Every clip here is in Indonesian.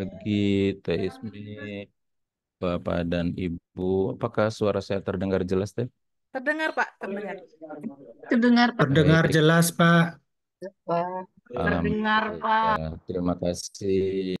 Teh gitu, Ismi, Bapak dan Ibu, apakah suara saya terdengar jelas, Teh? Terdengar, Pak. Terdengar. Terdengar, Pak. Terdengar jelas, Pak. Terdengar, Pak. Terima kasih.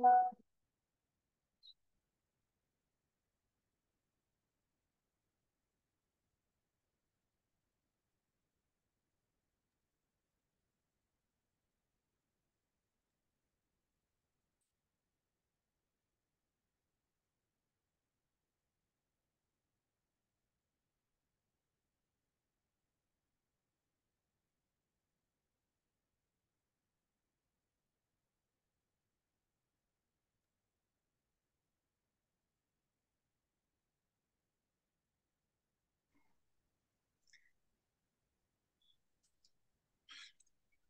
Yeah.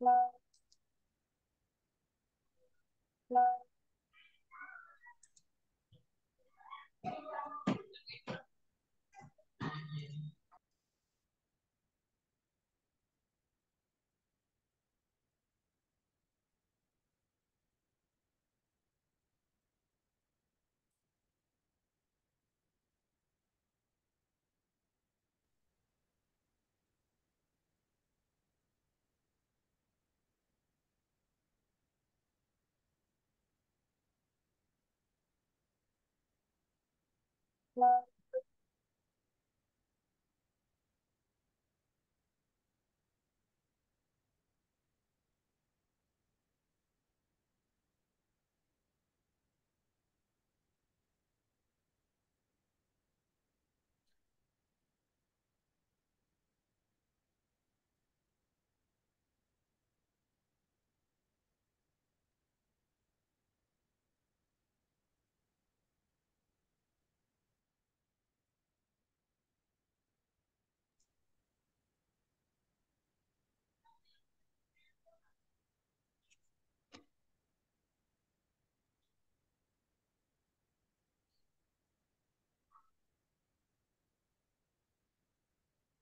Love. Bye. Bye.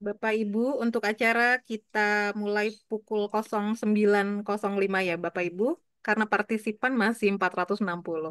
Bapak Ibu, untuk acara kita mulai pukul 09.05 ya Bapak Ibu, karena partisipan masih 460.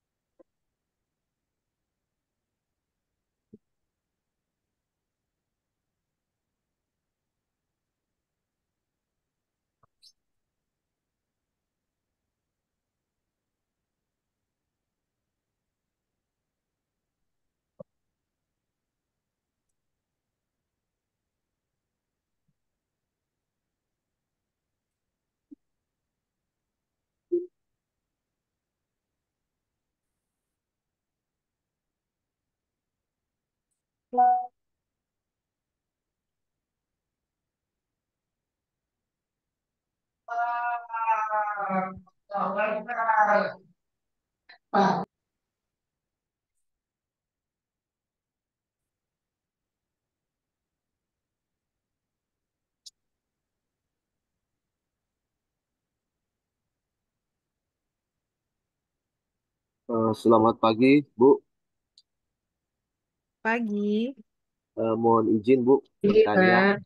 Eh, selamat pagi, Bu. Pagi. Uh, mohon izin Bu Iya, bertanya. Pak.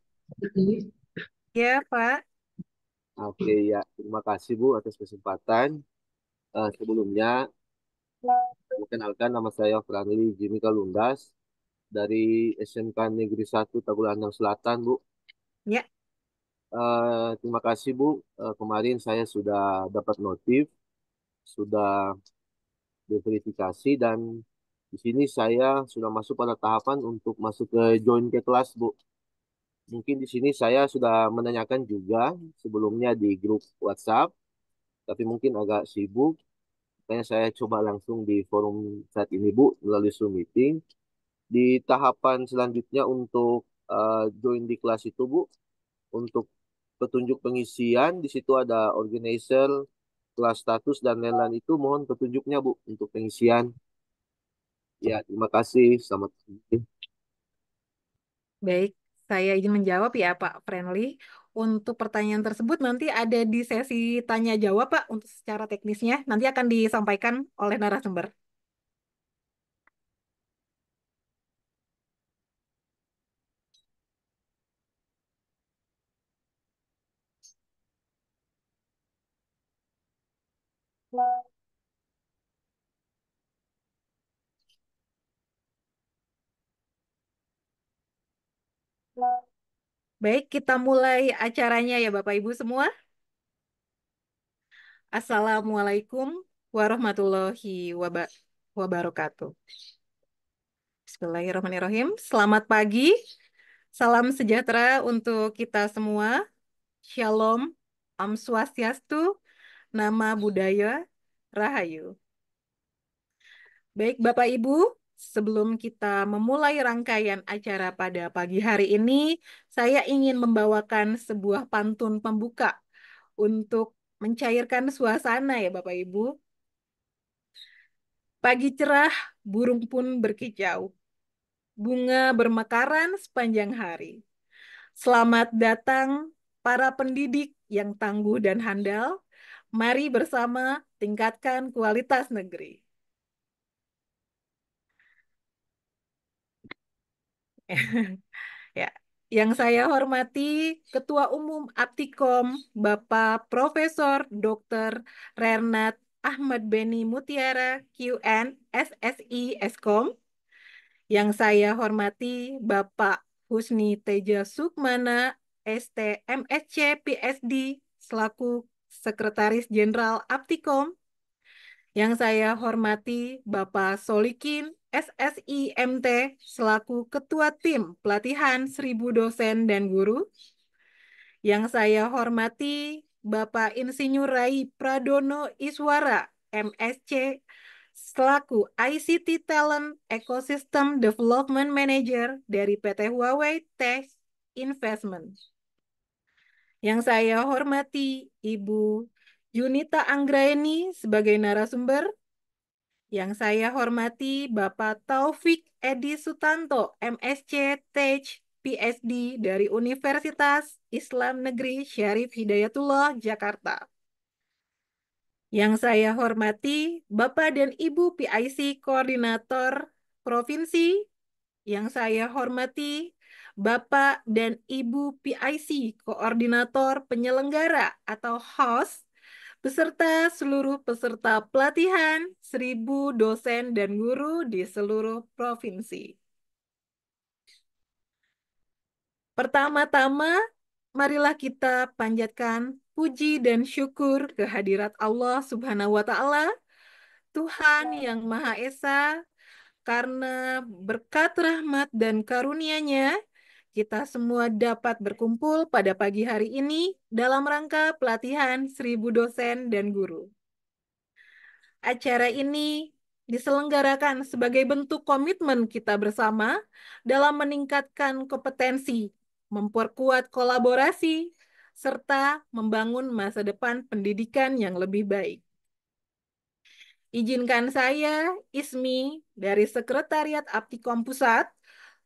Iya. Pak. Oke ya, terima kasih Bu atas kesempatan. Uh, sebelumnya perkenalkan nama saya Franli Jimmy Kalundas dari SMK Negeri 1 Tagulandang Selatan Bu. Ya. Uh, terima kasih Bu. Uh, kemarin saya sudah dapat notif, sudah diverifikasi dan di sini saya sudah masuk pada tahapan untuk masuk ke join ke kelas, Bu. Mungkin di sini saya sudah menanyakan juga sebelumnya di grup WhatsApp, tapi mungkin agak sibuk. Makanya saya coba langsung di forum saat ini, Bu, melalui Zoom meeting. Di tahapan selanjutnya untuk uh, join di kelas itu, Bu, untuk petunjuk pengisian, di situ ada organizer, kelas status, dan lain-lain itu mohon petunjuknya, Bu, untuk pengisian. Ya, terima kasih. Selamat pagi. Baik, saya izin menjawab ya Pak Friendly. Untuk pertanyaan tersebut nanti ada di sesi tanya jawab Pak untuk secara teknisnya nanti akan disampaikan oleh narasumber. Baik, kita mulai acaranya ya Bapak Ibu semua. Assalamualaikum warahmatullahi wabarakatuh. Bismillahirrahmanirrahim. Selamat pagi. Salam sejahtera untuk kita semua. Shalom, Am Swastiastu, Nama Budaya, Rahayu. Baik Bapak Ibu, sebelum kita memulai rangkaian acara pada pagi hari ini, saya ingin membawakan sebuah pantun pembuka untuk mencairkan suasana ya Bapak Ibu. Pagi cerah, burung pun berkicau. Bunga bermekaran sepanjang hari. Selamat datang para pendidik yang tangguh dan handal. Mari bersama tingkatkan kualitas negeri. ya, yang saya hormati Ketua Umum Aptikom Bapak Profesor Dr. Renat Ahmad Beni Mutiara QN SSI Eskom. Yang saya hormati Bapak Husni Teja Sukmana STMSC PSD selaku Sekretaris Jenderal Aptikom yang saya hormati Bapak Solikin, Ssimt selaku Ketua Tim Pelatihan 1000 Dosen dan Guru. Yang saya hormati Bapak Insinyur Rai Pradono Iswara, MSC, selaku ICT Talent Ecosystem Development Manager dari PT Huawei Tech Investment. Yang saya hormati Ibu Yunita Anggraeni sebagai narasumber, yang saya hormati Bapak Taufik Edi Sutanto, MSc, TEJ, PSD dari Universitas Islam Negeri Syarif Hidayatullah, Jakarta. Yang saya hormati Bapak dan Ibu PIC Koordinator Provinsi, yang saya hormati Bapak dan Ibu PIC Koordinator Penyelenggara atau HOST beserta seluruh peserta pelatihan seribu dosen dan guru di seluruh provinsi. Pertama-tama, marilah kita panjatkan puji dan syukur kehadirat Allah Subhanahu wa taala, Tuhan yang Maha Esa, karena berkat rahmat dan karunia-Nya kita semua dapat berkumpul pada pagi hari ini dalam rangka pelatihan seribu dosen dan guru. Acara ini diselenggarakan sebagai bentuk komitmen kita bersama dalam meningkatkan kompetensi, memperkuat kolaborasi, serta membangun masa depan pendidikan yang lebih baik. Izinkan saya, Ismi, dari Sekretariat Aptikom Pusat,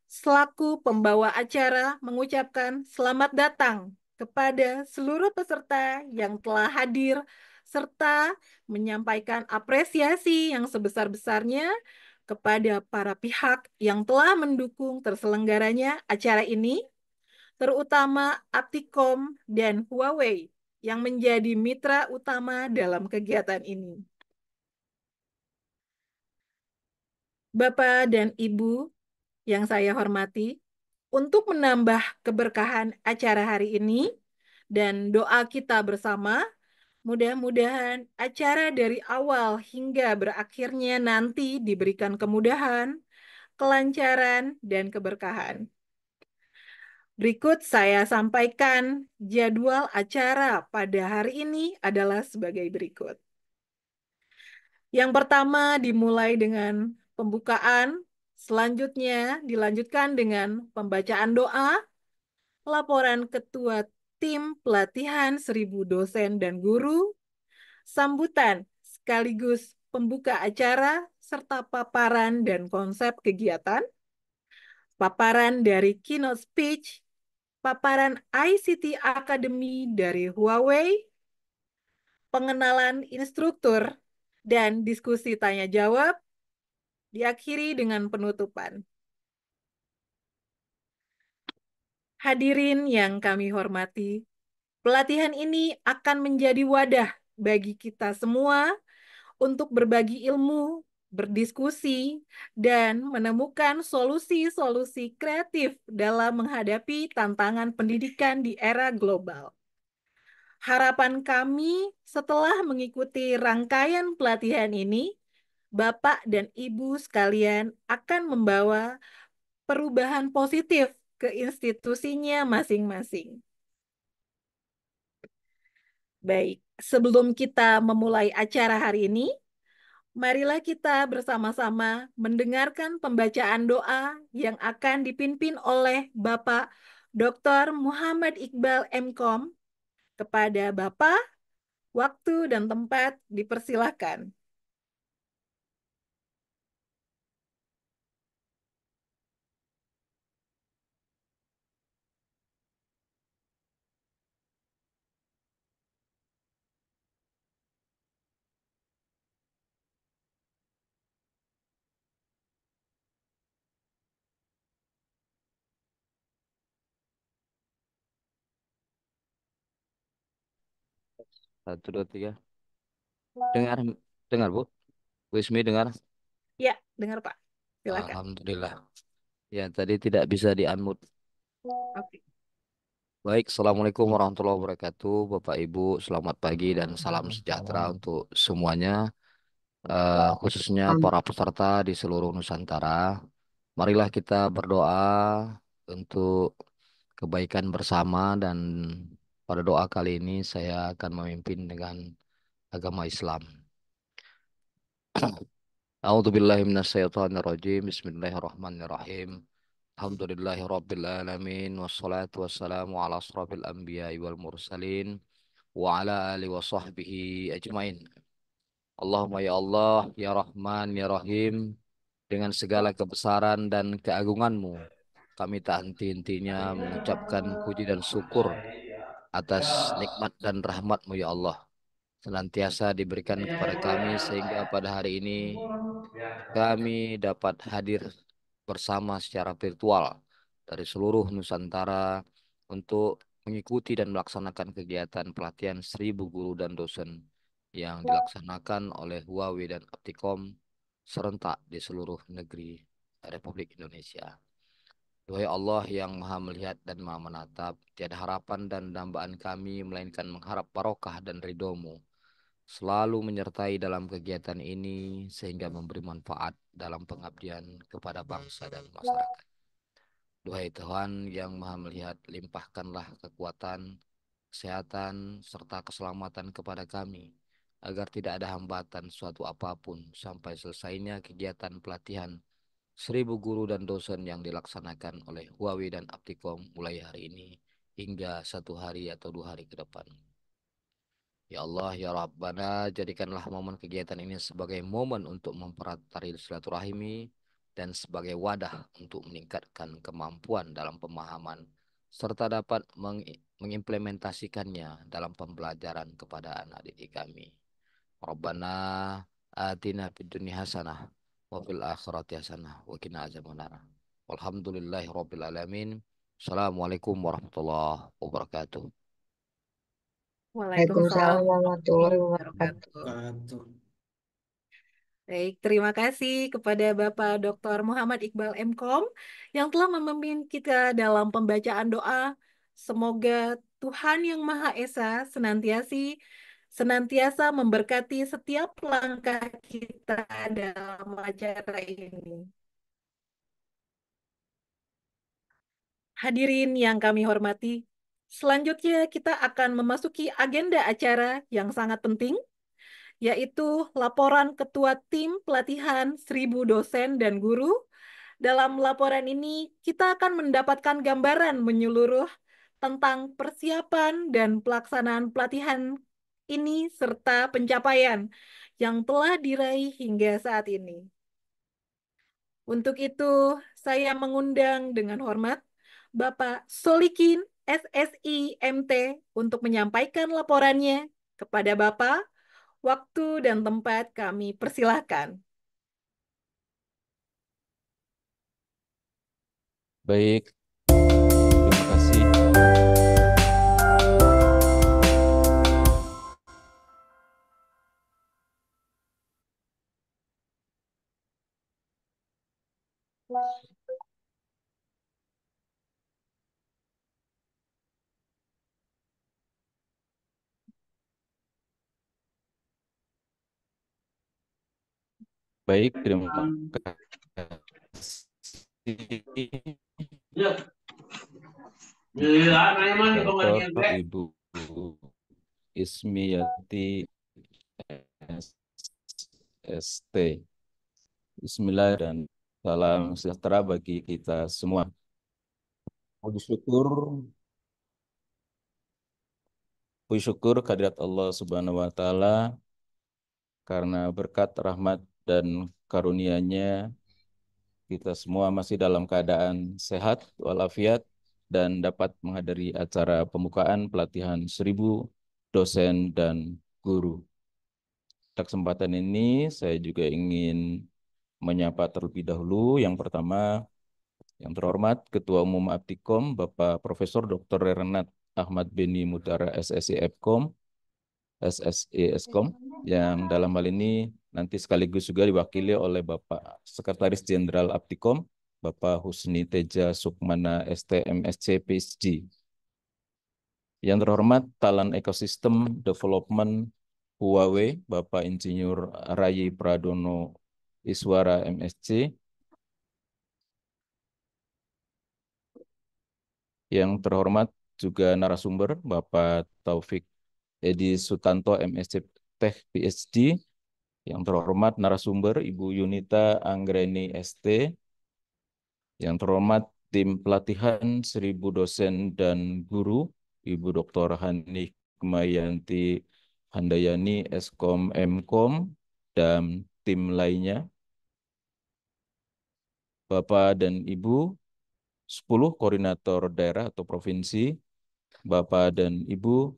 selaku pembawa acara mengucapkan selamat datang kepada seluruh peserta yang telah hadir serta menyampaikan apresiasi yang sebesar-besarnya kepada para pihak yang telah mendukung terselenggaranya acara ini, terutama Aptikom dan Huawei yang menjadi mitra utama dalam kegiatan ini. Bapak dan Ibu yang saya hormati, untuk menambah keberkahan acara hari ini dan doa kita bersama. Mudah-mudahan acara dari awal hingga berakhirnya nanti diberikan kemudahan, kelancaran, dan keberkahan. Berikut saya sampaikan jadwal acara pada hari ini adalah sebagai berikut. Yang pertama dimulai dengan pembukaan Selanjutnya dilanjutkan dengan pembacaan doa, laporan ketua tim pelatihan seribu dosen dan guru, sambutan sekaligus pembuka acara serta paparan dan konsep kegiatan, paparan dari keynote speech, paparan ICT Academy dari Huawei, pengenalan instruktur, dan diskusi tanya jawab diakhiri dengan penutupan. Hadirin yang kami hormati, pelatihan ini akan menjadi wadah bagi kita semua untuk berbagi ilmu, berdiskusi, dan menemukan solusi-solusi kreatif dalam menghadapi tantangan pendidikan di era global. Harapan kami setelah mengikuti rangkaian pelatihan ini, Bapak dan Ibu sekalian akan membawa perubahan positif ke institusinya masing-masing. Baik, sebelum kita memulai acara hari ini, marilah kita bersama-sama mendengarkan pembacaan doa yang akan dipimpin oleh Bapak Dr. Muhammad Iqbal MKOM. Kepada Bapak, waktu dan tempat dipersilahkan. Satu, dua, tiga. Dengar, dengar Bu. Wismi dengar. Ya, dengar Pak. Silakan. Alhamdulillah. Ya, tadi tidak bisa di unmute. Oke. Baik, Assalamualaikum warahmatullahi wabarakatuh Bapak Ibu, selamat pagi dan salam sejahtera untuk semuanya uh, Khususnya para peserta di seluruh Nusantara Marilah kita berdoa untuk kebaikan bersama dan pada doa kali ini saya akan memimpin dengan agama Islam. A'udzubillahi rajim. Bismillahirrahmanirrahim. Alhamdulillahi rabbil alamin wassalatu wassalamu ala asrafil anbiya'i wal mursalin wa ala ali wa sahbihi ajmain. Allahumma ya Allah, ya Rahman, ya Rahim, dengan segala kebesaran dan keagunganmu, kami tak henti-hentinya mengucapkan puji dan syukur atas nikmat dan rahmatmu ya Allah. Senantiasa diberikan kepada kami sehingga pada hari ini kami dapat hadir bersama secara virtual dari seluruh Nusantara untuk mengikuti dan melaksanakan kegiatan pelatihan seribu guru dan dosen yang dilaksanakan oleh Huawei dan Optikom serentak di seluruh negeri Republik Indonesia. Wahai Allah yang maha melihat dan maha menatap, tiada harapan dan dambaan kami melainkan mengharap barokah dan ridomu. Selalu menyertai dalam kegiatan ini sehingga memberi manfaat dalam pengabdian kepada bangsa dan masyarakat. Duhai Tuhan yang maha melihat, limpahkanlah kekuatan, kesehatan, serta keselamatan kepada kami, agar tidak ada hambatan suatu apapun sampai selesainya kegiatan pelatihan seribu guru dan dosen yang dilaksanakan oleh Huawei dan Aptikom mulai hari ini hingga satu hari atau dua hari ke depan. Ya Allah, Ya Rabbana, jadikanlah momen kegiatan ini sebagai momen untuk memperatari silaturahimi dan sebagai wadah untuk meningkatkan kemampuan dalam pemahaman serta dapat meng mengimplementasikannya dalam pembelajaran kepada anak didik kami. Rabbana atina fid dunya hasanah wa fil akhirati hasanah ya wa qina azabannar. Walhamdulillahi rabbil alamin. Assalamualaikum warahmatullahi wabarakatuh. Waalaikumsalam warahmatullahi wabarakatuh. Baik, terima kasih kepada Bapak Dr. Muhammad Iqbal Mkom yang telah memimpin kita dalam pembacaan doa. Semoga Tuhan Yang Maha Esa senantiasa senantiasa memberkati setiap langkah kita dalam acara ini. Hadirin yang kami hormati, selanjutnya kita akan memasuki agenda acara yang sangat penting, yaitu laporan Ketua Tim Pelatihan Seribu Dosen dan Guru. Dalam laporan ini, kita akan mendapatkan gambaran menyeluruh tentang persiapan dan pelaksanaan pelatihan ini serta pencapaian yang telah diraih hingga saat ini. Untuk itu, saya mengundang dengan hormat Bapak Solikin SSI MT untuk menyampaikan laporannya kepada Bapak. Waktu dan tempat kami persilahkan. Baik, Baik, terima iya. iya, kasih. Ibu Ismiyati Bismillah dan salam sejahtera bagi kita semua. Puji syukur Puji syukur kehadirat Allah Subhanahu wa taala karena berkat rahmat dan karunia-Nya kita semua masih dalam keadaan sehat walafiat dan dapat menghadiri acara pembukaan pelatihan 1000 dosen dan guru. Pada kesempatan ini saya juga ingin menyapa terlebih dahulu yang pertama yang terhormat Ketua Umum Aptikom Bapak Profesor Dr. Renat Ahmad Beni Mutara SSI Fkom SSI Eskom yang dalam hal ini nanti sekaligus juga diwakili oleh Bapak Sekretaris Jenderal Aptikom, Bapak Husni Teja Sukmana STMSC PSG. Yang terhormat Talan Ekosistem Development Huawei, Bapak Insinyur Rayi Pradono Iswara MSC. Yang terhormat juga narasumber Bapak Taufik Edi Sutanto MSC Tech PhD, yang terhormat narasumber Ibu Yunita Anggreni ST. Yang terhormat tim pelatihan seribu dosen dan guru Ibu Dr. Hani Kemayanti Handayani Eskom Mkom dan tim lainnya. Bapak dan Ibu 10 koordinator daerah atau provinsi, Bapak dan Ibu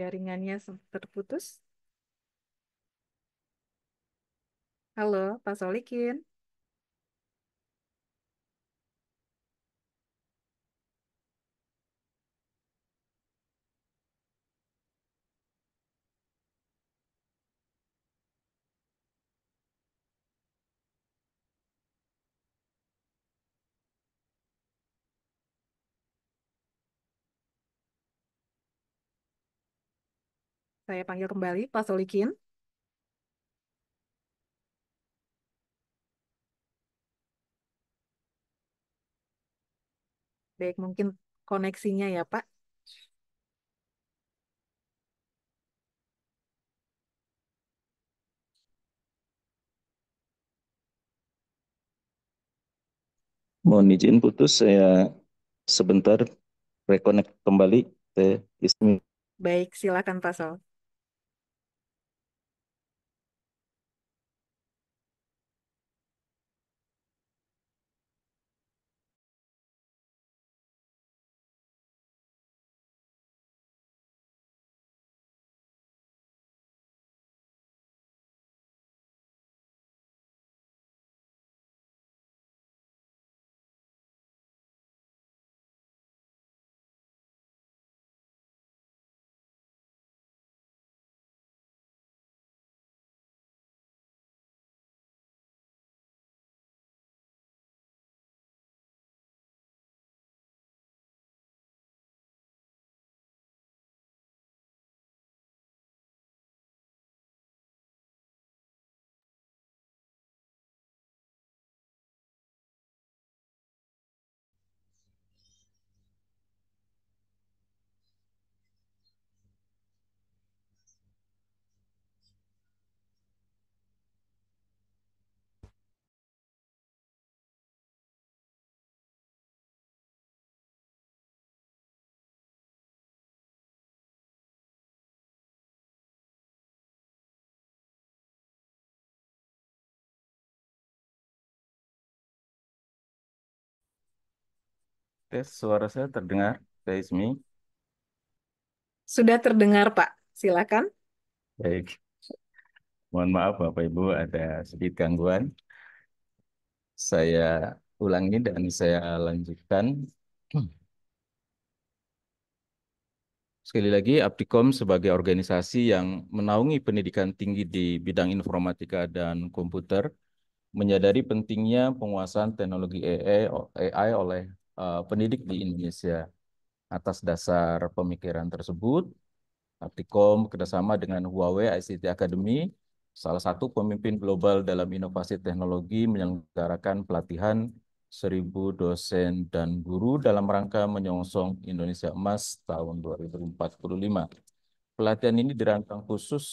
Jaringannya terputus. Halo, Pak Solikin. Saya panggil kembali Pak Solikin. Baik, mungkin koneksinya ya Pak. Mohon izin putus, saya sebentar reconnect kembali Baik, silakan Pak Sol. Tes suara saya terdengar, saya Sudah terdengar, Pak. Silakan. Baik. Mohon maaf Bapak Ibu ada sedikit gangguan. Saya ulangi dan saya lanjutkan. Sekali lagi, Aptikom sebagai organisasi yang menaungi pendidikan tinggi di bidang informatika dan komputer, menyadari pentingnya penguasaan teknologi AI oleh uh, pendidik di Indonesia. Atas dasar pemikiran tersebut, Artikom kerjasama dengan Huawei ICT Academy, salah satu pemimpin global dalam inovasi teknologi menyelenggarakan pelatihan 1000 dosen dan guru dalam rangka menyongsong Indonesia Emas tahun 2045. Pelatihan ini dirancang khusus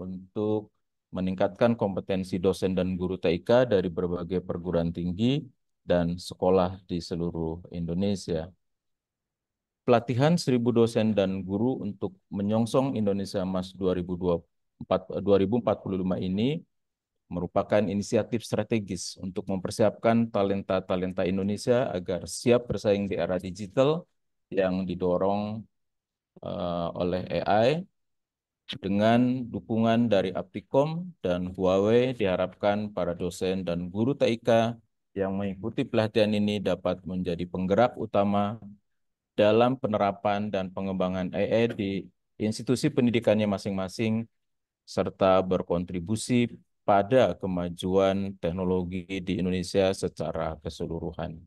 untuk meningkatkan kompetensi dosen dan guru TIK dari berbagai perguruan tinggi dan sekolah di seluruh Indonesia. Pelatihan seribu dosen dan guru untuk menyongsong Indonesia Emas 2024, 2045 ini merupakan inisiatif strategis untuk mempersiapkan talenta-talenta Indonesia agar siap bersaing di era digital yang didorong uh, oleh AI dengan dukungan dari Aptikom dan Huawei diharapkan para dosen dan guru TIK yang mengikuti pelatihan ini dapat menjadi penggerak utama dalam penerapan dan pengembangan AI di institusi pendidikannya masing-masing serta berkontribusi pada kemajuan teknologi di Indonesia secara keseluruhan.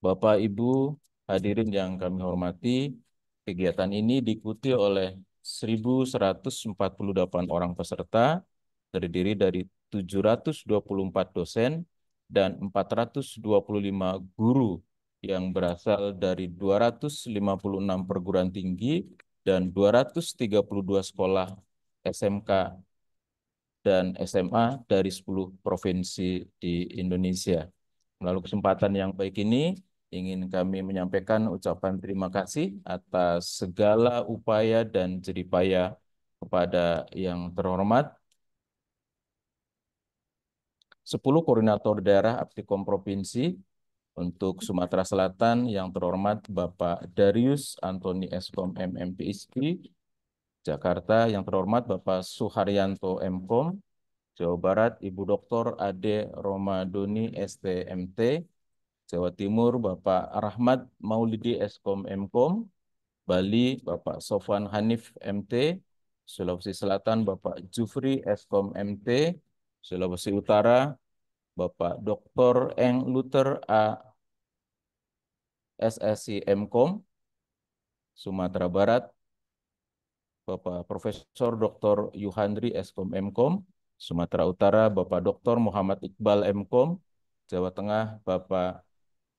Bapak Ibu hadirin yang kami hormati, kegiatan ini diikuti oleh 1148 orang peserta terdiri dari 724 dosen dan 425 guru yang berasal dari 256 perguruan tinggi dan 232 sekolah SMK dan SMA dari 10 provinsi di Indonesia. Melalui kesempatan yang baik ini, ingin kami menyampaikan ucapan terima kasih atas segala upaya dan jeripaya kepada yang terhormat 10 koordinator daerah Aptikom Provinsi untuk Sumatera Selatan yang terhormat Bapak Darius Antoni Eskom MMPSP Jakarta yang terhormat Bapak Suharyanto Mkom, Jawa Barat Ibu Dr. Ade Romadoni STMT, Jawa Timur Bapak Rahmat Maulidi Eskom Mkom, Bali Bapak Sofwan Hanif MT, Sulawesi Selatan Bapak Jufri Eskom MT, Sulawesi Utara, Bapak Dr. Eng Luther A. SSI MKOM, Sumatera Barat, Bapak Profesor Dr. Yuhandri Eskom MKOM, Sumatera Utara, Bapak Dr. Muhammad Iqbal MKOM, Jawa Tengah, Bapak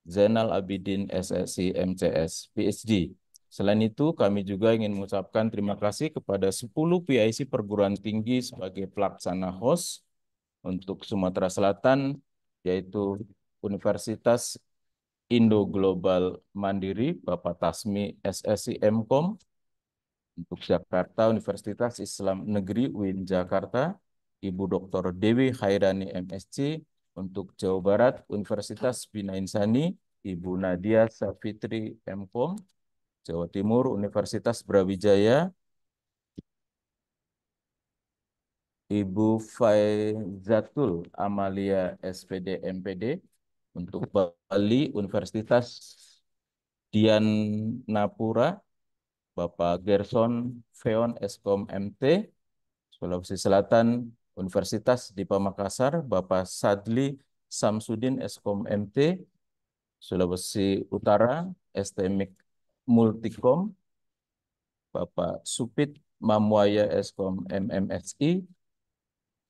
Zainal Abidin SSI MCS PhD. Selain itu, kami juga ingin mengucapkan terima kasih kepada 10 PIC perguruan tinggi sebagai pelaksana host untuk Sumatera Selatan yaitu Universitas Indo Global Mandiri Bapak Tasmi SSI Mkom untuk Jakarta Universitas Islam Negeri UIN Jakarta Ibu Dr. Dewi Khairani MSc untuk Jawa Barat Universitas Bina Insani Ibu Nadia Safitri Mkom Jawa Timur Universitas Brawijaya Ibu Faizatul Amalia SPD MPD untuk Bali Universitas Dian Napura, Bapak Gerson Feon Eskom MT, Sulawesi Selatan Universitas di Pamakasar, Bapak Sadli Samsudin Eskom MT, Sulawesi Utara, STMIK Multikom, Bapak Supit Mamwaya Eskom MMSI,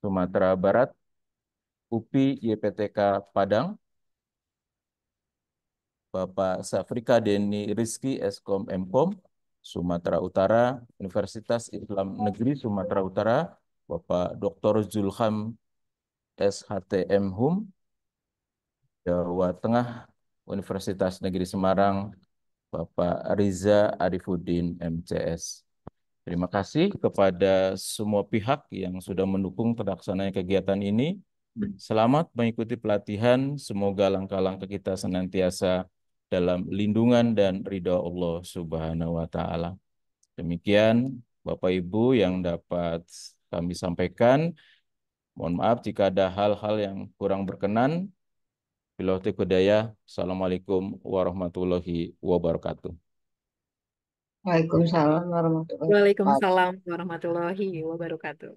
Sumatera Barat, UPI YPTK Padang, Bapak Safrika Deni Rizki Eskom Mkom, Sumatera Utara, Universitas Islam Negeri Sumatera Utara, Bapak Dr. Zulham SHTM Hum, Jawa Tengah, Universitas Negeri Semarang, Bapak Riza Arifuddin MCS. Terima kasih kepada semua pihak yang sudah mendukung terlaksananya kegiatan ini. Selamat mengikuti pelatihan. Semoga langkah-langkah kita senantiasa dalam lindungan dan ridha Allah Subhanahu wa taala. Demikian Bapak Ibu yang dapat kami sampaikan. Mohon maaf jika ada hal-hal yang kurang berkenan. Bila Assalamualaikum warahmatullahi wabarakatuh. Waalaikumsalam warahmatullahi wabarakatuh. Waalaikumsalam warahmatullahi wabarakatuh.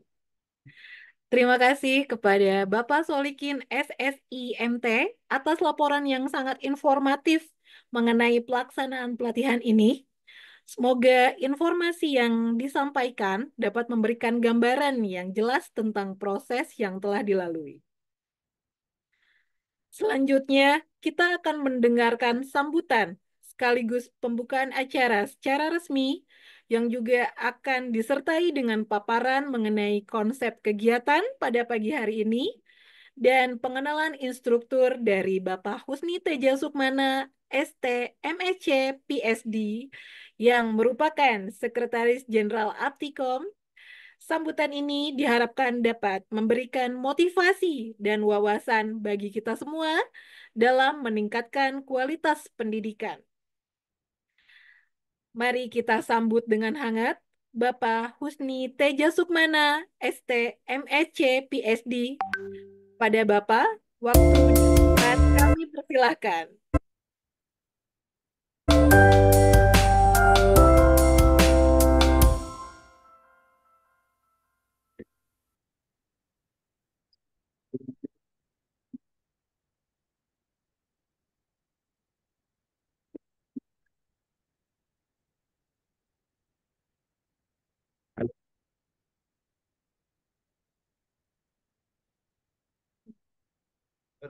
Terima kasih kepada Bapak Solikin SSI atas laporan yang sangat informatif mengenai pelaksanaan pelatihan ini. Semoga informasi yang disampaikan dapat memberikan gambaran yang jelas tentang proses yang telah dilalui. Selanjutnya, kita akan mendengarkan sambutan sekaligus pembukaan acara secara resmi yang juga akan disertai dengan paparan mengenai konsep kegiatan pada pagi hari ini dan pengenalan instruktur dari Bapak Husni Teja Sukmana, ST, MSc, e PSD, yang merupakan Sekretaris Jenderal Aptikom. Sambutan ini diharapkan dapat memberikan motivasi dan wawasan bagi kita semua dalam meningkatkan kualitas pendidikan. Mari kita sambut dengan hangat Bapak Husni Teja Sukmana, ST, MSc, e PhD. Pada Bapak, waktu dan kami persilahkan.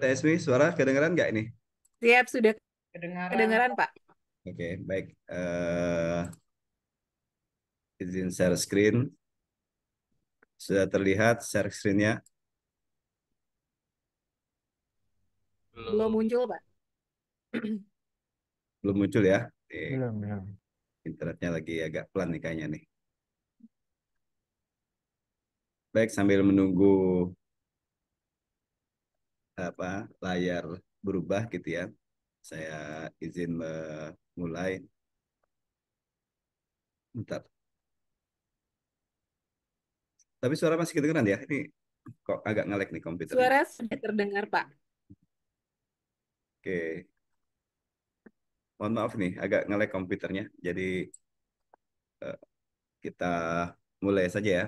TSW suara kedengeran nggak ini? Siap, sudah kedengaran, kedengaran Pak. Oke, okay, baik. Uh, izin share screen. Sudah terlihat share screennya. Belum. muncul, Pak. belum muncul ya? Belum, belum. Internetnya lagi agak pelan nih kayaknya nih. Baik, sambil menunggu apa layar berubah gitu ya. Saya izin mulai Bentar. Tapi suara masih kedengeran ya? Ini kok agak ngelek nih komputer. Suara sudah terdengar, Pak. Oke. Mohon maaf nih, agak ngelek komputernya. Jadi eh, kita mulai saja ya.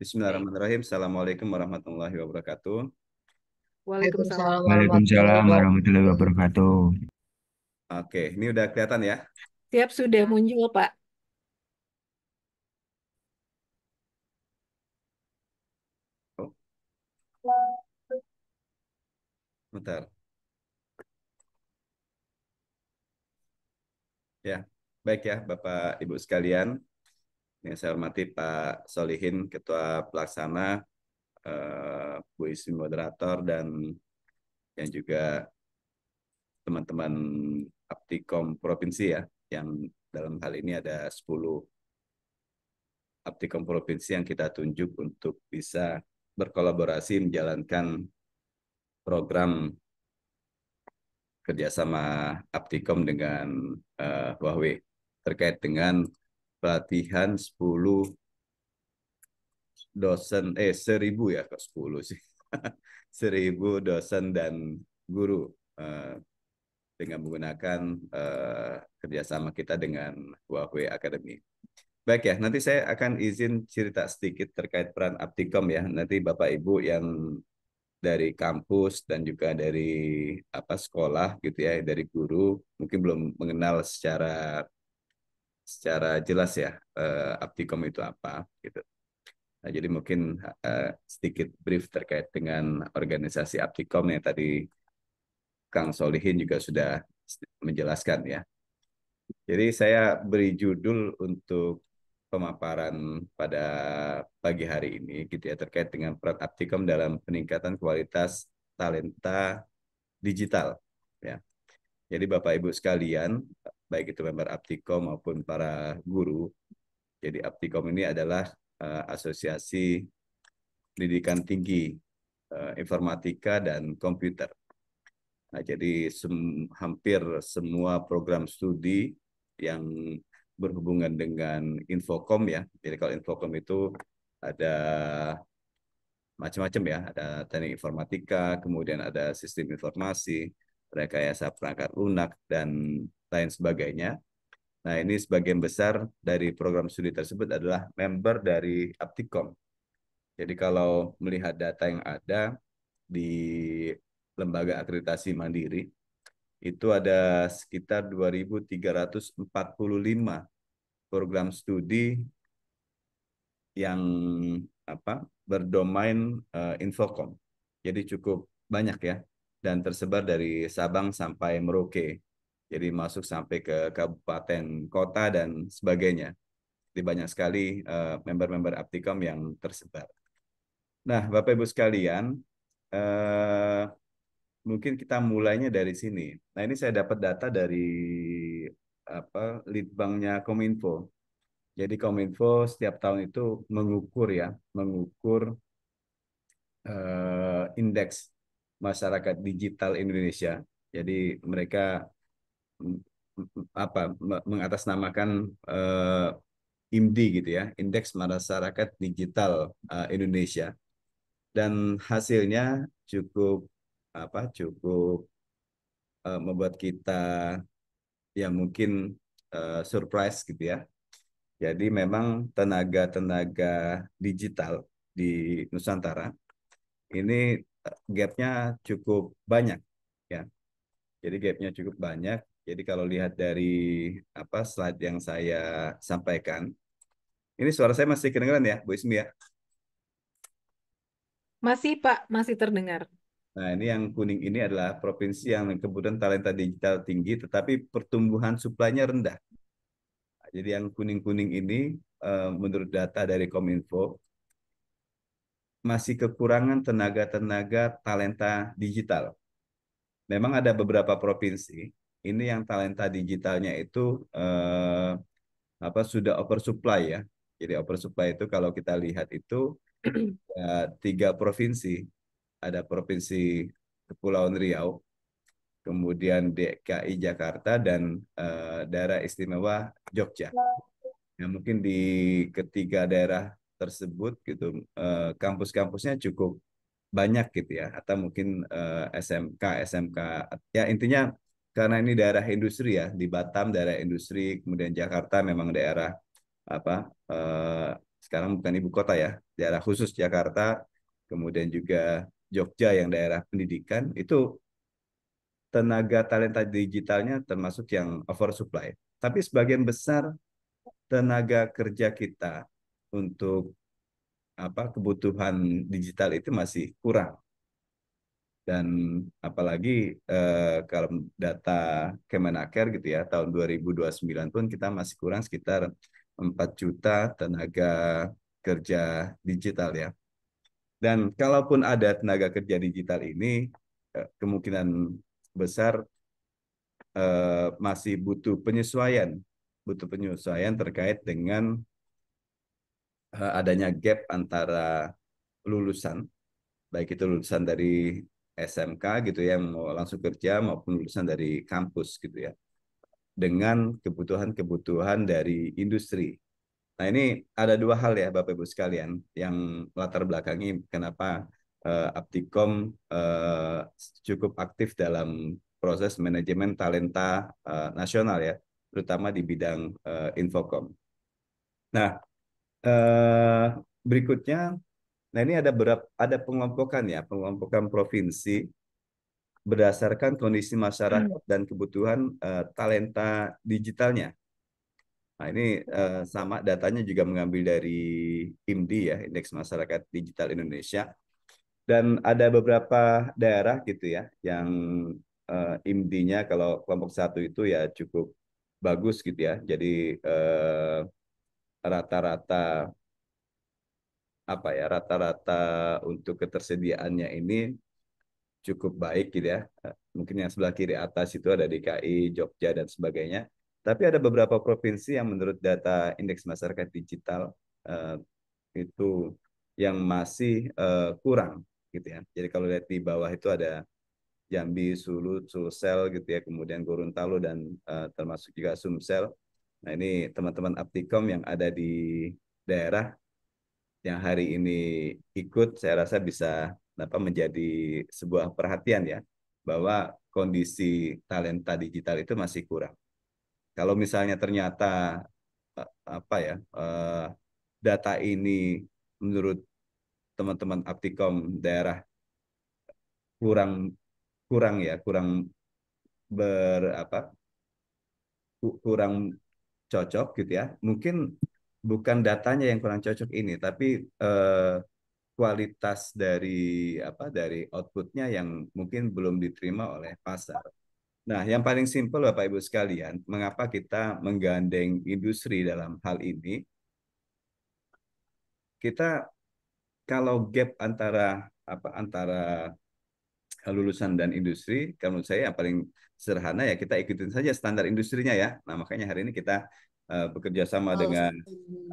Bismillahirrahmanirrahim. Assalamualaikum warahmatullahi wabarakatuh. Waalaikumsalam Waalaikumsalam warahmatullahi wabarakatuh. Oke, ini udah kelihatan ya? Siap, sudah muncul, Pak. Oh. Bentar. Ya, baik ya Bapak Ibu sekalian. Yang saya hormati Pak Solihin, Ketua Pelaksana Bu eh, Isi moderator dan yang juga teman-teman Aptikom provinsi ya yang dalam hal ini ada 10 Aptikom provinsi yang kita tunjuk untuk bisa berkolaborasi menjalankan program kerjasama Aptikom dengan uh, Huawei terkait dengan pelatihan 10 dosen eh seribu ya kok sepuluh sih seribu dosen dan guru eh, dengan menggunakan eh, kerjasama kita dengan Huawei Academy. Baik ya, nanti saya akan izin cerita sedikit terkait peran Aptikom ya. Nanti Bapak Ibu yang dari kampus dan juga dari apa sekolah gitu ya, dari guru mungkin belum mengenal secara secara jelas ya eh, Aptikom itu apa gitu. Nah, jadi mungkin uh, sedikit brief terkait dengan organisasi Aptikom yang tadi Kang Solihin juga sudah menjelaskan ya. Jadi saya beri judul untuk pemaparan pada pagi hari ini gitu ya terkait dengan peran Aptikom dalam peningkatan kualitas talenta digital ya. Jadi Bapak Ibu sekalian, baik itu member Aptikom maupun para guru. Jadi Aptikom ini adalah Eh, Asosiasi Pendidikan Tinggi eh, Informatika dan Komputer. Nah, jadi sem hampir semua program studi yang berhubungan dengan infokom ya. Jadi kalau infokom itu ada macam-macam ya, ada teknik informatika, kemudian ada sistem informasi, rekayasa perangkat lunak dan lain sebagainya. Nah, ini sebagian besar dari program studi tersebut adalah member dari Aptikom. Jadi kalau melihat data yang ada di lembaga akreditasi mandiri, itu ada sekitar 2.345 program studi yang apa berdomain uh, Infocom. Jadi cukup banyak ya dan tersebar dari Sabang sampai Merauke jadi masuk sampai ke kabupaten kota dan sebagainya. Jadi banyak sekali eh, member-member uh, Aptikom yang tersebar. Nah, Bapak Ibu sekalian, uh, mungkin kita mulainya dari sini. Nah, ini saya dapat data dari apa litbangnya Kominfo. Jadi Kominfo setiap tahun itu mengukur ya, mengukur uh, indeks masyarakat digital Indonesia. Jadi mereka apa mengatasnamakan uh, eh, IMDi gitu ya, Indeks Masyarakat Digital uh, Indonesia. Dan hasilnya cukup apa? cukup uh, membuat kita ya mungkin uh, surprise gitu ya. Jadi memang tenaga-tenaga digital di Nusantara ini gapnya cukup banyak ya. Jadi gapnya cukup banyak jadi kalau lihat dari apa slide yang saya sampaikan, ini suara saya masih kedengaran ya, Bu Ismi ya? Masih Pak, masih terdengar. Nah, ini yang kuning ini adalah provinsi yang kemudian talenta digital tinggi, tetapi pertumbuhan suplainya rendah. Jadi yang kuning-kuning ini, eh, menurut data dari Kominfo, masih kekurangan tenaga-tenaga talenta digital. Memang ada beberapa provinsi ini yang talenta digitalnya itu eh, apa sudah oversupply ya. Jadi oversupply itu kalau kita lihat itu ya, tiga provinsi. Ada provinsi Kepulauan Riau, kemudian DKI Jakarta dan eh, daerah istimewa Jogja. Ya, mungkin di ketiga daerah tersebut gitu eh, kampus-kampusnya cukup banyak gitu ya atau mungkin eh, SMK SMK ya intinya karena ini daerah industri ya di Batam daerah industri kemudian Jakarta memang daerah apa eh, sekarang bukan ibu kota ya daerah khusus Jakarta kemudian juga Jogja yang daerah pendidikan itu tenaga talenta digitalnya termasuk yang oversupply tapi sebagian besar tenaga kerja kita untuk apa kebutuhan digital itu masih kurang dan apalagi eh, kalau data Kemenaker gitu ya tahun 2029 pun kita masih kurang sekitar 4 juta tenaga kerja digital ya. Dan kalaupun ada tenaga kerja digital ini eh, kemungkinan besar eh, masih butuh penyesuaian, butuh penyesuaian terkait dengan eh, adanya gap antara lulusan baik itu lulusan dari SMK gitu ya mau langsung kerja maupun lulusan dari kampus gitu ya dengan kebutuhan-kebutuhan dari industri. Nah ini ada dua hal ya Bapak Ibu sekalian yang latar belakangi kenapa uh, Aptikom uh, cukup aktif dalam proses manajemen talenta uh, nasional ya terutama di bidang uh, infokom. Nah uh, berikutnya Nah ini ada berapa ada pengelompokan ya pengelompokan provinsi berdasarkan kondisi masyarakat hmm. dan kebutuhan uh, talenta digitalnya. Nah ini uh, sama datanya juga mengambil dari IMDi ya Indeks Masyarakat Digital Indonesia dan ada beberapa daerah gitu ya yang uh, eh, IMDi-nya kalau kelompok satu itu ya cukup bagus gitu ya. Jadi rata-rata uh, rata -rata apa ya rata-rata untuk ketersediaannya ini cukup baik gitu ya. Mungkin yang sebelah kiri atas itu ada DKI, Jogja dan sebagainya. Tapi ada beberapa provinsi yang menurut data indeks masyarakat digital eh, itu yang masih eh, kurang gitu ya. Jadi kalau lihat di bawah itu ada Jambi, Sulu, Sulsel gitu ya, kemudian Gorontalo dan eh, termasuk juga Sumsel. Nah, ini teman-teman Aptikom yang ada di daerah yang hari ini ikut saya rasa bisa apa menjadi sebuah perhatian ya bahwa kondisi talenta digital itu masih kurang. Kalau misalnya ternyata eh, apa ya eh, data ini menurut teman-teman Aptikom daerah kurang kurang ya kurang ber apa kurang cocok gitu ya mungkin bukan datanya yang kurang cocok ini, tapi eh, kualitas dari apa dari outputnya yang mungkin belum diterima oleh pasar. Nah, yang paling simpel Bapak Ibu sekalian, mengapa kita menggandeng industri dalam hal ini? Kita kalau gap antara apa antara lulusan dan industri, kalau menurut saya yang paling sederhana ya kita ikutin saja standar industrinya ya. Nah, makanya hari ini kita Eh, bekerja sama oh, dengan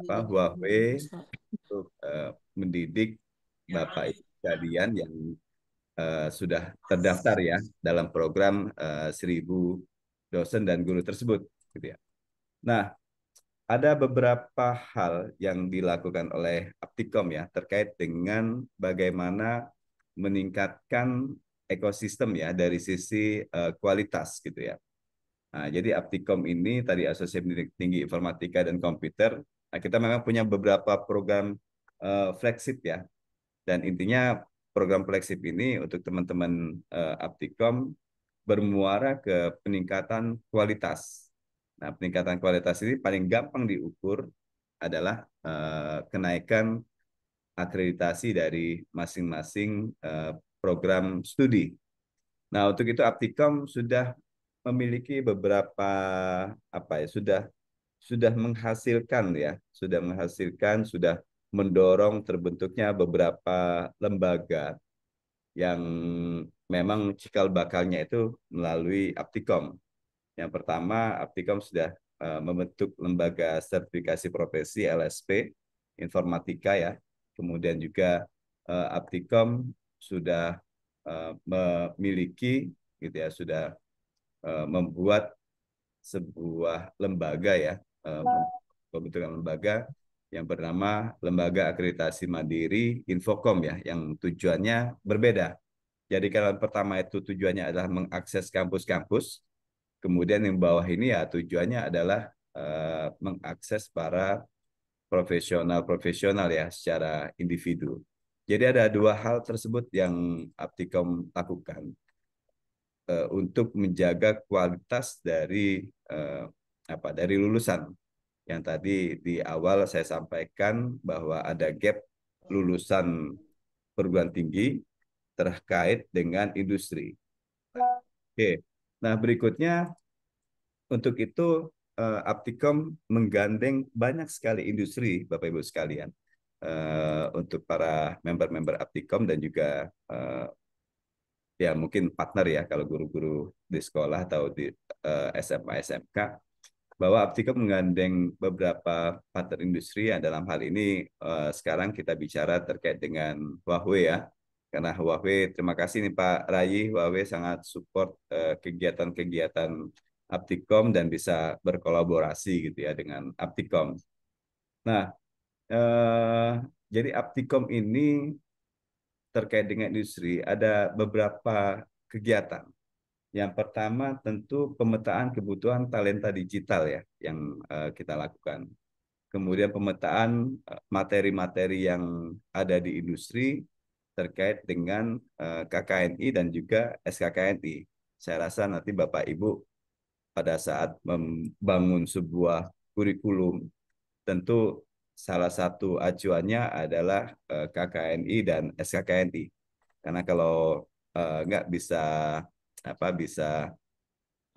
apa, Huawei untuk uh, mendidik ya. Bapak Ibu sekalian yang uh, sudah terdaftar ya dalam program uh, dosen dan guru tersebut gitu ya. Nah, ada beberapa hal yang dilakukan oleh Aptikom ya terkait dengan bagaimana meningkatkan ekosistem ya dari sisi uh, kualitas gitu ya. Nah, jadi Aptikom ini tadi Asosiasi Pendidik Tinggi Informatika dan Komputer, nah, kita memang punya beberapa program uh, flagship ya. Dan intinya program flagship ini untuk teman-teman uh, Aptikom bermuara ke peningkatan kualitas. Nah, peningkatan kualitas ini paling gampang diukur adalah uh, kenaikan akreditasi dari masing-masing uh, program studi. Nah, untuk itu Aptikom sudah memiliki beberapa apa ya sudah sudah menghasilkan ya sudah menghasilkan sudah mendorong terbentuknya beberapa lembaga yang memang cikal bakalnya itu melalui Aptikom. Yang pertama Aptikom sudah eh, membentuk lembaga sertifikasi profesi LSP informatika ya. Kemudian juga uh, Aptikom sudah eh, memiliki gitu ya sudah Eh, membuat sebuah lembaga ya eh, iya. pembentukan lembaga yang bernama Lembaga Akreditasi Mandiri Infocom ya yang tujuannya berbeda. Jadi kalau pertama itu tujuannya adalah mengakses kampus-kampus, kemudian yang bawah ini ya tujuannya adalah eh, mengakses para profesional-profesional ya secara individu. Jadi ada dua hal tersebut yang Aptikom lakukan. Eh, untuk menjaga kualitas dari eh, apa dari lulusan yang tadi di awal saya sampaikan bahwa ada gap lulusan perguruan tinggi terkait dengan industri. Oke, nah berikutnya untuk itu uh, Aptikom menggandeng banyak sekali industri Bapak Ibu sekalian untuk para member-member Aptikom dan juga ya mungkin partner ya kalau guru-guru di sekolah atau di uh, eh, SMA SMK bahwa Aptika menggandeng beberapa partner industri ya dalam hal ini uh, sekarang kita bicara terkait dengan Huawei ya karena Huawei terima kasih nih Pak Rayi Huawei sangat support eh, kegiatan-kegiatan uh, Aptikom dan bisa berkolaborasi gitu ya dengan Aptikom. Nah, eh, jadi Aptikom ini terkait dengan industri ada beberapa kegiatan. Yang pertama tentu pemetaan kebutuhan talenta digital ya yang uh, kita lakukan. Kemudian pemetaan eh, materi-materi yang ada di industri terkait dengan uh, eh, KKNI dan juga SKKNI. Saya rasa nanti Bapak Ibu pada saat membangun sebuah kurikulum tentu salah satu acuannya adalah eh, KKNI dan SKKNI. Karena kalau uh, nggak bisa apa bisa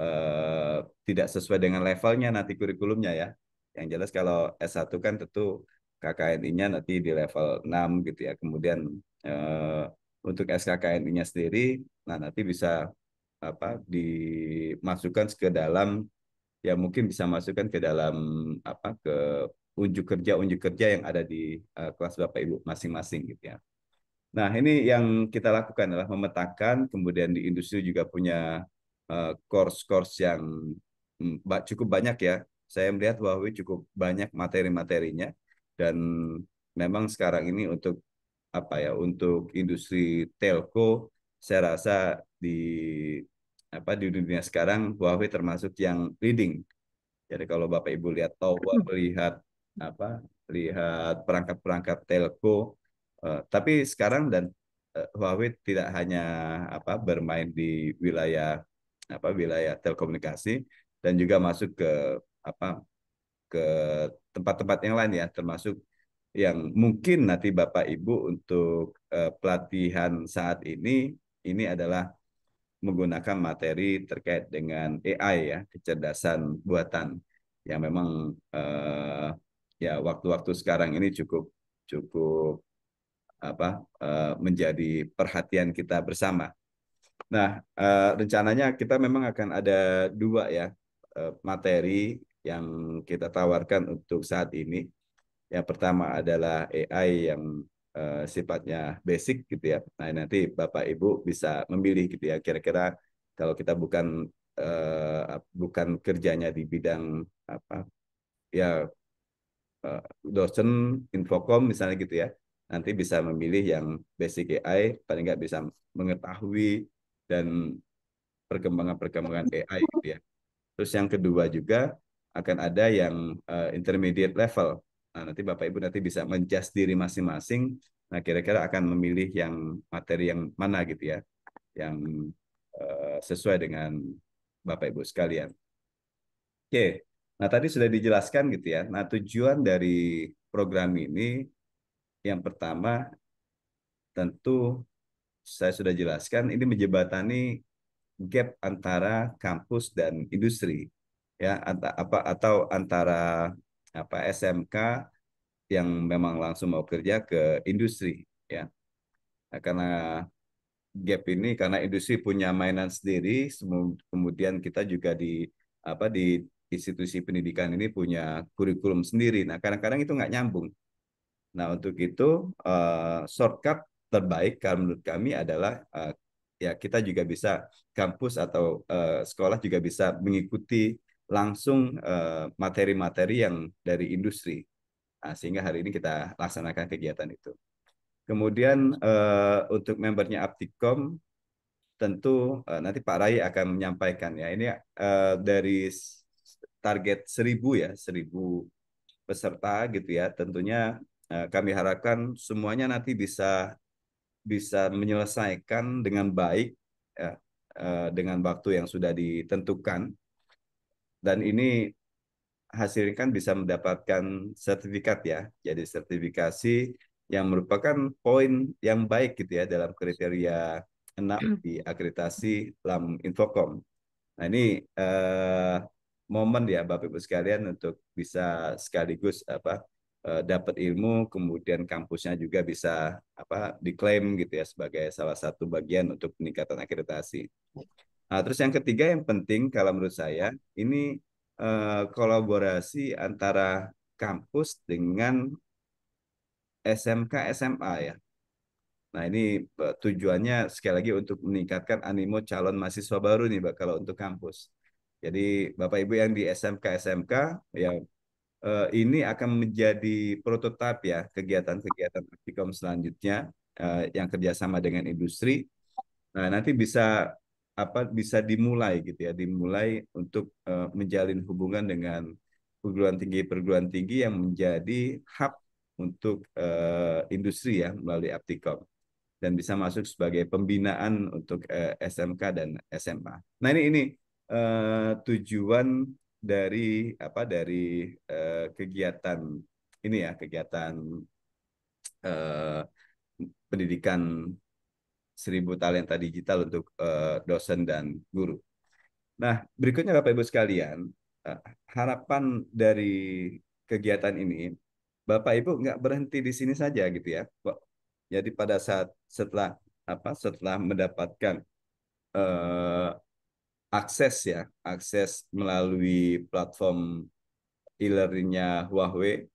eh, tidak sesuai dengan levelnya nanti kurikulumnya ya. Yang jelas kalau S1 kan tentu KKNI-nya nanti di level 6 gitu ya. Kemudian untuk SKKNI-nya sendiri nah nanti bisa apa dimasukkan ke dalam ya mungkin bisa masukkan ke dalam apa ke unjuk kerja unjuk kerja yang ada di uh, kelas bapak ibu masing-masing gitu ya. Nah ini yang kita lakukan adalah memetakan, kemudian di industri juga punya eh, course-course uh, yang mm, cukup banyak ya. Saya melihat bahwa cukup banyak materi-materinya dan memang sekarang ini untuk apa ya untuk industri telco saya rasa di apa di dunia sekarang Huawei termasuk yang leading. Jadi kalau Bapak Ibu lihat Tower, hmm. melihat apa lihat perangkat-perangkat telco uh, tapi sekarang dan uh, Huawei tidak hanya apa bermain di wilayah apa wilayah telekomunikasi dan juga masuk ke apa ke tempat-tempat yang lain ya termasuk yang mungkin nanti Bapak Ibu untuk uh, pelatihan saat ini ini adalah menggunakan materi terkait dengan AI ya kecerdasan buatan yang memang uh, ya waktu-waktu sekarang ini cukup cukup apa eh, menjadi perhatian kita bersama. Nah, eh, rencananya kita memang akan ada dua ya eh, materi yang kita tawarkan untuk saat ini. Yang pertama adalah AI yang sifatnya basic gitu ya. Nah, nanti Bapak Ibu bisa memilih gitu ya kira-kira kalau kita bukan bukan kerjanya di bidang apa ya Eh, dosen infokom misalnya gitu ya nanti bisa memilih yang basic AI paling nggak bisa mengetahui dan perkembangan-perkembangan AI gitu ya. Terus yang kedua juga akan ada yang uh, intermediate level. Nah, nanti Bapak Ibu nanti bisa menjust diri masing-masing. Nah, kira-kira akan memilih yang materi yang mana gitu ya. Yang uh, sesuai dengan Bapak Ibu sekalian. Oke. Okay. Nah, tadi sudah dijelaskan gitu ya. Nah, tujuan dari program ini yang pertama tentu saya sudah jelaskan ini menjebatani gap antara kampus dan industri ya atau apa atau antara apa SMK yang memang langsung mau kerja ke industri ya. Nah, karena gap ini karena industri punya mainan sendiri kemudian kita juga di apa di institusi pendidikan ini punya kurikulum sendiri. Nah, kadang-kadang itu nggak nyambung. Nah, untuk itu uh, shortcut terbaik kalau menurut kami adalah uh, ya kita juga bisa kampus atau uh, sekolah juga bisa mengikuti langsung materi-materi uh, yang dari industri. Nah, sehingga hari ini kita laksanakan kegiatan itu. Kemudian uh, untuk membernya Aptikom tentu uh, nanti Pak Rai akan menyampaikan ya ini uh, dari target seribu ya, seribu peserta gitu ya. Tentunya eh, kami harapkan semuanya nanti bisa bisa menyelesaikan dengan baik ya, eh, dengan waktu yang sudah ditentukan. Dan ini hasilnya kan bisa mendapatkan sertifikat ya. Jadi sertifikasi yang merupakan poin yang baik gitu ya dalam kriteria 6 di akreditasi LAM Infocom. Nah ini eh, momen ya Bapak Ibu sekalian untuk bisa sekaligus apa eh, dapat ilmu kemudian kampusnya juga bisa apa diklaim gitu ya sebagai salah satu bagian untuk peningkatan akreditasi. Nah, terus yang ketiga yang penting kalau menurut saya ini eh, kolaborasi antara kampus dengan SMK SMA ya. Nah ini eh, tujuannya sekali lagi untuk meningkatkan animo calon mahasiswa baru nih Pak kalau untuk kampus. Jadi Bapak Ibu yang di SMK SMK ya eh, ini akan menjadi prototipe ya kegiatan-kegiatan praktikum selanjutnya eh, yang kerjasama dengan industri. Nah nanti bisa apa bisa dimulai gitu ya dimulai untuk eh, menjalin hubungan dengan perguruan tinggi perguruan tinggi yang menjadi hub untuk eh, industri ya melalui Aptikom dan bisa masuk sebagai pembinaan untuk eh, SMK dan SMA. Nah ini ini Eh, tujuan dari apa dari eh, kegiatan ini ya kegiatan eh, pendidikan seribu talenta digital untuk dosen dan guru. Nah berikutnya bapak ibu sekalian harapan dari kegiatan ini bapak ibu nggak berhenti di sini saja gitu ya. Jadi pada saat setelah apa setelah mendapatkan uh, akses ya, akses melalui platform e-learningnya Huawei.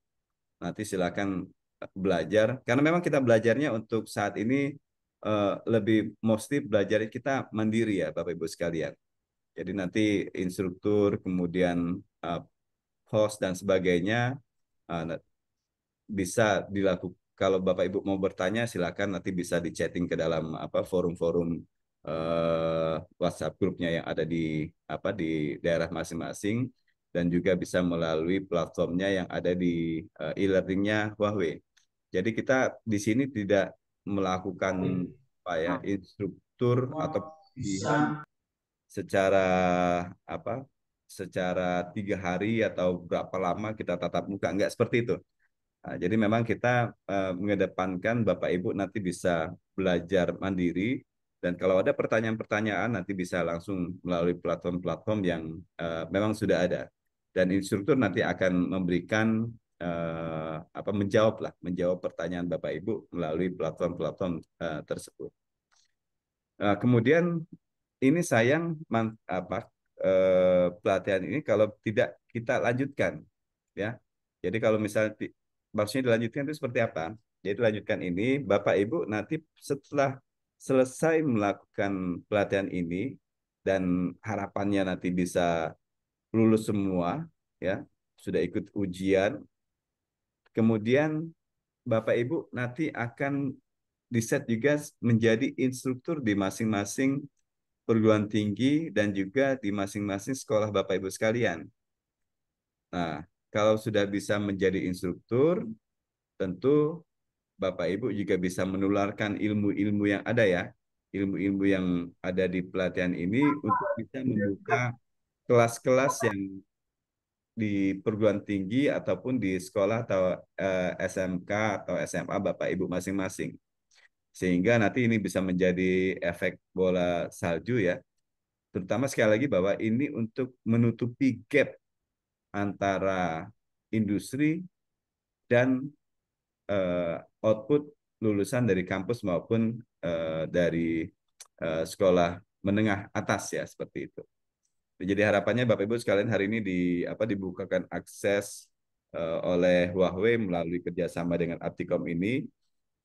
Nanti silakan eh, belajar karena memang kita belajarnya untuk saat ini uh, lebih mostly belajar kita mandiri ya Bapak Ibu sekalian. Jadi nanti instruktur kemudian uh, host dan sebagainya uh, bisa dilakukan kalau Bapak Ibu mau bertanya silakan nanti bisa di chatting ke dalam apa forum-forum uh, WhatsApp grupnya yang ada di apa di daerah masing-masing dan juga bisa melalui platformnya yang ada di uh, e-learningnya Huawei. Jadi kita di sini tidak melakukan apa ya instruktur atau bisa secara apa secara tiga hari atau berapa lama kita tatap muka nggak seperti itu. Nah, jadi memang kita uh, mengedepankan Bapak Ibu nanti bisa belajar mandiri dan kalau ada pertanyaan-pertanyaan nanti bisa langsung melalui platform-platform yang uh, memang sudah ada. Dan instruktur nanti akan memberikan uh, apa menjawab lah, menjawab pertanyaan Bapak Ibu melalui platform-platform uh, tersebut. Nah, kemudian ini sayang man, apa uh, pelatihan ini kalau tidak kita lanjutkan ya. Jadi kalau misalnya maksudnya dilanjutkan itu seperti apa? Jadi lanjutkan ini Bapak Ibu nanti setelah selesai melakukan pelatihan ini dan harapannya nanti bisa lulus semua ya sudah ikut ujian kemudian Bapak Ibu nanti akan diset juga menjadi instruktur di masing-masing perguruan tinggi dan juga di masing-masing sekolah Bapak Ibu sekalian. Nah, kalau sudah bisa menjadi instruktur, tentu Bapak Ibu juga bisa menularkan ilmu-ilmu yang ada ya, ilmu-ilmu yang ada di pelatihan ini untuk bisa membuka kelas-kelas yang di perguruan tinggi ataupun di sekolah atau eh, SMK atau SMA Bapak Ibu masing-masing. Sehingga nanti ini bisa menjadi efek bola salju ya. Terutama sekali lagi bahwa ini untuk menutupi gap antara industri dan uh, output lulusan dari kampus maupun uh, dari uh, sekolah menengah atas ya seperti itu. Jadi harapannya Bapak Ibu sekalian hari ini di apa dibukakan akses uh, oleh Huawei melalui kerjasama dengan Apticom ini.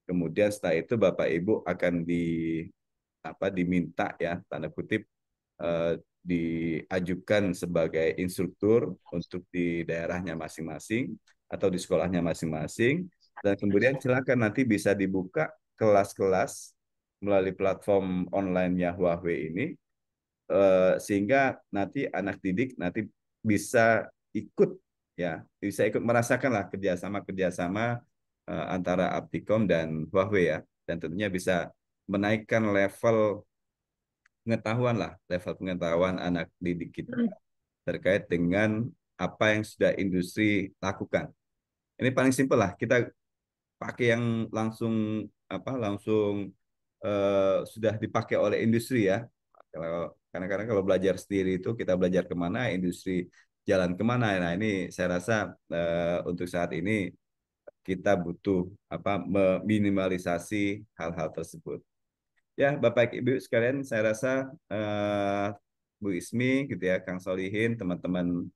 Kemudian setelah itu Bapak Ibu akan di apa diminta ya tanda kutip uh, diajukan sebagai instruktur untuk di daerahnya masing-masing atau di sekolahnya masing-masing dan kemudian silakan nanti bisa dibuka kelas-kelas melalui platform online Huawei ini eh, sehingga nanti anak didik nanti bisa ikut ya bisa ikut merasakan lah kerjasama kerjasama eh, antara Aptikom dan Huawei ya dan tentunya bisa menaikkan level pengetahuan lah level pengetahuan anak didik kita hmm. terkait dengan apa yang sudah industri lakukan. Ini paling simpel lah kita pakai yang langsung apa langsung eh, sudah dipakai oleh industri ya. Kalau karena karena kalau belajar sendiri itu kita belajar kemana, industri jalan kemana. Nah ini saya rasa eh, untuk saat ini kita butuh apa meminimalisasi hal-hal tersebut. Ya Bapak Ibu sekalian, saya rasa eh, Bu Ismi gitu ya, Kang Solihin, teman-teman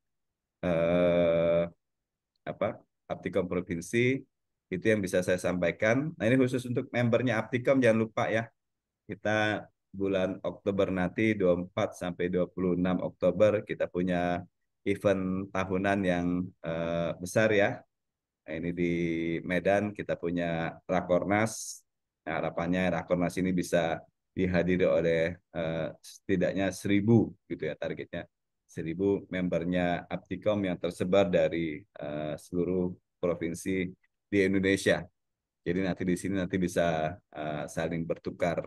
eh, apa Aptikom Provinsi itu yang bisa saya sampaikan. Nah ini khusus untuk membernya Aptikom jangan lupa ya. Kita bulan Oktober nanti 24 sampai 26 Oktober kita punya event tahunan yang uh, besar ya. Nah, ini di Medan kita punya Rakornas. Nah, harapannya Rakornas ini bisa dihadiri oleh uh, setidaknya seribu gitu ya targetnya seribu membernya Aptikom yang tersebar dari uh, seluruh provinsi di Indonesia. Jadi nanti di sini nanti bisa uh, saling bertukar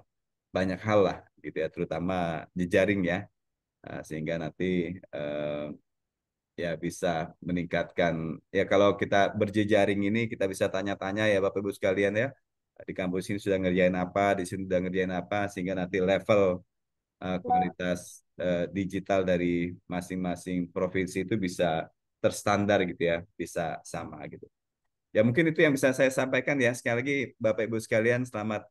banyak hal lah gitu ya, terutama jejaring ya, uh, sehingga nanti uh, ya bisa meningkatkan ya kalau kita berjejaring ini kita bisa tanya-tanya ya Bapak Ibu sekalian ya di kampus ini sudah ngerjain apa, di sini sudah ngerjain apa sehingga nanti level uh, komunitas uh, digital dari masing-masing provinsi itu bisa terstandar gitu ya, bisa sama gitu ya mungkin itu yang bisa saya sampaikan ya sekali lagi Bapak Ibu sekalian selamat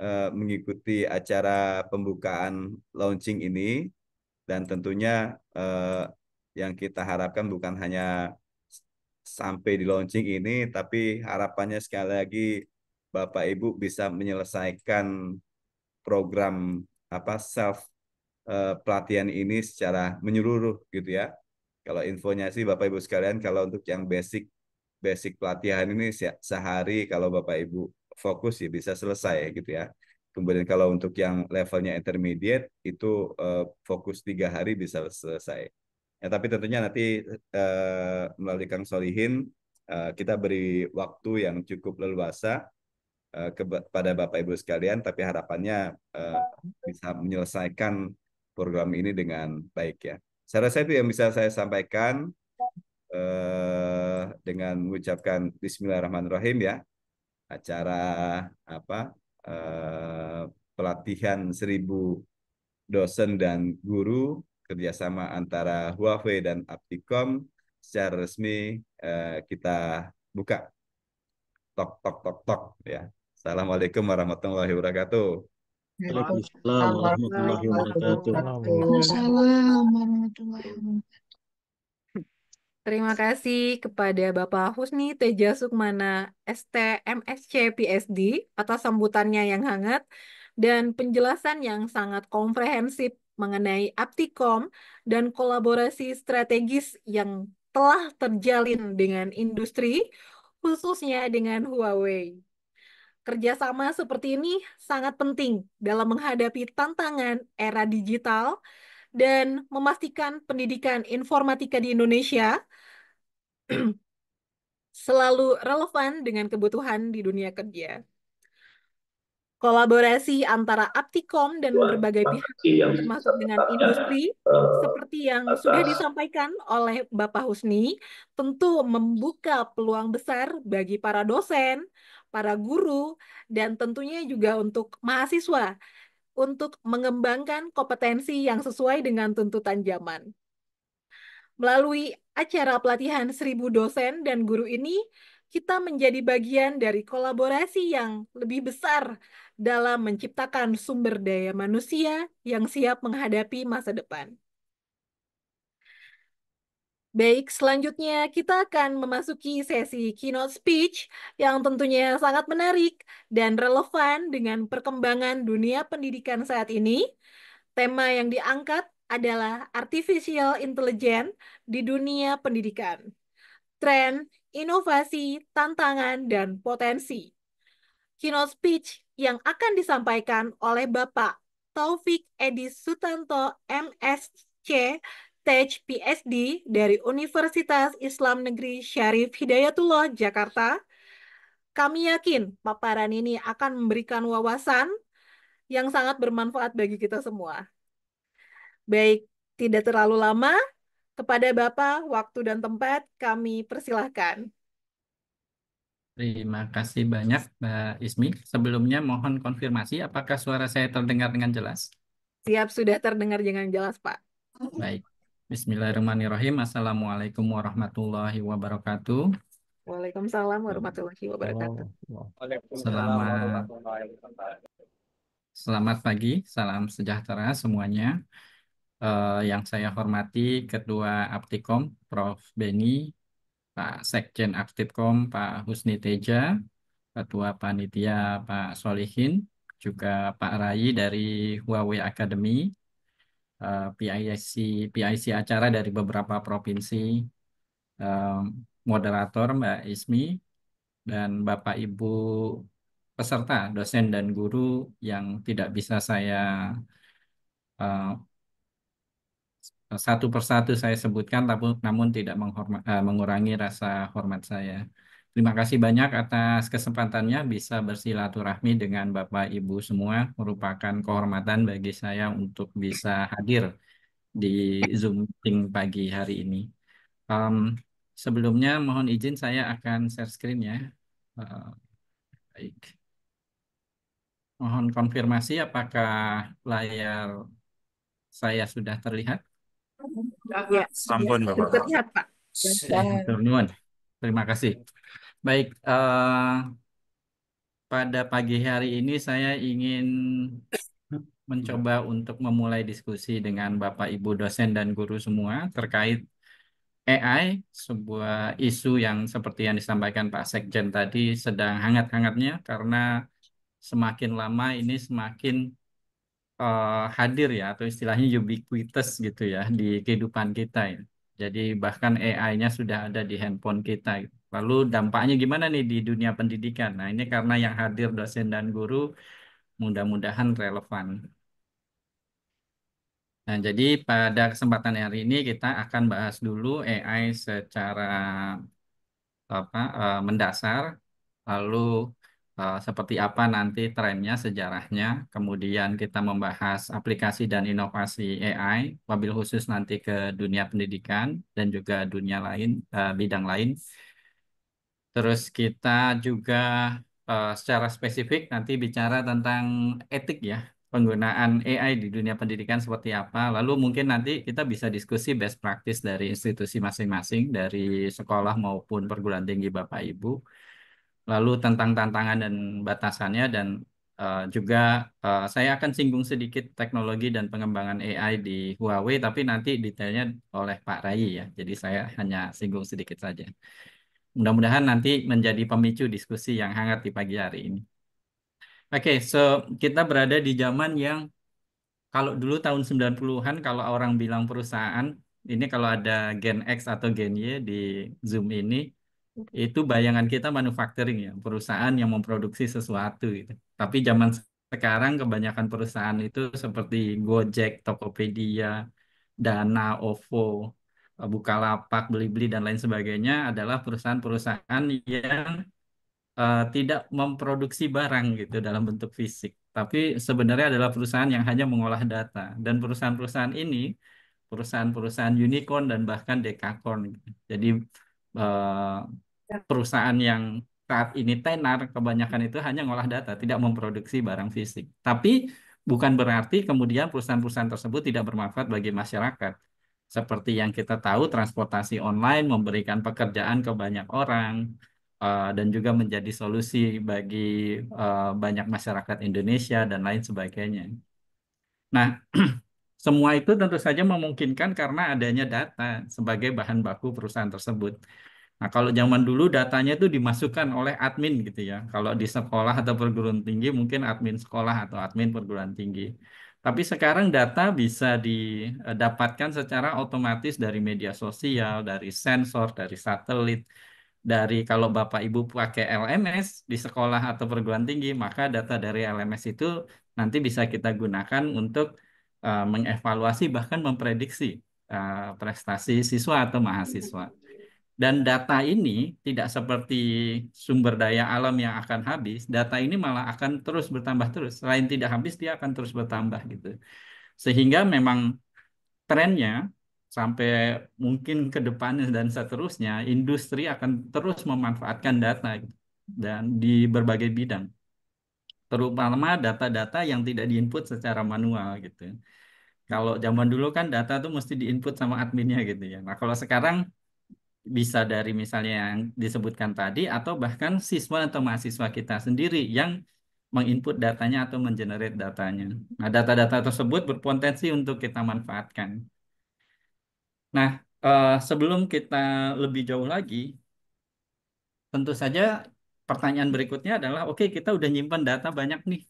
uh, mengikuti acara pembukaan launching ini dan tentunya uh, yang kita harapkan bukan hanya sampai di launching ini tapi harapannya sekali lagi Bapak Ibu bisa menyelesaikan program apa self eh, pelatihan ini secara menyeluruh gitu ya. Kalau infonya sih Bapak Ibu sekalian kalau untuk yang basic basic pelatihan ini sehari kalau Bapak Ibu fokus ya bisa selesai gitu ya. Kemudian kalau untuk yang levelnya intermediate itu uh, fokus tiga hari bisa selesai. Ya, tapi tentunya nanti uh, melalui Kang Solihin uh, kita beri waktu yang cukup leluasa uh, kepada Bapak Ibu sekalian. Tapi harapannya uh, bisa menyelesaikan program ini dengan baik ya. Saya rasa itu yang bisa saya sampaikan eh, dengan mengucapkan Bismillahirrahmanirrahim ya acara apa eh, pelatihan seribu dosen dan guru kerjasama antara Huawei dan Apticom secara resmi eh, kita buka tok tok tok tok ya Assalamualaikum warahmatullahi wabarakatuh. Waalaikumsalam warahmatullahi wabarakatuh. Waalaikumsalam warahmatullahi wabarakatuh. Terima kasih kepada Bapak Husni Teja Sukmana, ST, MSc, P.S.D. atas sambutannya yang hangat dan penjelasan yang sangat komprehensif mengenai Aptikom dan kolaborasi strategis yang telah terjalin dengan industri, khususnya dengan Huawei. Kerjasama seperti ini sangat penting dalam menghadapi tantangan era digital dan memastikan pendidikan informatika di Indonesia selalu relevan dengan kebutuhan di dunia kerja. Kolaborasi antara Aptikom dan Buat berbagai pihak termasuk dengan ya. industri uh, seperti yang atas. sudah disampaikan oleh Bapak Husni tentu membuka peluang besar bagi para dosen, para guru, dan tentunya juga untuk mahasiswa untuk mengembangkan kompetensi yang sesuai dengan tuntutan zaman. Melalui acara pelatihan seribu dosen dan guru ini, kita menjadi bagian dari kolaborasi yang lebih besar dalam menciptakan sumber daya manusia yang siap menghadapi masa depan. Baik, selanjutnya kita akan memasuki sesi keynote speech yang tentunya sangat menarik dan relevan dengan perkembangan dunia pendidikan saat ini. Tema yang diangkat adalah artificial intelligence di dunia pendidikan. Tren, inovasi, tantangan, dan potensi. Keynote speech yang akan disampaikan oleh Bapak Taufik Edi Sutanto, MSC, Tech PSD dari Universitas Islam Negeri Syarif Hidayatullah Jakarta. Kami yakin paparan ini akan memberikan wawasan yang sangat bermanfaat bagi kita semua. Baik, tidak terlalu lama, kepada Bapak waktu dan tempat kami persilahkan. Terima kasih banyak Mbak Ismi. Sebelumnya mohon konfirmasi apakah suara saya terdengar dengan jelas? Siap, sudah terdengar dengan jelas Pak. Baik. Bismillahirrahmanirrahim. Assalamualaikum warahmatullahi wabarakatuh. Waalaikumsalam warahmatullahi wabarakatuh. Selamat, selamat pagi, salam sejahtera semuanya. Uh, yang saya hormati Ketua Aptikom, Prof. Beni, Pak Sekjen Aptikom, Pak Husni Teja, Ketua Panitia Pak Solihin, juga Pak Rai dari Huawei Academy, uh, eh, PIC PIC acara dari beberapa provinsi eh, moderator Mbak Ismi dan Bapak Ibu peserta dosen dan guru yang tidak bisa saya eh, satu persatu saya sebutkan namun, tidak mengurangi rasa hormat saya. Terima kasih banyak atas kesempatannya bisa bersilaturahmi dengan Bapak Ibu semua. Merupakan kehormatan bagi saya untuk bisa hadir di Zoom meeting pagi hari ini. Um, sebelumnya mohon izin saya akan share screen ya. Uh, baik. Mohon konfirmasi apakah layar saya sudah terlihat? Ya, sampun Bapak. Terlihat Pak. Terima kasih. Baik, uh, pada pagi hari ini saya ingin mencoba untuk memulai diskusi dengan Bapak Ibu dosen dan guru semua terkait AI, sebuah isu yang seperti yang disampaikan Pak Sekjen tadi sedang hangat-hangatnya karena semakin lama ini semakin uh, hadir ya atau istilahnya ubiquitous gitu ya di kehidupan kita ya. Jadi bahkan AI-nya sudah ada di handphone kita gitu. Lalu dampaknya gimana nih di dunia pendidikan? Nah, ini karena yang hadir dosen dan guru mudah-mudahan relevan. Nah, jadi pada kesempatan hari ini kita akan bahas dulu AI secara apa e, mendasar, lalu e, seperti apa nanti trennya, sejarahnya, kemudian kita membahas aplikasi dan inovasi AI, wabil khusus nanti ke dunia pendidikan dan juga dunia lain e, bidang lain. Terus kita juga uh, secara spesifik nanti bicara tentang etik ya, penggunaan AI di dunia pendidikan seperti apa. Lalu mungkin nanti kita bisa diskusi best practice dari institusi masing-masing, dari sekolah maupun perguruan tinggi Bapak Ibu. Lalu tentang tantangan dan batasannya dan uh, juga uh, saya akan singgung sedikit teknologi dan pengembangan AI di Huawei, tapi nanti detailnya oleh Pak Rai ya. Jadi saya hanya singgung sedikit saja mudah-mudahan nanti menjadi pemicu diskusi yang hangat di pagi hari ini. Oke, okay, so kita berada di zaman yang kalau dulu tahun 90-an kalau orang bilang perusahaan, ini kalau ada Gen X atau Gen Y di Zoom ini, itu bayangan kita manufacturing ya, perusahaan yang memproduksi sesuatu gitu. Tapi zaman sekarang kebanyakan perusahaan itu seperti Gojek, Tokopedia, Dana, OVO, Eh, Buka lapak beli-beli dan lain sebagainya adalah perusahaan-perusahaan yang uh, tidak memproduksi barang gitu dalam bentuk fisik, tapi sebenarnya adalah perusahaan yang hanya mengolah data dan perusahaan-perusahaan ini perusahaan-perusahaan unicorn dan bahkan dekakorn. Gitu. Jadi uh, perusahaan yang saat ini tenar kebanyakan itu hanya mengolah data, tidak memproduksi barang fisik. Tapi bukan berarti kemudian perusahaan-perusahaan tersebut tidak bermanfaat bagi masyarakat. Seperti yang kita tahu, transportasi online memberikan pekerjaan ke banyak orang uh, dan juga menjadi solusi bagi uh, banyak masyarakat Indonesia dan lain sebagainya. Nah, semua itu tentu saja memungkinkan karena adanya data sebagai bahan baku perusahaan tersebut. Nah, kalau zaman dulu datanya itu dimasukkan oleh admin gitu ya. Kalau di sekolah atau perguruan tinggi mungkin admin sekolah atau admin perguruan tinggi. Tapi sekarang data bisa didapatkan secara otomatis dari media sosial, dari sensor, dari satelit, dari kalau Bapak Ibu pakai LMS di sekolah atau perguruan tinggi, maka data dari LMS itu nanti bisa kita gunakan untuk eh, mengevaluasi bahkan memprediksi eh, prestasi siswa atau mahasiswa. Dan data ini tidak seperti sumber daya alam yang akan habis, data ini malah akan terus bertambah terus. Selain tidak habis, dia akan terus bertambah gitu. Sehingga memang trennya sampai mungkin ke depannya dan seterusnya, industri akan terus memanfaatkan data gitu dan di berbagai bidang. Terutama data-data yang tidak diinput secara manual gitu. Kalau zaman dulu kan data tuh mesti diinput sama adminnya gitu ya. Nah, kalau sekarang bisa dari misalnya yang disebutkan tadi atau bahkan siswa atau mahasiswa kita sendiri yang menginput datanya atau mengenerate datanya. Nah, data-data tersebut berpotensi untuk kita manfaatkan. Nah, eh, sebelum kita lebih jauh lagi, tentu saja pertanyaan berikutnya adalah, oke okay, kita udah nyimpan data banyak nih,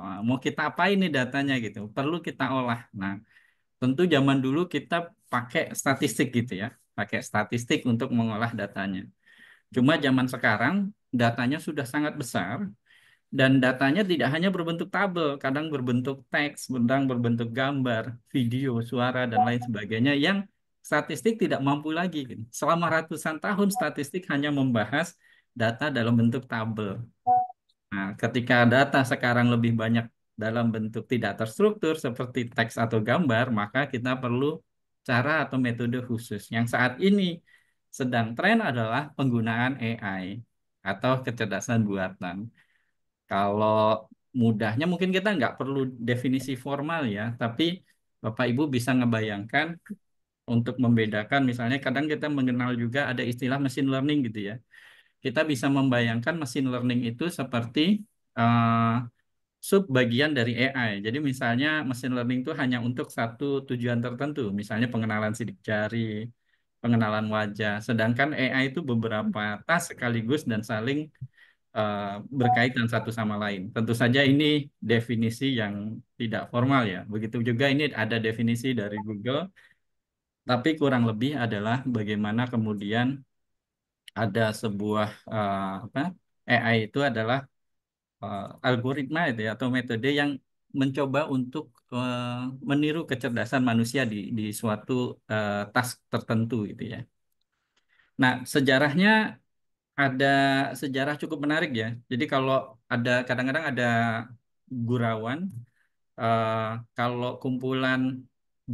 eh, mau kita apa ini datanya gitu, perlu kita olah. Nah, tentu zaman dulu kita pakai statistik gitu ya pakai statistik untuk mengolah datanya. Cuma zaman sekarang datanya sudah sangat besar dan datanya tidak hanya berbentuk tabel, kadang berbentuk teks, kadang berbentuk gambar, video, suara dan lain sebagainya yang statistik tidak mampu lagi. Selama ratusan tahun statistik hanya membahas data dalam bentuk tabel. Nah, ketika data sekarang lebih banyak dalam bentuk tidak terstruktur seperti teks atau gambar, maka kita perlu cara atau metode khusus. Yang saat ini sedang tren adalah penggunaan AI atau kecerdasan buatan. Kalau mudahnya mungkin kita nggak perlu definisi formal ya, tapi Bapak Ibu bisa ngebayangkan untuk membedakan misalnya kadang kita mengenal juga ada istilah machine learning gitu ya. Kita bisa membayangkan machine learning itu seperti uh, subbagian dari AI. Jadi misalnya mesin learning itu hanya untuk satu tujuan tertentu, misalnya pengenalan sidik jari, pengenalan wajah. Sedangkan AI itu beberapa tas sekaligus dan saling uh, berkaitan satu sama lain. Tentu saja ini definisi yang tidak formal ya. Begitu juga ini ada definisi dari Google, tapi kurang lebih adalah bagaimana kemudian ada sebuah uh, apa AI itu adalah uh, algoritma itu ya, atau metode yang mencoba untuk uh, meniru kecerdasan manusia di di suatu uh, task tertentu gitu ya. Nah, sejarahnya ada sejarah cukup menarik ya. Jadi kalau ada kadang-kadang ada gurauan uh, kalau kumpulan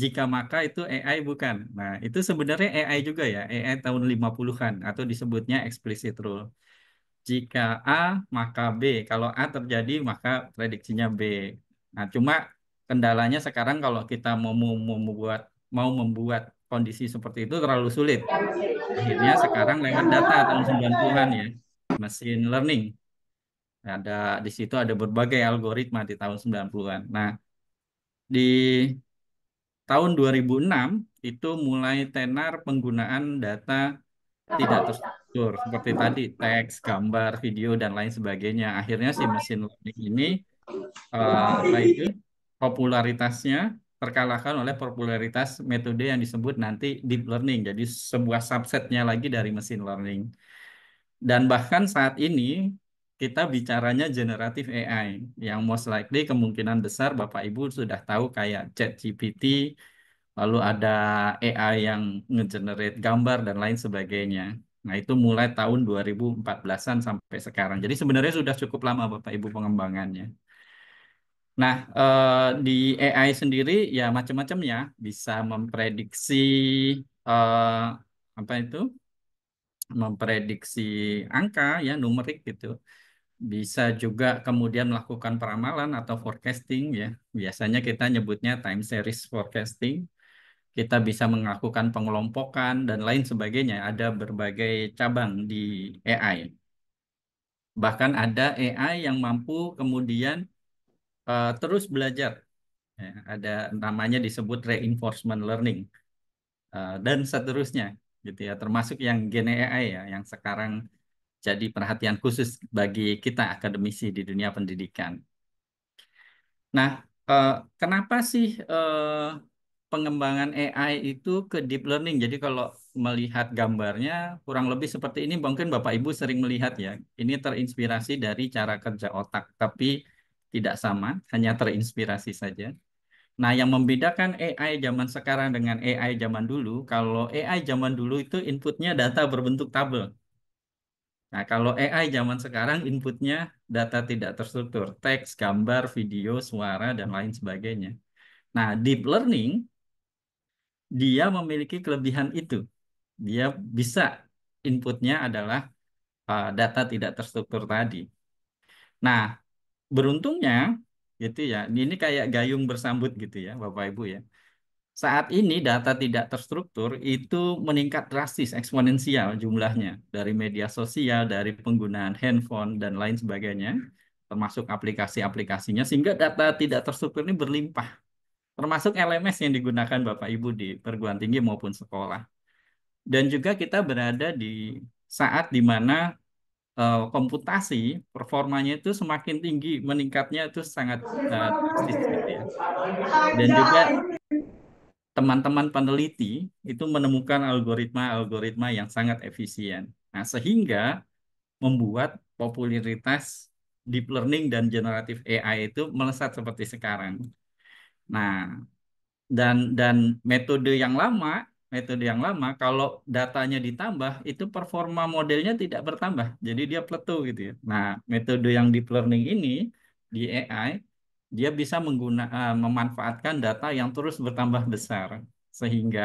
jika maka itu AI bukan. Nah, itu sebenarnya AI juga ya, AI tahun 50-an atau disebutnya explicit rule. Jika A, maka B. Kalau A terjadi, maka prediksinya B. Nah, cuma kendalanya sekarang kalau kita mau membuat mau membuat kondisi seperti itu terlalu sulit. Akhirnya sekarang lewat data tahun 90-an ya, mesin learning. Ada di situ ada berbagai algoritma di tahun 90-an. Nah, di tahun 2006 itu mulai tenar penggunaan data tidak terstruktur struktur seperti tadi teks, gambar, video dan lain sebagainya. Akhirnya si mesin learning ini uh, itu popularitasnya terkalahkan oleh popularitas metode yang disebut nanti deep learning. Jadi sebuah subsetnya lagi dari mesin learning. Dan bahkan saat ini kita bicaranya generatif AI yang most likely kemungkinan besar Bapak Ibu sudah tahu kayak Chat GPT, lalu ada AI yang ngegenerate gambar dan lain sebagainya. Nah, itu mulai tahun 2014-an sampai sekarang. Jadi sebenarnya sudah cukup lama Bapak Ibu pengembangannya. Nah, eh, di AI sendiri ya macam-macam ya, bisa memprediksi eh, apa itu? memprediksi angka ya numerik gitu. Bisa juga kemudian melakukan peramalan atau forecasting ya. Biasanya kita nyebutnya time series forecasting kita bisa melakukan pengelompokan dan lain sebagainya. Ada berbagai cabang di AI. Bahkan ada AI yang mampu kemudian uh, terus belajar. Ya, ada namanya disebut reinforcement learning uh, dan seterusnya, gitu ya. Termasuk yang gen AI ya, yang sekarang jadi perhatian khusus bagi kita akademisi di dunia pendidikan. Nah, uh, kenapa sih uh, pengembangan AI itu ke deep learning. Jadi kalau melihat gambarnya kurang lebih seperti ini mungkin Bapak Ibu sering melihat ya. Ini terinspirasi dari cara kerja otak tapi tidak sama, hanya terinspirasi saja. Nah, yang membedakan AI zaman sekarang dengan AI zaman dulu, kalau AI zaman dulu itu inputnya data berbentuk tabel. Nah, kalau AI zaman sekarang inputnya data tidak terstruktur, teks, gambar, video, suara, dan lain sebagainya. Nah, deep learning dia memiliki kelebihan itu. Dia bisa inputnya adalah uh, data tidak terstruktur tadi. Nah, beruntungnya gitu ya, ini kayak gayung bersambut gitu ya, Bapak Ibu ya. Saat ini data tidak terstruktur itu meningkat drastis eksponensial jumlahnya dari media sosial, dari penggunaan handphone dan lain sebagainya, termasuk aplikasi-aplikasinya sehingga data tidak terstruktur ini berlimpah termasuk LMS yang digunakan Bapak Ibu di perguruan tinggi maupun sekolah. Dan juga kita berada di saat di mana uh, komputasi performanya itu semakin tinggi, meningkatnya itu sangat uh, Dan juga teman-teman peneliti itu menemukan algoritma-algoritma yang sangat efisien. Nah, sehingga membuat popularitas deep learning dan generatif AI itu melesat seperti sekarang. Nah, dan dan metode yang lama, metode yang lama kalau datanya ditambah itu performa modelnya tidak bertambah. Jadi dia plateau gitu ya. Nah, metode yang deep learning ini di AI dia bisa menggunakan eh, memanfaatkan data yang terus bertambah besar sehingga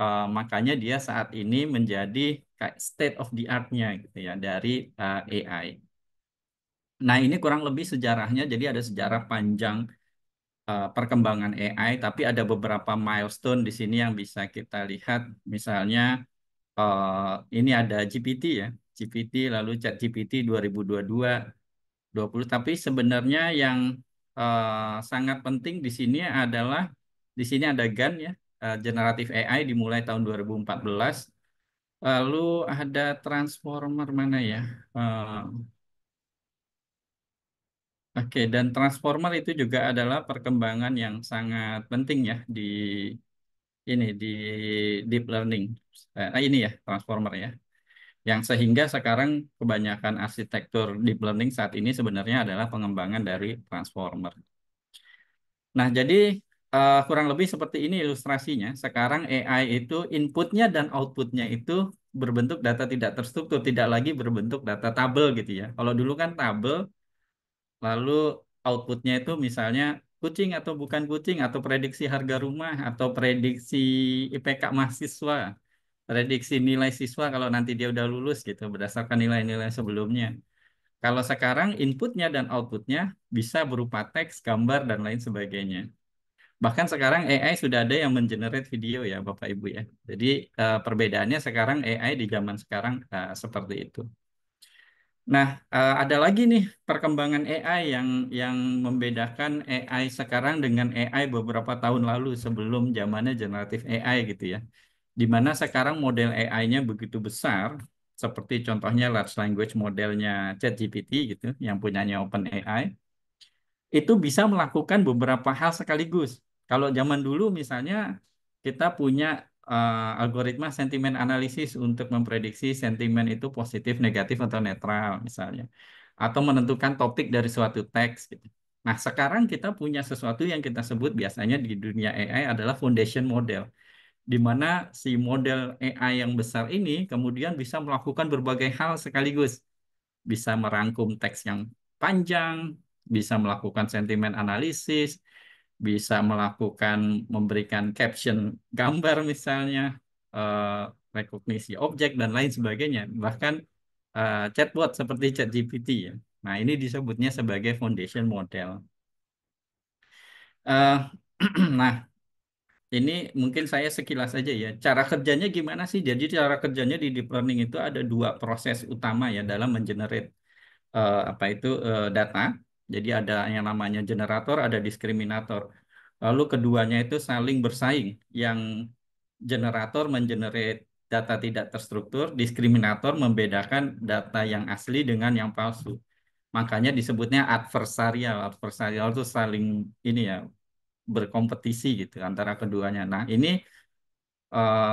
uh, makanya dia saat ini menjadi state of the art-nya gitu ya dari uh, eh, AI. Nah, ini kurang lebih sejarahnya. Jadi ada sejarah panjang Eh, perkembangan AI, tapi ada beberapa milestone di sini yang bisa kita lihat. Misalnya eh, ini ada GPT ya, GPT lalu ChatGPT 2022 20 tapi sebenarnya yang eh, sangat penting di sini adalah di sini ada GAN ya, uh, generative AI dimulai tahun 2014. Lalu ada transformer mana ya? Oke, dan transformer itu juga adalah perkembangan yang sangat penting ya di ini di deep learning. Nah ini ya transformer ya. Yang sehingga sekarang kebanyakan arsitektur deep learning saat ini sebenarnya adalah pengembangan dari transformer. Nah, jadi uh, kurang lebih seperti ini ilustrasinya. Sekarang AI itu inputnya dan outputnya itu berbentuk data tidak terstruktur, tidak lagi berbentuk data tabel gitu ya. Kalau dulu kan tabel Lalu outputnya itu misalnya kucing atau bukan kucing atau prediksi harga rumah atau prediksi IPK mahasiswa, prediksi nilai siswa kalau nanti dia udah lulus gitu berdasarkan nilai-nilai sebelumnya. Kalau sekarang inputnya dan outputnya bisa berupa teks, gambar dan lain sebagainya. Bahkan sekarang AI sudah ada yang mengenerate video ya Bapak Ibu ya. Jadi eh, perbedaannya sekarang AI di zaman sekarang eh, seperti itu. Nah, eh, ada lagi nih perkembangan AI yang yang membedakan AI sekarang dengan AI beberapa tahun lalu sebelum zamannya generatif AI gitu ya. Di mana sekarang model AI-nya begitu besar, seperti contohnya large language modelnya ChatGPT gitu, yang punyanya OpenAI, itu bisa melakukan beberapa hal sekaligus. Kalau zaman dulu misalnya kita punya uh, algoritma sentimen analisis untuk memprediksi sentimen itu positif, negatif, atau netral misalnya. Atau menentukan topik dari suatu teks. Gitu. Nah sekarang kita punya sesuatu yang kita sebut biasanya di dunia AI adalah foundation model. Di mana si model AI yang besar ini kemudian bisa melakukan berbagai hal sekaligus. Bisa merangkum teks yang panjang, bisa melakukan sentimen analisis, bisa melakukan memberikan caption gambar misalnya uh, rekognisi objek dan lain sebagainya bahkan uh, chatbot seperti ChatGPT ya nah ini disebutnya sebagai foundation model uh, nah ini mungkin saya sekilas saja ya cara kerjanya gimana sih jadi cara kerjanya di deep learning itu ada dua proses utama ya dalam mengenerate uh, apa itu uh, data jadi ada yang namanya generator, ada diskriminator. Lalu keduanya itu saling bersaing. Yang generator mengenerate data tidak terstruktur, diskriminator membedakan data yang asli dengan yang palsu. Makanya disebutnya adversarial. Adversarial itu saling ini ya berkompetisi gitu antara keduanya. Nah, ini eh,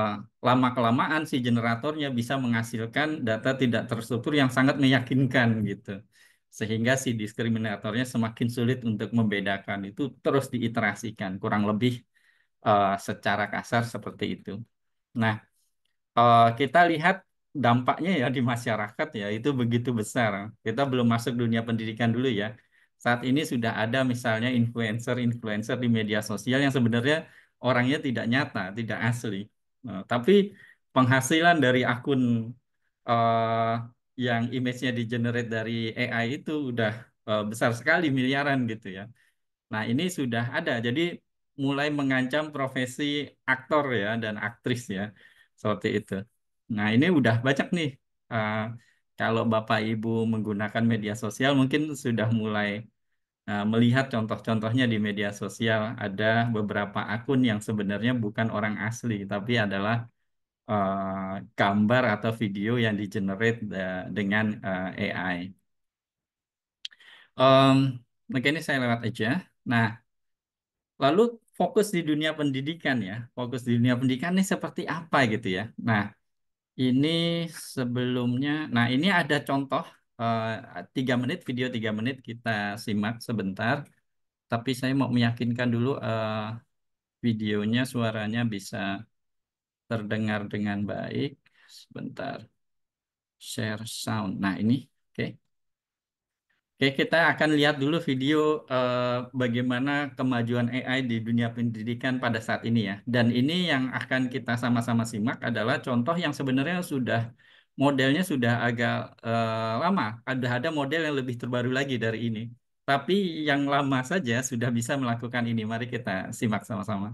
lama kelamaan si generatornya bisa menghasilkan data tidak terstruktur yang sangat meyakinkan gitu sehingga si diskriminatornya semakin sulit untuk membedakan itu terus diiterasikan kurang lebih uh, secara kasar seperti itu. Nah, uh, kita lihat dampaknya ya di masyarakat ya itu begitu besar. Kita belum masuk dunia pendidikan dulu ya. Saat ini sudah ada misalnya influencer-influencer di media sosial yang sebenarnya orangnya tidak nyata, tidak asli. Nah, tapi penghasilan dari akun uh, yang image-nya di generate dari AI itu udah uh, besar sekali miliaran gitu ya. Nah, ini sudah ada. Jadi mulai mengancam profesi aktor ya dan aktris ya. Seperti itu. Nah, ini udah banyak nih uh, kalau Bapak Ibu menggunakan media sosial mungkin sudah mulai uh, melihat contoh-contohnya di media sosial ada beberapa akun yang sebenarnya bukan orang asli tapi adalah Eh, gambar atau video yang di-generate uh, dengan uh, eh, AI. Um, ini saya lewat aja. Nah, lalu fokus di dunia pendidikan ya. Fokus di dunia pendidikan ini seperti apa gitu ya. Nah, ini sebelumnya, nah ini ada contoh eh, tiga uh, menit video tiga menit kita simak sebentar. Tapi saya mau meyakinkan dulu uh, videonya, suaranya bisa terdengar dengan baik. Sebentar. Share sound. Nah, ini oke. Oke, kita akan lihat dulu video eh, bagaimana kemajuan AI di dunia pendidikan pada saat ini ya. Dan ini yang akan kita sama-sama simak adalah contoh yang sebenarnya sudah modelnya sudah agak eh, lama. Ada ada model yang lebih terbaru lagi dari ini. Tapi yang lama saja sudah bisa melakukan ini. Mari kita simak sama-sama.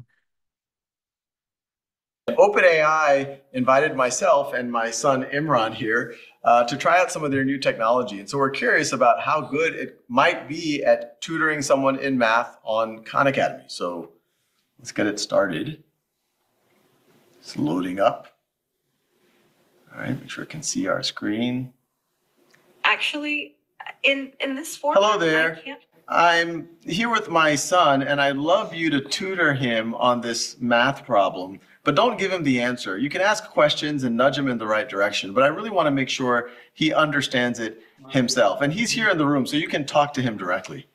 OpenAI invited myself and my son Imran here uh, to try out some of their new technology. And so we're curious about how good it might be at tutoring someone in math on Khan Academy. So let's get it started. It's loading up. All right, make sure it can see our screen. Actually, in, in this form, Hello there. I'm here with my son, and I'd love you to tutor him on this math problem. But don't give him the answer. You can ask questions and nudge him in the right direction, but I really want to make sure he understands it himself. And he's here in the room, so you can talk to him directly.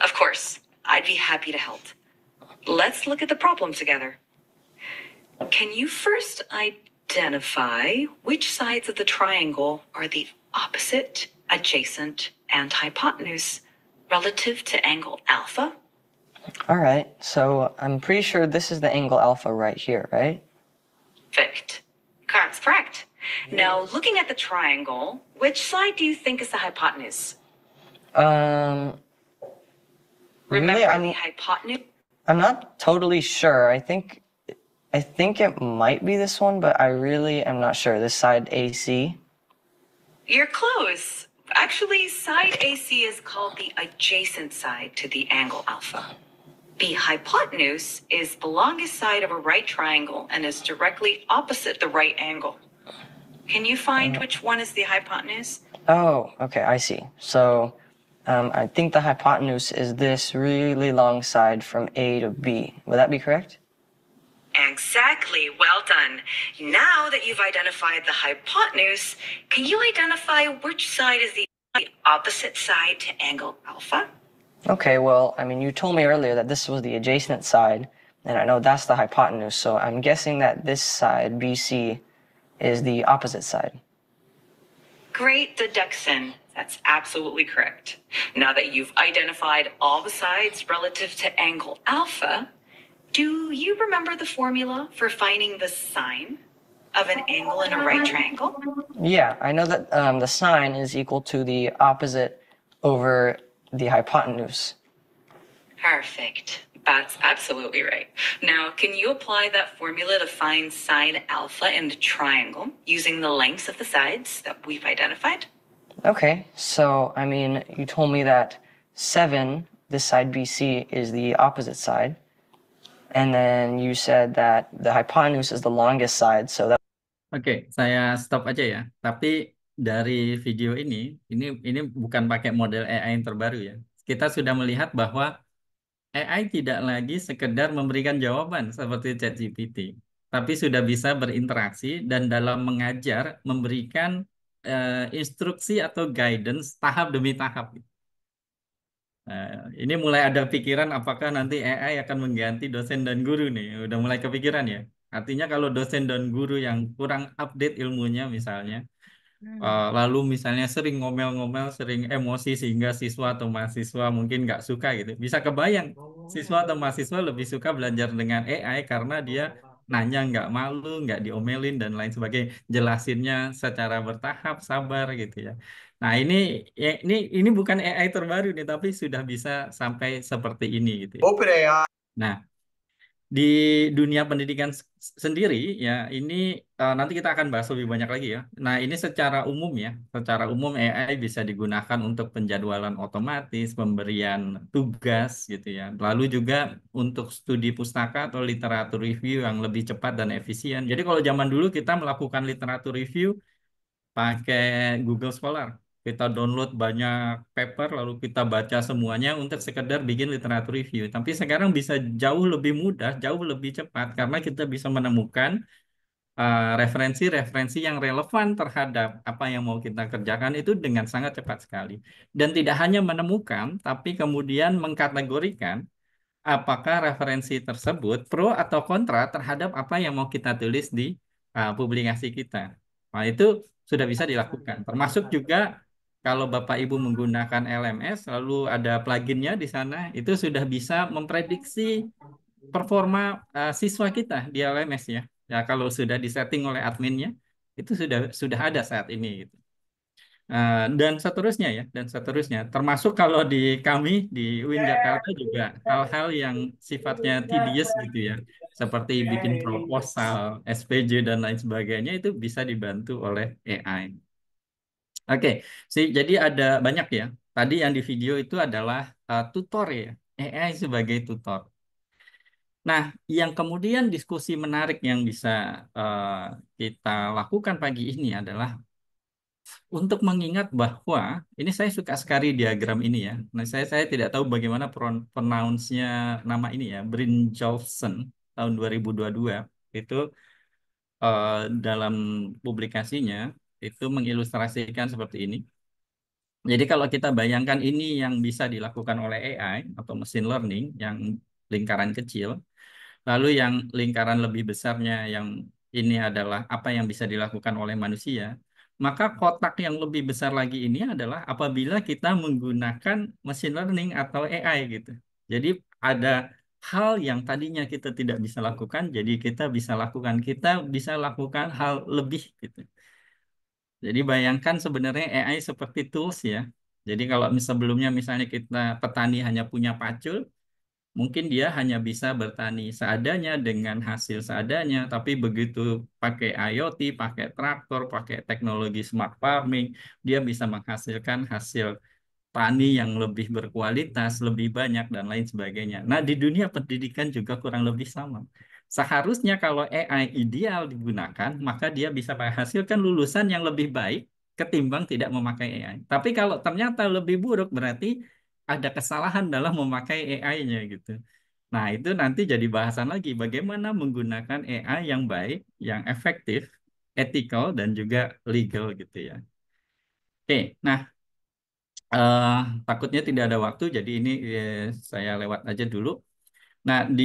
Of course, I'd be happy to help. Let's look at the problem together. Can you first identify which sides of the triangle are the opposite, adjacent, and hypotenuse relative to angle alpha? All right, so I'm pretty sure this is the angle alpha right here, right? Perfect. correct. Yes. Now, looking at the triangle, which side do you think is the hypotenuse? Um. Remember really, I'm, the hypotenuse? I'm not totally sure. I think, I think it might be this one, but I really am not sure. This side AC. You're close. Actually, side AC is called the adjacent side to the angle alpha. The hypotenuse is the longest side of a right triangle and is directly opposite the right angle. Can you find uh, which one is the hypotenuse? Oh, okay, I see. So um, I think the hypotenuse is this really long side from A to B. Would that be correct? Exactly. Well done. Now that you've identified the hypotenuse, can you identify which side is the opposite side to angle alpha? Okay, well, I mean, you told me earlier that this was the adjacent side, and I know that's the hypotenuse, so I'm guessing that this side, BC, is the opposite side. Great deduction. That's absolutely correct. Now that you've identified all the sides relative to angle alpha, do you remember the formula for finding the sine of an angle in a right triangle? Yeah, I know that um, the sine is equal to the opposite over the hypotenuse. Perfect. That's absolutely right. Now, can you apply that formula to find sine alpha in the triangle using the lengths of the sides that we've identified? Okay, so I mean, you told me that 7, this side BC, is the opposite side. And then you said that the hypotenuse is the longest side, so that... Okay, saya stop aja ya. Tapi dari video ini, ini ini bukan pakai model AI yang terbaru ya. Kita sudah melihat bahwa AI tidak lagi sekedar memberikan jawaban seperti ChatGPT, tapi sudah bisa berinteraksi dan dalam mengajar memberikan uh, instruksi atau guidance tahap demi tahap. Uh, ini mulai ada pikiran apakah nanti AI akan mengganti dosen dan guru nih, udah mulai kepikiran ya. Artinya kalau dosen dan guru yang kurang update ilmunya misalnya, Uh, lalu misalnya sering ngomel-ngomel, sering emosi sehingga siswa atau mahasiswa mungkin nggak suka gitu. Bisa kebayang siswa atau oh. mahasiswa lebih suka belajar dengan AI karena dia oh, nanya nggak malu, nggak diomelin dan lain sebagainya. Jelasinnya secara bertahap, sabar gitu ya. Nah ini ya, ini ini bukan AI terbaru nih, tapi sudah bisa sampai seperti ini gitu. Ya. ya. Nah di dunia pendidikan sendiri ya ini uh, nanti kita akan bahas lebih banyak lagi ya. Nah ini secara umum ya, secara umum AI bisa digunakan untuk penjadwalan otomatis, pemberian tugas gitu ya. Lalu juga untuk studi pustaka atau literatur review yang lebih cepat dan efisien. Jadi kalau zaman dulu kita melakukan literatur review pakai Google Scholar kita download banyak paper lalu kita baca semuanya untuk sekedar bikin literatur review. Tapi sekarang bisa jauh lebih mudah, jauh lebih cepat karena kita bisa menemukan eh, referensi-referensi uh, yang relevan terhadap apa yang mau kita kerjakan itu dengan sangat cepat sekali. Dan tidak hanya menemukan, tapi kemudian mengkategorikan apakah referensi tersebut pro atau kontra terhadap apa yang mau kita tulis di uh, publikasi kita. Nah, itu sudah bisa dilakukan. Termasuk juga kalau Bapak Ibu menggunakan LMS, lalu ada pluginnya di sana, itu sudah bisa memprediksi performa uh, siswa kita di LMS ya. Ya kalau sudah disetting oleh adminnya, itu sudah sudah ada saat ini. Gitu. Uh, dan seterusnya ya, dan seterusnya. Termasuk kalau di kami di Win Jakarta juga hal-hal yang sifatnya tedious gitu ya, seperti bikin proposal, SPJ dan lain sebagainya itu bisa dibantu oleh AI. Oke, sih. Jadi ada banyak ya. Tadi yang di video itu adalah uh, tutor ya, AI sebagai tutor. Nah, yang kemudian diskusi menarik yang bisa uh, kita lakukan pagi ini adalah untuk mengingat bahwa ini saya suka sekali diagram ini ya. Nah, saya saya tidak tahu bagaimana pronounce-nya nama ini ya, Brin Johnson tahun 2022 itu uh, dalam publikasinya itu mengilustrasikan seperti ini. Jadi kalau kita bayangkan ini yang bisa dilakukan oleh AI atau machine learning yang lingkaran kecil, lalu yang lingkaran lebih besarnya yang ini adalah apa yang bisa dilakukan oleh manusia, maka kotak yang lebih besar lagi ini adalah apabila kita menggunakan machine learning atau AI gitu. Jadi ada hal yang tadinya kita tidak bisa lakukan, jadi kita bisa lakukan. Kita bisa lakukan hal lebih gitu. Jadi bayangkan sebenarnya AI seperti tools ya. Jadi kalau sebelumnya misalnya kita petani hanya punya pacul, mungkin dia hanya bisa bertani seadanya dengan hasil seadanya, tapi begitu pakai IoT, pakai traktor, pakai teknologi smart farming, dia bisa menghasilkan hasil tani yang lebih berkualitas, lebih banyak dan lain sebagainya. Nah, di dunia pendidikan juga kurang lebih sama. Seharusnya kalau AI ideal digunakan, maka dia bisa menghasilkan lulusan yang lebih baik ketimbang tidak memakai AI. Tapi kalau ternyata lebih buruk, berarti ada kesalahan dalam memakai AI-nya gitu. Nah, itu nanti jadi bahasan lagi bagaimana menggunakan AI yang baik, yang efektif, etikal dan juga legal gitu ya. Oke, nah uh, takutnya tidak ada waktu, jadi ini eh, saya lewat aja dulu. Nah, di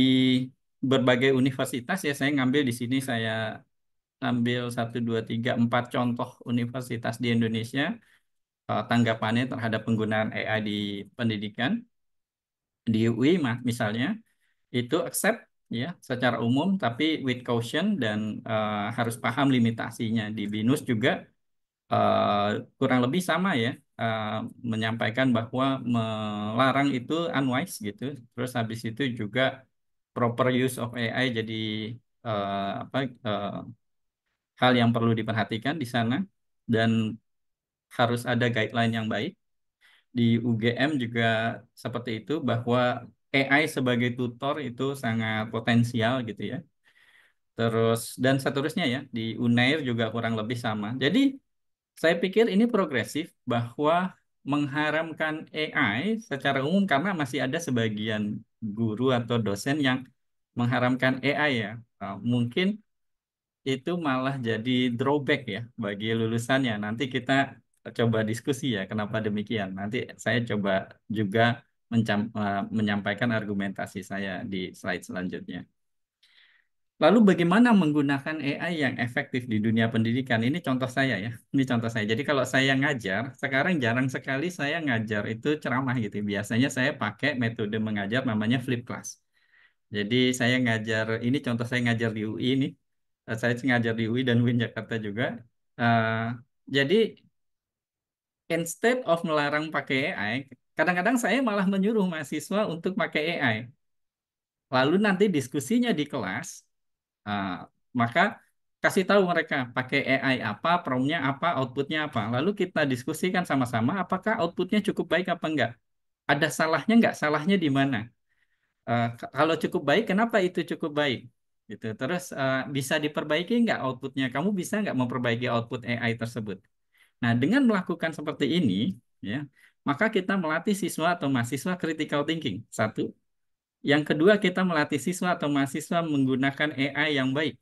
berbagai universitas ya saya ngambil di sini saya ambil satu dua tiga empat contoh universitas di Indonesia eh, tanggapannya terhadap penggunaan AI di pendidikan di UI misalnya itu accept ya secara umum tapi with caution dan uh, harus paham limitasinya di BINUS juga uh, kurang lebih sama ya uh, menyampaikan bahwa melarang itu unwise gitu terus habis itu juga proper use of AI jadi uh, apa uh, hal yang perlu diperhatikan di sana dan harus ada guideline yang baik. Di UGM juga seperti itu bahwa AI sebagai tutor itu sangat potensial gitu ya. Terus dan seterusnya ya di Unair juga kurang lebih sama. Jadi saya pikir ini progresif bahwa mengharamkan AI secara umum karena masih ada sebagian guru atau dosen yang mengharamkan AI ya. Nah, mungkin itu malah jadi drawback ya bagi lulusannya. Nanti kita coba diskusi ya kenapa demikian. Nanti saya coba juga eh, menyampaikan argumentasi saya di slide selanjutnya. Lalu bagaimana menggunakan AI yang efektif di dunia pendidikan? Ini contoh saya ya. Ini contoh saya. Jadi kalau saya ngajar, sekarang jarang sekali saya ngajar itu ceramah gitu. Biasanya saya pakai metode mengajar namanya flip class. Jadi saya ngajar, ini contoh saya ngajar di UI ini. Eh, saya ngajar di UI dan UIN Jakarta juga. Uh, jadi instead of melarang pakai AI, kadang-kadang saya malah menyuruh mahasiswa untuk pakai AI. Lalu nanti diskusinya di kelas, Nah, maka kasih tahu mereka pakai AI apa, promnya apa, outputnya apa. Lalu kita diskusikan sama-sama apakah outputnya cukup baik apa enggak. Ada salahnya enggak? Salahnya di mana? Uh, kalau cukup baik, kenapa itu cukup baik? Gitu. Terus uh, bisa diperbaiki enggak outputnya? Kamu bisa enggak memperbaiki output AI tersebut? Nah, dengan melakukan seperti ini, ya, maka kita melatih siswa atau mahasiswa critical thinking. Satu, yang kedua, kita melatih siswa atau mahasiswa menggunakan AI yang baik,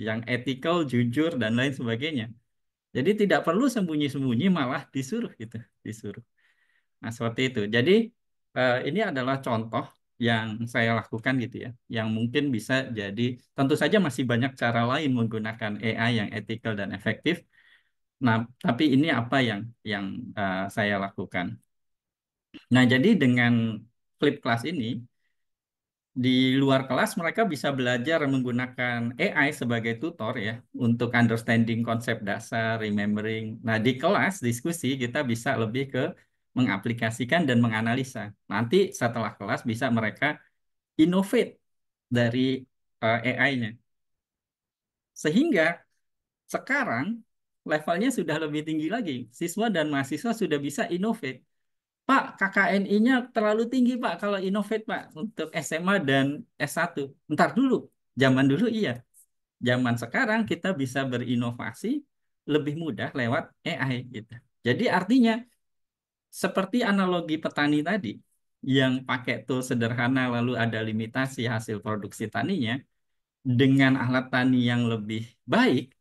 yang ethical, jujur, dan lain sebagainya. Jadi tidak perlu sembunyi-sembunyi, malah disuruh gitu, disuruh. Nah, seperti itu. Jadi eh, ini adalah contoh yang saya lakukan gitu ya, yang mungkin bisa jadi, tentu saja masih banyak cara lain menggunakan AI yang ethical dan efektif. Nah, tapi ini apa yang yang eh, saya lakukan. Nah, jadi dengan flip class ini, di luar kelas mereka bisa belajar menggunakan AI sebagai tutor ya untuk understanding konsep dasar, remembering. Nah, di kelas diskusi kita bisa lebih ke mengaplikasikan dan menganalisa. Nanti setelah kelas bisa mereka innovate dari uh, eh, AI-nya. Sehingga sekarang levelnya sudah lebih tinggi lagi. Siswa dan mahasiswa sudah bisa innovate. Pak, KKNI-nya terlalu tinggi, Pak, kalau Innovate, Pak, untuk SMA dan S1. Ntar dulu, zaman dulu iya. Zaman sekarang kita bisa berinovasi lebih mudah lewat AI. Gitu. Jadi artinya, seperti analogi petani tadi, yang pakai tool sederhana lalu ada limitasi hasil produksi taninya, dengan alat tani yang lebih baik,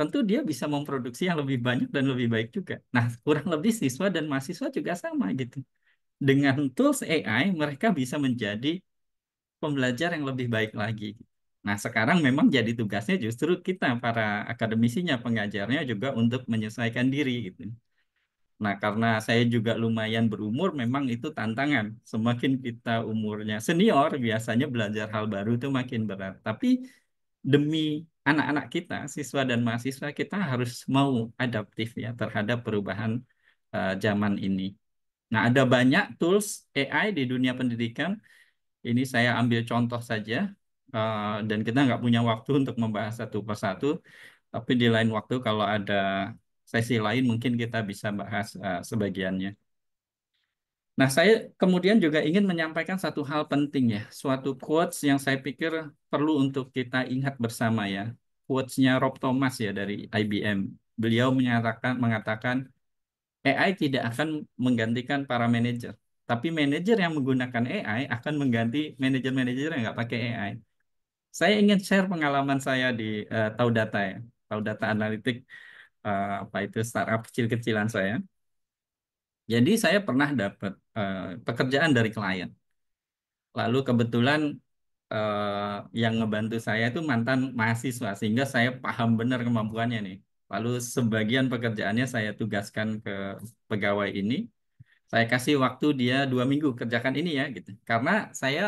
tentu dia bisa memproduksi yang lebih banyak dan lebih baik juga. Nah, kurang lebih siswa dan mahasiswa juga sama gitu. Dengan tools AI, mereka bisa menjadi pembelajar yang lebih baik lagi. Nah, sekarang memang jadi tugasnya justru kita, para akademisinya, pengajarnya juga untuk menyesuaikan diri. Gitu. Nah, karena saya juga lumayan berumur, memang itu tantangan. Semakin kita umurnya senior, biasanya belajar hal baru itu makin berat. Tapi demi anak-anak kita, siswa dan mahasiswa kita harus mau adaptif ya terhadap perubahan uh, zaman ini. Nah, ada banyak tools AI di dunia pendidikan. Ini saya ambil contoh saja, uh, dan kita nggak punya waktu untuk membahas satu persatu. Tapi di lain waktu kalau ada sesi lain mungkin kita bisa bahas uh, sebagiannya. Nah, saya kemudian juga ingin menyampaikan satu hal penting ya, suatu quotes yang saya pikir perlu untuk kita ingat bersama ya. Quotes-nya Rob Thomas ya dari IBM. Beliau menyatakan mengatakan AI tidak akan menggantikan para manajer, tapi manajer yang menggunakan AI akan mengganti manajer-manajer yang nggak pakai AI. Saya ingin share pengalaman saya di uh, eh, data ya, tahu data Analitik uh, eh, apa itu startup kecil-kecilan saya jadi saya pernah dapat uh, pekerjaan dari klien. Lalu kebetulan uh, yang ngebantu saya itu mantan mahasiswa sehingga saya paham benar kemampuannya nih. Lalu sebagian pekerjaannya saya tugaskan ke pegawai ini. Saya kasih waktu dia dua minggu kerjakan ini ya gitu. Karena saya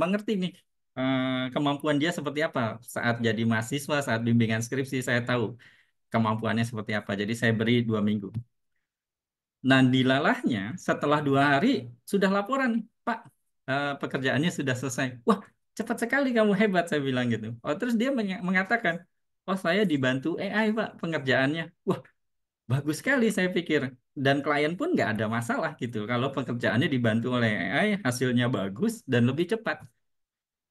mengerti nih uh, kemampuan dia seperti apa saat jadi mahasiswa saat bimbingan skripsi saya tahu kemampuannya seperti apa. Jadi saya beri dua minggu. Nah, dilalahnya setelah dua hari sudah laporan, Pak, eh, pekerjaannya sudah selesai. Wah, cepat sekali kamu hebat, saya bilang gitu. Oh, terus dia mengatakan, oh saya dibantu AI, Pak, pengerjaannya. Wah, bagus sekali saya pikir. Dan klien pun nggak ada masalah gitu. Kalau pekerjaannya dibantu oleh AI, hasilnya bagus dan lebih cepat.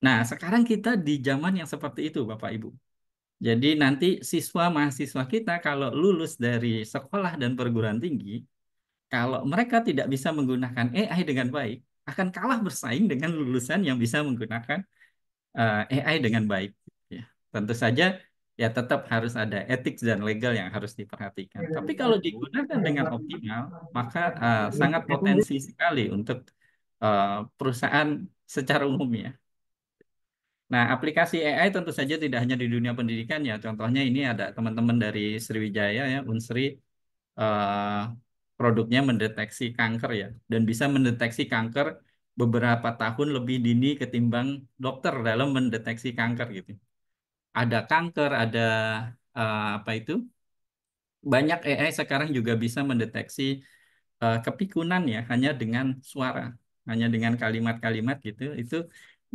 Nah, sekarang kita di zaman yang seperti itu, Bapak Ibu. Jadi nanti siswa mahasiswa kita kalau lulus dari sekolah dan perguruan tinggi, kalau mereka tidak bisa menggunakan AI dengan baik, akan kalah bersaing dengan lulusan yang bisa menggunakan uh, eh, AI dengan baik. Ya, tentu saja ya tetap harus ada etik dan legal yang harus diperhatikan. Iya, Tapi iya. kalau digunakan dengan optimal, maka uh, sangat potensi sekali untuk uh, perusahaan secara umum ya. Nah, aplikasi AI tentu saja tidak hanya di dunia pendidikan ya. Contohnya ini ada teman-teman dari Sriwijaya ya, Unsri uh, produknya mendeteksi kanker ya dan bisa mendeteksi kanker beberapa tahun lebih dini ketimbang dokter dalam mendeteksi kanker gitu. Ada kanker, ada uh, apa itu? Banyak AI sekarang juga bisa mendeteksi uh, kepikunan ya hanya dengan suara, hanya dengan kalimat-kalimat gitu. Itu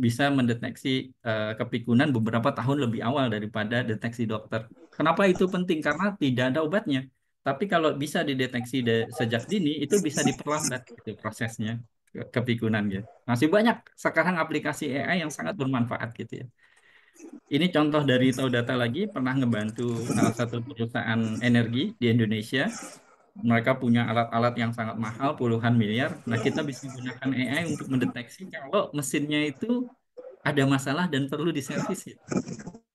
bisa mendeteksi uh, kepikunan beberapa tahun lebih awal daripada deteksi dokter. Kenapa itu penting? Karena tidak ada obatnya tapi kalau bisa dideteksi de sejak dini, itu bisa diperlambat gitu prosesnya ke kepikunan gitu. Masih banyak sekarang aplikasi AI yang sangat bermanfaat gitu ya. Ini contoh dari tahu data lagi pernah ngebantu salah satu perusahaan energi di Indonesia. Mereka punya alat-alat yang sangat mahal puluhan miliar. Nah, kita bisa gunakan AI untuk mendeteksi kalau mesinnya itu ada masalah dan perlu diservis. Gitu.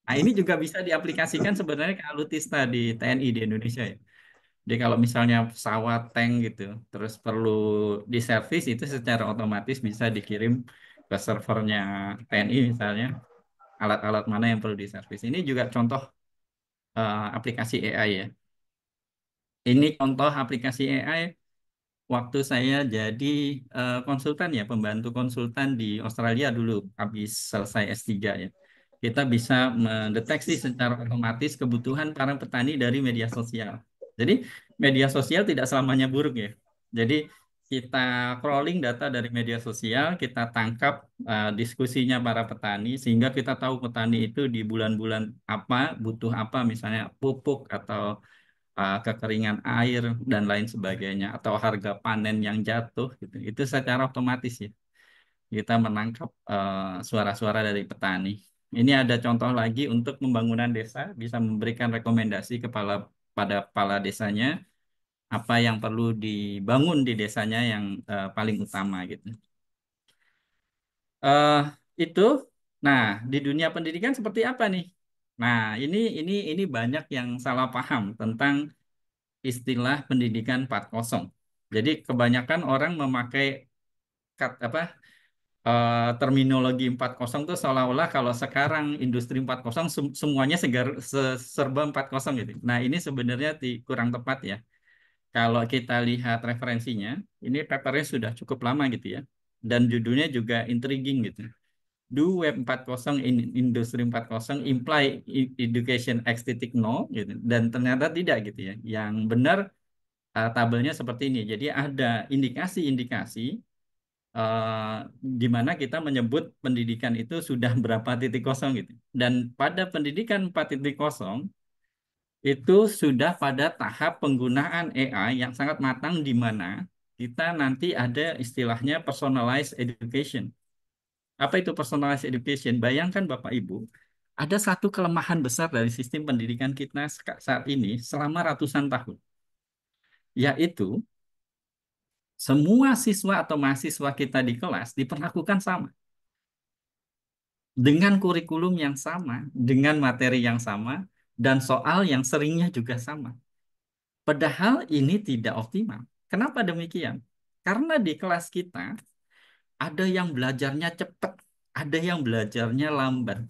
Nah, ini juga bisa diaplikasikan sebenarnya ke alutista di TNI di Indonesia ya jadi kalau misalnya pesawat tank gitu, terus perlu diservis itu secara otomatis bisa dikirim ke servernya TNI misalnya alat-alat mana yang perlu diservis. Ini juga contoh uh, aplikasi AI ya. Ini contoh aplikasi AI waktu saya jadi uh, konsultan ya, pembantu konsultan di Australia dulu habis selesai S3 ya. Kita bisa mendeteksi secara otomatis kebutuhan para petani dari media sosial jadi media sosial tidak selamanya buruk ya. Jadi kita crawling data dari media sosial, kita tangkap uh, diskusinya para petani sehingga kita tahu petani itu di bulan-bulan apa butuh apa misalnya pupuk atau uh, kekeringan air dan lain sebagainya atau harga panen yang jatuh gitu. Itu secara otomatis ya. Kita menangkap eh, suara-suara uh, dari petani. Ini ada contoh lagi untuk pembangunan desa bisa memberikan rekomendasi kepala pada kepala desanya apa yang perlu dibangun di desanya yang uh, paling utama gitu. Uh, itu, nah di dunia pendidikan seperti apa nih? Nah ini ini ini banyak yang salah paham tentang istilah pendidikan 4.0. Jadi kebanyakan orang memakai kat, apa uh, terminologi 4.0 itu seolah-olah kalau sekarang industri 4.0 sem semuanya segar se serba 4.0 gitu. Nah, ini sebenarnya kurang tepat ya. Kalau kita lihat referensinya, ini papernya sudah cukup lama gitu ya. Dan judulnya juga intriguing gitu. Do Web 4.0 in Industri 4.0 imply e, education X.0 gitu. Dan ternyata tidak gitu ya. Yang benar eh, tabelnya seperti ini. Jadi ada indikasi-indikasi Uh, eh, di mana kita menyebut pendidikan itu sudah berapa titik kosong gitu. Dan pada pendidikan 4 titik kosong itu sudah pada tahap penggunaan AI yang sangat matang di mana kita nanti ada istilahnya personalized education. Apa itu personalized education? Bayangkan Bapak Ibu, ada satu kelemahan besar dari sistem pendidikan kita saat ini selama ratusan tahun. Yaitu semua siswa atau mahasiswa kita di kelas diperlakukan sama. Dengan kurikulum yang sama, dengan materi yang sama, dan soal yang seringnya juga sama. Padahal ini tidak optimal. Kenapa demikian? Karena di kelas kita ada yang belajarnya cepat, ada yang belajarnya lambat,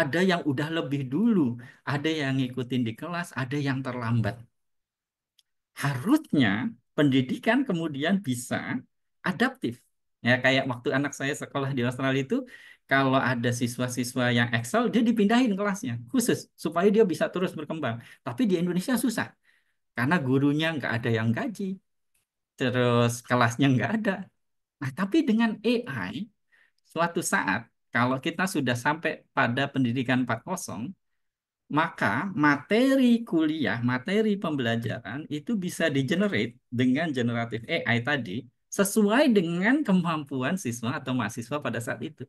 ada yang udah lebih dulu, ada yang ngikutin di kelas, ada yang terlambat. Harusnya pendidikan kemudian bisa adaptif. Ya, kayak waktu anak saya sekolah di Australia itu, kalau ada siswa-siswa yang excel, dia dipindahin kelasnya khusus supaya dia bisa terus berkembang. Tapi di Indonesia susah karena gurunya nggak ada yang gaji, terus kelasnya nggak ada. Nah, tapi dengan AI, suatu saat kalau kita sudah sampai pada pendidikan 4.0, maka materi kuliah, materi pembelajaran itu bisa di-generate dengan generatif AI tadi sesuai dengan kemampuan siswa atau mahasiswa pada saat itu.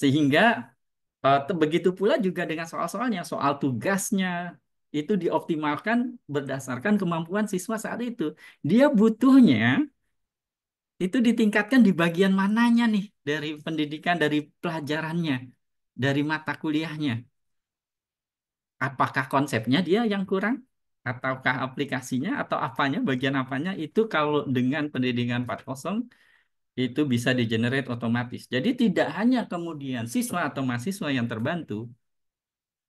Sehingga eh, begitu pula juga dengan soal-soalnya, soal tugasnya, itu dioptimalkan berdasarkan kemampuan siswa saat itu. Dia butuhnya itu ditingkatkan di bagian mananya nih dari pendidikan, dari pelajarannya, dari mata kuliahnya apakah konsepnya dia yang kurang ataukah aplikasinya atau apanya bagian apanya itu kalau dengan pendidikan 40 itu bisa di generate otomatis. Jadi tidak hanya kemudian siswa atau mahasiswa yang terbantu,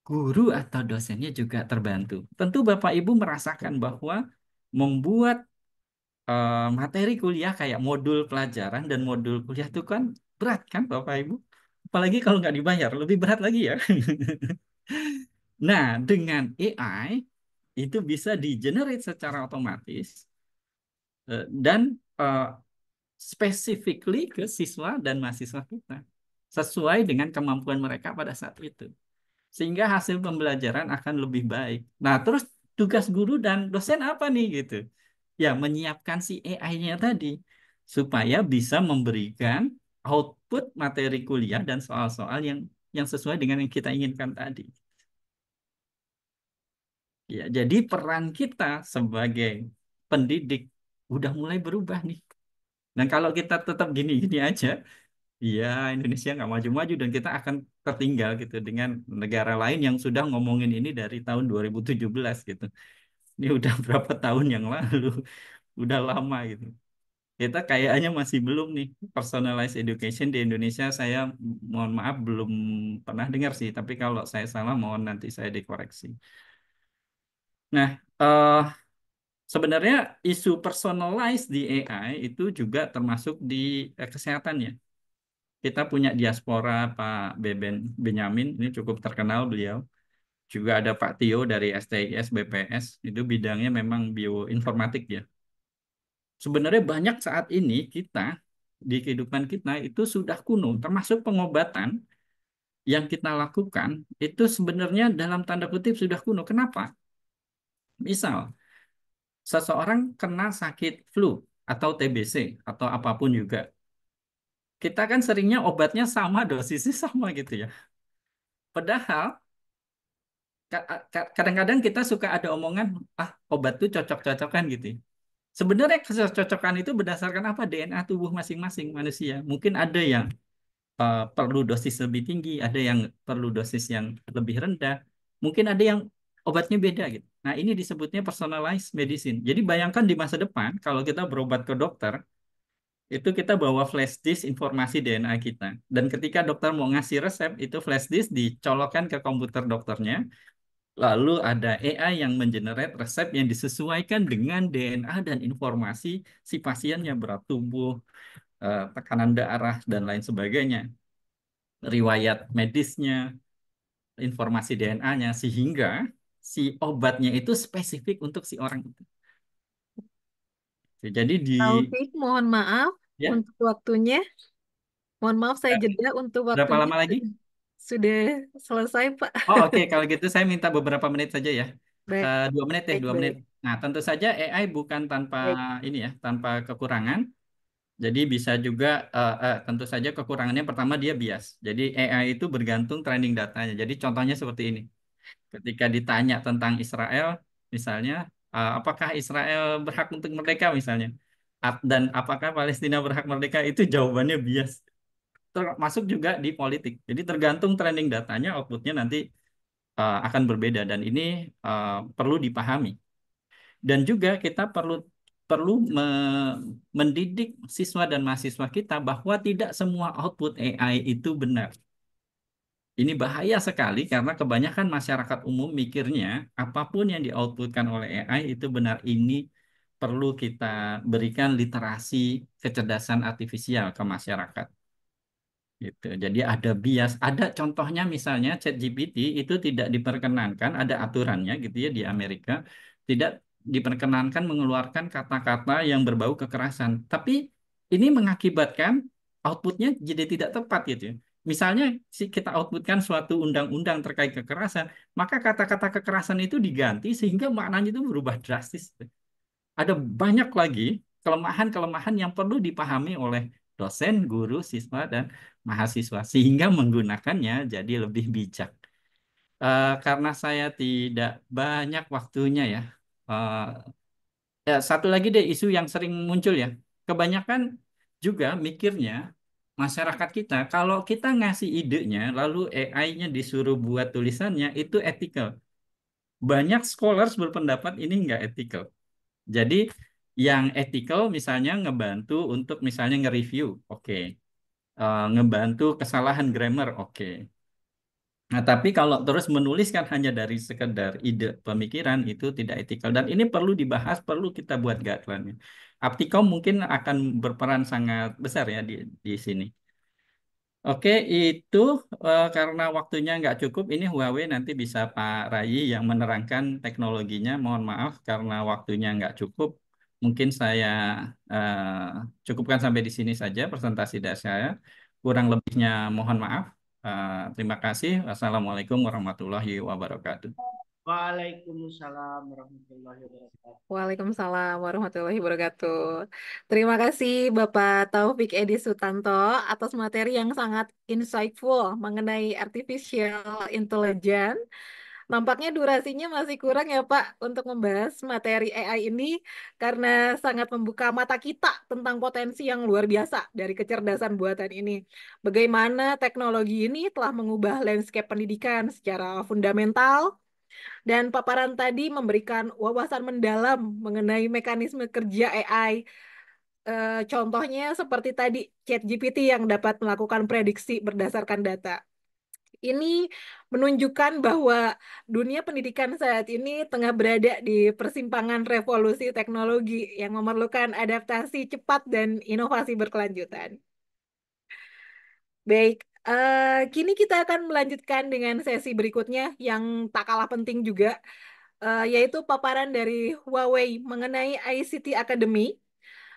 guru atau dosennya juga terbantu. Tentu Bapak Ibu merasakan bahwa membuat eh, materi kuliah kayak modul pelajaran dan modul kuliah itu kan berat kan Bapak Ibu? Apalagi kalau nggak dibayar, lebih berat lagi ya. Nah, dengan AI itu bisa di-generate secara otomatis eh, dan uh, specifically ke siswa dan mahasiswa kita sesuai dengan kemampuan mereka pada saat itu. Sehingga hasil pembelajaran akan lebih baik. Nah, terus tugas guru dan dosen apa nih gitu? Ya, menyiapkan si AI-nya tadi supaya bisa memberikan output materi kuliah dan soal-soal yang yang sesuai dengan yang kita inginkan tadi. Ya, jadi peran kita sebagai pendidik udah mulai berubah nih. Dan kalau kita tetap gini-gini aja, ya Indonesia nggak maju-maju dan kita akan tertinggal gitu dengan negara lain yang sudah ngomongin ini dari tahun 2017 gitu. Ini udah berapa tahun yang lalu, udah lama gitu. Kita kayaknya masih belum nih personalized education di Indonesia. Saya mohon maaf belum pernah dengar sih, tapi kalau saya salah mohon nanti saya dikoreksi. Nah, uh, sebenarnya isu personalized di AI itu juga termasuk di uh, kesehatan ya. Kita punya diaspora Pak Beben Benyamin, ini cukup terkenal beliau. Juga ada Pak Tio dari STIS BPS, itu bidangnya memang bioinformatik ya. Sebenarnya banyak saat ini kita di kehidupan kita itu sudah kuno, termasuk pengobatan yang kita lakukan itu sebenarnya dalam tanda kutip sudah kuno. Kenapa? Misal, seseorang kena sakit flu atau TBC atau apapun juga. Kita kan seringnya obatnya sama, dosisnya sama gitu ya. Padahal kadang-kadang kita suka ada omongan, ah obat itu cocok-cocokan gitu. Ya. Sebenarnya kecocokan itu berdasarkan apa? DNA tubuh masing-masing manusia. Mungkin ada yang uh, perlu dosis lebih tinggi, ada yang perlu dosis yang lebih rendah. Mungkin ada yang obatnya beda gitu. Nah, ini disebutnya personalized medicine. Jadi bayangkan di masa depan kalau kita berobat ke dokter, itu kita bawa flash disk informasi DNA kita. Dan ketika dokter mau ngasih resep, itu flash disk dicolokkan ke komputer dokternya. Lalu ada AI yang mengenerate resep yang disesuaikan dengan DNA dan informasi si pasiennya berat tubuh, eh, tekanan darah dan lain sebagainya. Riwayat medisnya, informasi DNA-nya sehingga si obatnya itu spesifik untuk si orang itu. Jadi di Taufik, mohon maaf ya? untuk waktunya. Mohon maaf saya ya. jeda untuk waktu. Berapa lama lagi? Sudah selesai, Pak. Oh, oke. Okay. Kalau gitu saya minta beberapa menit saja ya. Baik. Uh, dua menit ya, dua baik. menit. Nah, tentu saja AI bukan tanpa baik. ini ya, tanpa kekurangan. Jadi bisa juga, uh, uh, tentu saja kekurangannya pertama dia bias. Jadi AI itu bergantung training datanya. Jadi contohnya seperti ini. Ketika ditanya tentang Israel, misalnya, eh, apakah Israel berhak untuk merdeka misalnya? Dan apakah Palestina berhak merdeka? Itu jawabannya bias. Termasuk juga di politik. Jadi tergantung trending datanya, outputnya nanti uh, akan berbeda dan ini uh, perlu dipahami. Dan juga kita perlu perlu me mendidik siswa dan mahasiswa kita bahwa tidak semua output AI itu benar. Ini bahaya sekali karena kebanyakan masyarakat umum mikirnya apapun yang dioutputkan oleh AI itu benar ini perlu kita berikan literasi kecerdasan artifisial ke masyarakat. Gitu. Jadi ada bias, ada contohnya misalnya ChatGPT itu tidak diperkenankan, ada aturannya gitu ya di Amerika, tidak diperkenankan mengeluarkan kata-kata yang berbau kekerasan. Tapi ini mengakibatkan outputnya jadi tidak tepat gitu ya. Misalnya kita outputkan suatu undang-undang terkait kekerasan, maka kata-kata kekerasan itu diganti sehingga maknanya itu berubah drastis. Ada banyak lagi kelemahan-kelemahan yang perlu dipahami oleh dosen, guru, siswa, dan mahasiswa sehingga menggunakannya jadi lebih bijak. Uh, karena saya tidak banyak waktunya ya. Uh, ya, satu lagi deh isu yang sering muncul ya. Kebanyakan juga mikirnya masyarakat kita kalau kita ngasih idenya lalu AI-nya disuruh buat tulisannya itu ethical. Banyak scholars berpendapat ini nggak ethical. Jadi yang ethical misalnya ngebantu untuk misalnya nge-review, oke. Okay. Uh, eh, ngebantu kesalahan grammar, oke. Okay. Nah, tapi kalau terus menuliskan hanya dari sekedar ide pemikiran itu tidak etikal dan ini perlu dibahas, perlu kita buat guideline. Aptikom mungkin akan berperan sangat besar ya di di sini. Oke, itu uh, karena waktunya nggak cukup, ini Huawei nanti bisa Pak Rai yang menerangkan teknologinya. Mohon maaf karena waktunya nggak cukup. Mungkin saya uh, cukupkan sampai di sini saja presentasi dari saya. Kurang lebihnya mohon maaf. Eh, terima kasih. assalamualaikum warahmatullahi wabarakatuh. Waalaikumsalam warahmatullahi wabarakatuh. Waalaikumsalam warahmatullahi wabarakatuh. Terima kasih Bapak Taufik Edi Sutanto atas materi yang sangat insightful mengenai artificial intelligence. Nampaknya durasinya masih kurang ya Pak untuk membahas materi AI ini karena sangat membuka mata kita tentang potensi yang luar biasa dari kecerdasan buatan ini. Bagaimana teknologi ini telah mengubah landscape pendidikan secara fundamental dan paparan tadi memberikan wawasan mendalam mengenai mekanisme kerja AI e, eh, contohnya seperti tadi ChatGPT yang dapat melakukan prediksi berdasarkan data ini menunjukkan bahwa dunia pendidikan saat ini tengah berada di persimpangan revolusi teknologi yang memerlukan adaptasi cepat dan inovasi berkelanjutan. Baik, uh, kini kita akan melanjutkan dengan sesi berikutnya yang tak kalah penting juga, uh, yaitu paparan dari Huawei mengenai ICT Academy.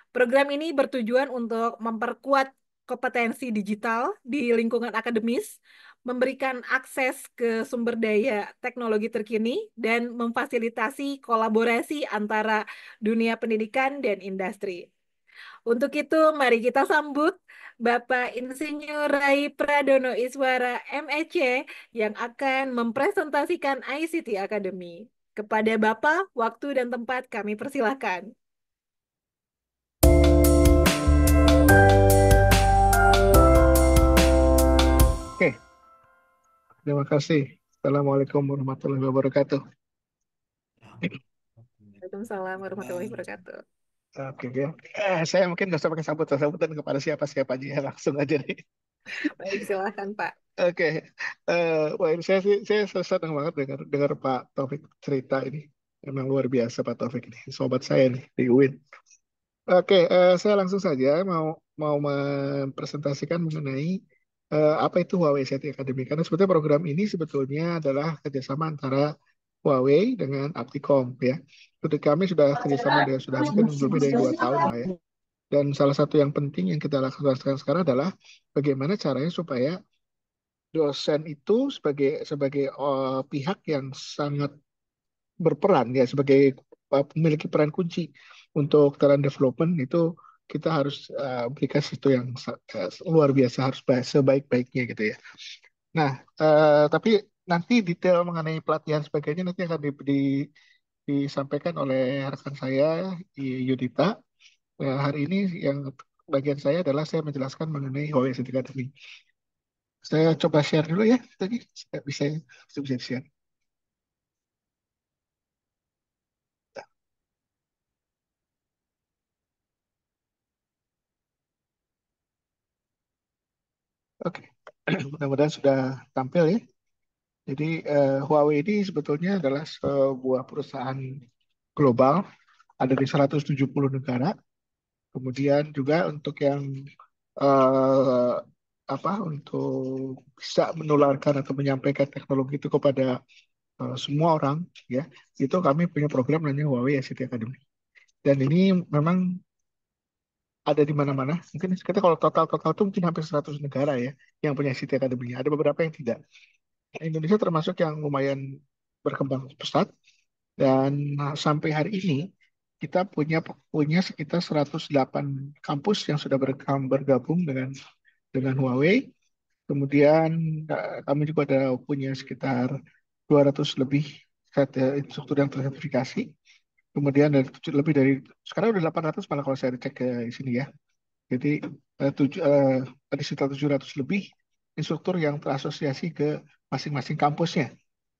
Program ini bertujuan untuk memperkuat kompetensi digital di lingkungan akademis, memberikan akses ke sumber daya teknologi terkini dan memfasilitasi kolaborasi antara dunia pendidikan dan industri. Untuk itu, mari kita sambut Bapak Insinyur Rai Pradono Iswara MEC yang akan mempresentasikan ICT Academy. Kepada Bapak, waktu dan tempat kami persilahkan. Oke, Terima kasih. Assalamualaikum warahmatullahi wabarakatuh. Waalaikumsalam warahmatullahi wabarakatuh. Oke, okay, eh, saya mungkin nggak usah pakai sambutan-sambutan kepada siapa siapa aja ya langsung aja nih. Baik, silahkan Pak. Oke, okay. uh, eh, wah saya sih saya senang banget dengar dengar Pak Taufik cerita ini. Memang luar biasa Pak Taufik ini, sobat saya nih di UIN. Oke, okay, uh, eh, saya langsung saja mau mau mempresentasikan mengenai Eh, apa itu Huawei Safety Academy. Karena sebetulnya program ini sebetulnya adalah kerjasama antara Huawei dengan Apticom ya. Jadi kami sudah kerjasama dengan sudah mungkin lebih dari dua tahun lah ya. Dan salah satu yang penting yang kita lakukan sekarang adalah bagaimana caranya supaya dosen itu sebagai sebagai uh, pihak yang sangat berperan ya sebagai eh, memiliki peran kunci untuk talent development itu kita harus uh, berikan sesuatu yang uh, luar biasa harus sebaik-baiknya gitu ya. Nah, uh, tapi nanti detail mengenai pelatihan sebagainya nanti akan di, di, disampaikan oleh rekan saya Yudita. Nah, hari ini yang bagian saya adalah saya menjelaskan mengenai Huawei Academy. Saya coba share dulu ya, tadi bisa bisa, bisa share. Oke, okay. mudah-mudahan sudah tampil ya. Jadi uh, Huawei ini sebetulnya adalah sebuah perusahaan global, ada di 170 negara. Kemudian juga untuk yang uh, apa untuk bisa menularkan atau menyampaikan teknologi itu kepada uh, semua orang ya, itu kami punya program namanya Huawei ICT Academy. Dan ini memang ada di mana-mana. Mungkin kita kalau total-total itu mungkin hampir 100 negara ya yang punya City Academy. Ada beberapa yang tidak. Indonesia termasuk yang lumayan berkembang pesat dan sampai hari ini kita punya punya sekitar 108 kampus yang sudah bergabung dengan dengan Huawei. Kemudian eh, kami juga ada punya sekitar 200 lebih instruktur yang terverifikasi kemudian dari lebih dari sekarang udah 800 malah kalau saya cek ke sini ya jadi eh, eh, tujuh, ada sekitar 700 lebih instruktur yang terasosiasi ke masing-masing kampusnya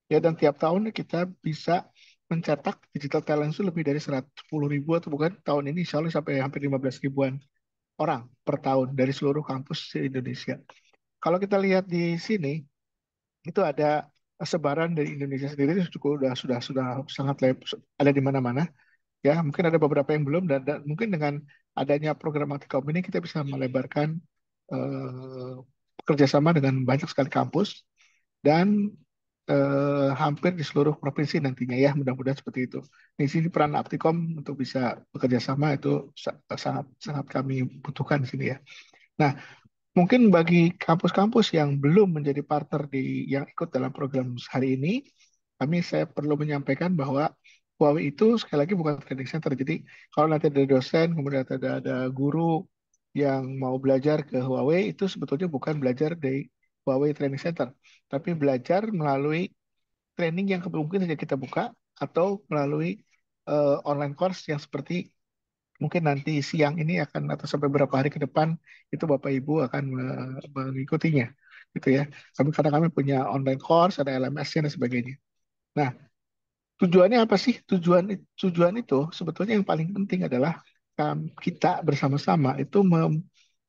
ya dan tiap tahun kita bisa mencetak digital talent itu lebih dari 110 ribu atau bukan tahun ini insya Allah sampai hampir 15 ribuan orang per tahun dari seluruh kampus di Indonesia. Kalau kita lihat di sini, itu ada sebaran dari Indonesia sendiri cukup sudah sudah sudah sangat ada di mana-mana ya mungkin ada beberapa yang belum dan, dan mungkin dengan adanya program Antikom ini kita bisa melebarkan uh, kerjasama dengan banyak sekali kampus dan uh, hampir di seluruh provinsi nantinya ya mudah-mudahan seperti itu. Di sini peran Aptikom untuk bisa bekerjasama itu sangat sangat kami butuhkan di sini ya. Nah mungkin bagi kampus-kampus yang belum menjadi partner di yang ikut dalam program hari ini, kami saya perlu menyampaikan bahwa Huawei itu sekali lagi bukan training center. Jadi kalau nanti ada dosen, kemudian ada, ada guru yang mau belajar ke Huawei, itu sebetulnya bukan belajar dari Huawei Training Center, tapi belajar melalui training yang mungkin saja kita buka atau melalui uh, online course yang seperti mungkin nanti siang ini akan atau sampai beberapa hari ke depan itu Bapak Ibu akan mengikutinya gitu ya. Kami karena kami punya online course, ada lms dan sebagainya. Nah, tujuannya apa sih? Tujuan tujuan itu sebetulnya yang paling penting adalah kita bersama-sama itu mem,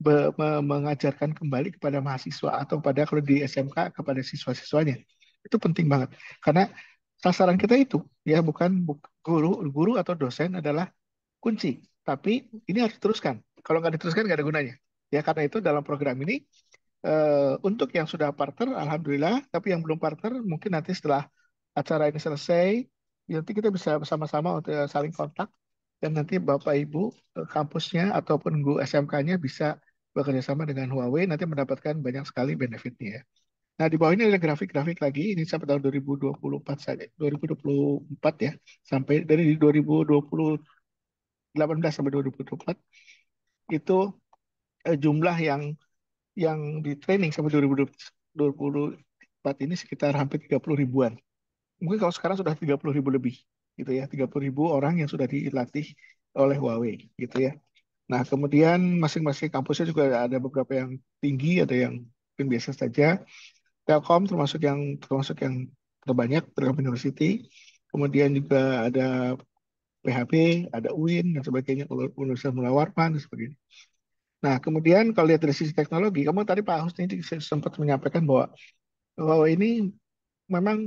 be, me, mengajarkan kembali kepada mahasiswa atau pada kalau di SMK kepada siswa-siswanya. Itu penting banget. Karena sasaran kita itu ya bukan guru guru atau dosen adalah kunci tapi ini harus diteruskan. Kalau nggak diteruskan nggak ada gunanya. Ya karena itu dalam program ini uh, untuk yang sudah partner, alhamdulillah. Tapi yang belum partner, mungkin nanti setelah acara ini selesai, ya nanti kita bisa bersama-sama untuk eh, saling kontak dan nanti bapak ibu eh, kampusnya ataupun guru SMK-nya bisa bekerjasama dengan Huawei nanti mendapatkan banyak sekali benefitnya. Ya. Nah di bawah ini ada grafik-grafik lagi ini sampai tahun 2024 saja 2024 ya sampai dari 2020. 18 sampai 2024 itu eh, jumlah yang yang di training sampai 2024 ini sekitar hampir 30 ribuan. Mungkin kalau sekarang sudah 30 ribu lebih gitu ya, 30 ribu orang yang sudah dilatih oleh Huawei gitu ya. Nah, kemudian masing-masing kampusnya juga ada beberapa yang tinggi, ada yang mungkin biasa saja. Telkom termasuk yang termasuk yang terbanyak Telkom University. Kemudian juga ada PHP, ada UIN dan sebagainya, kalau Universitas Mula Warman dan sebagainya. Nah, kemudian kalau lihat dari sisi teknologi, kamu tadi Pak Husni sempat menyampaikan bahwa bahwa ini memang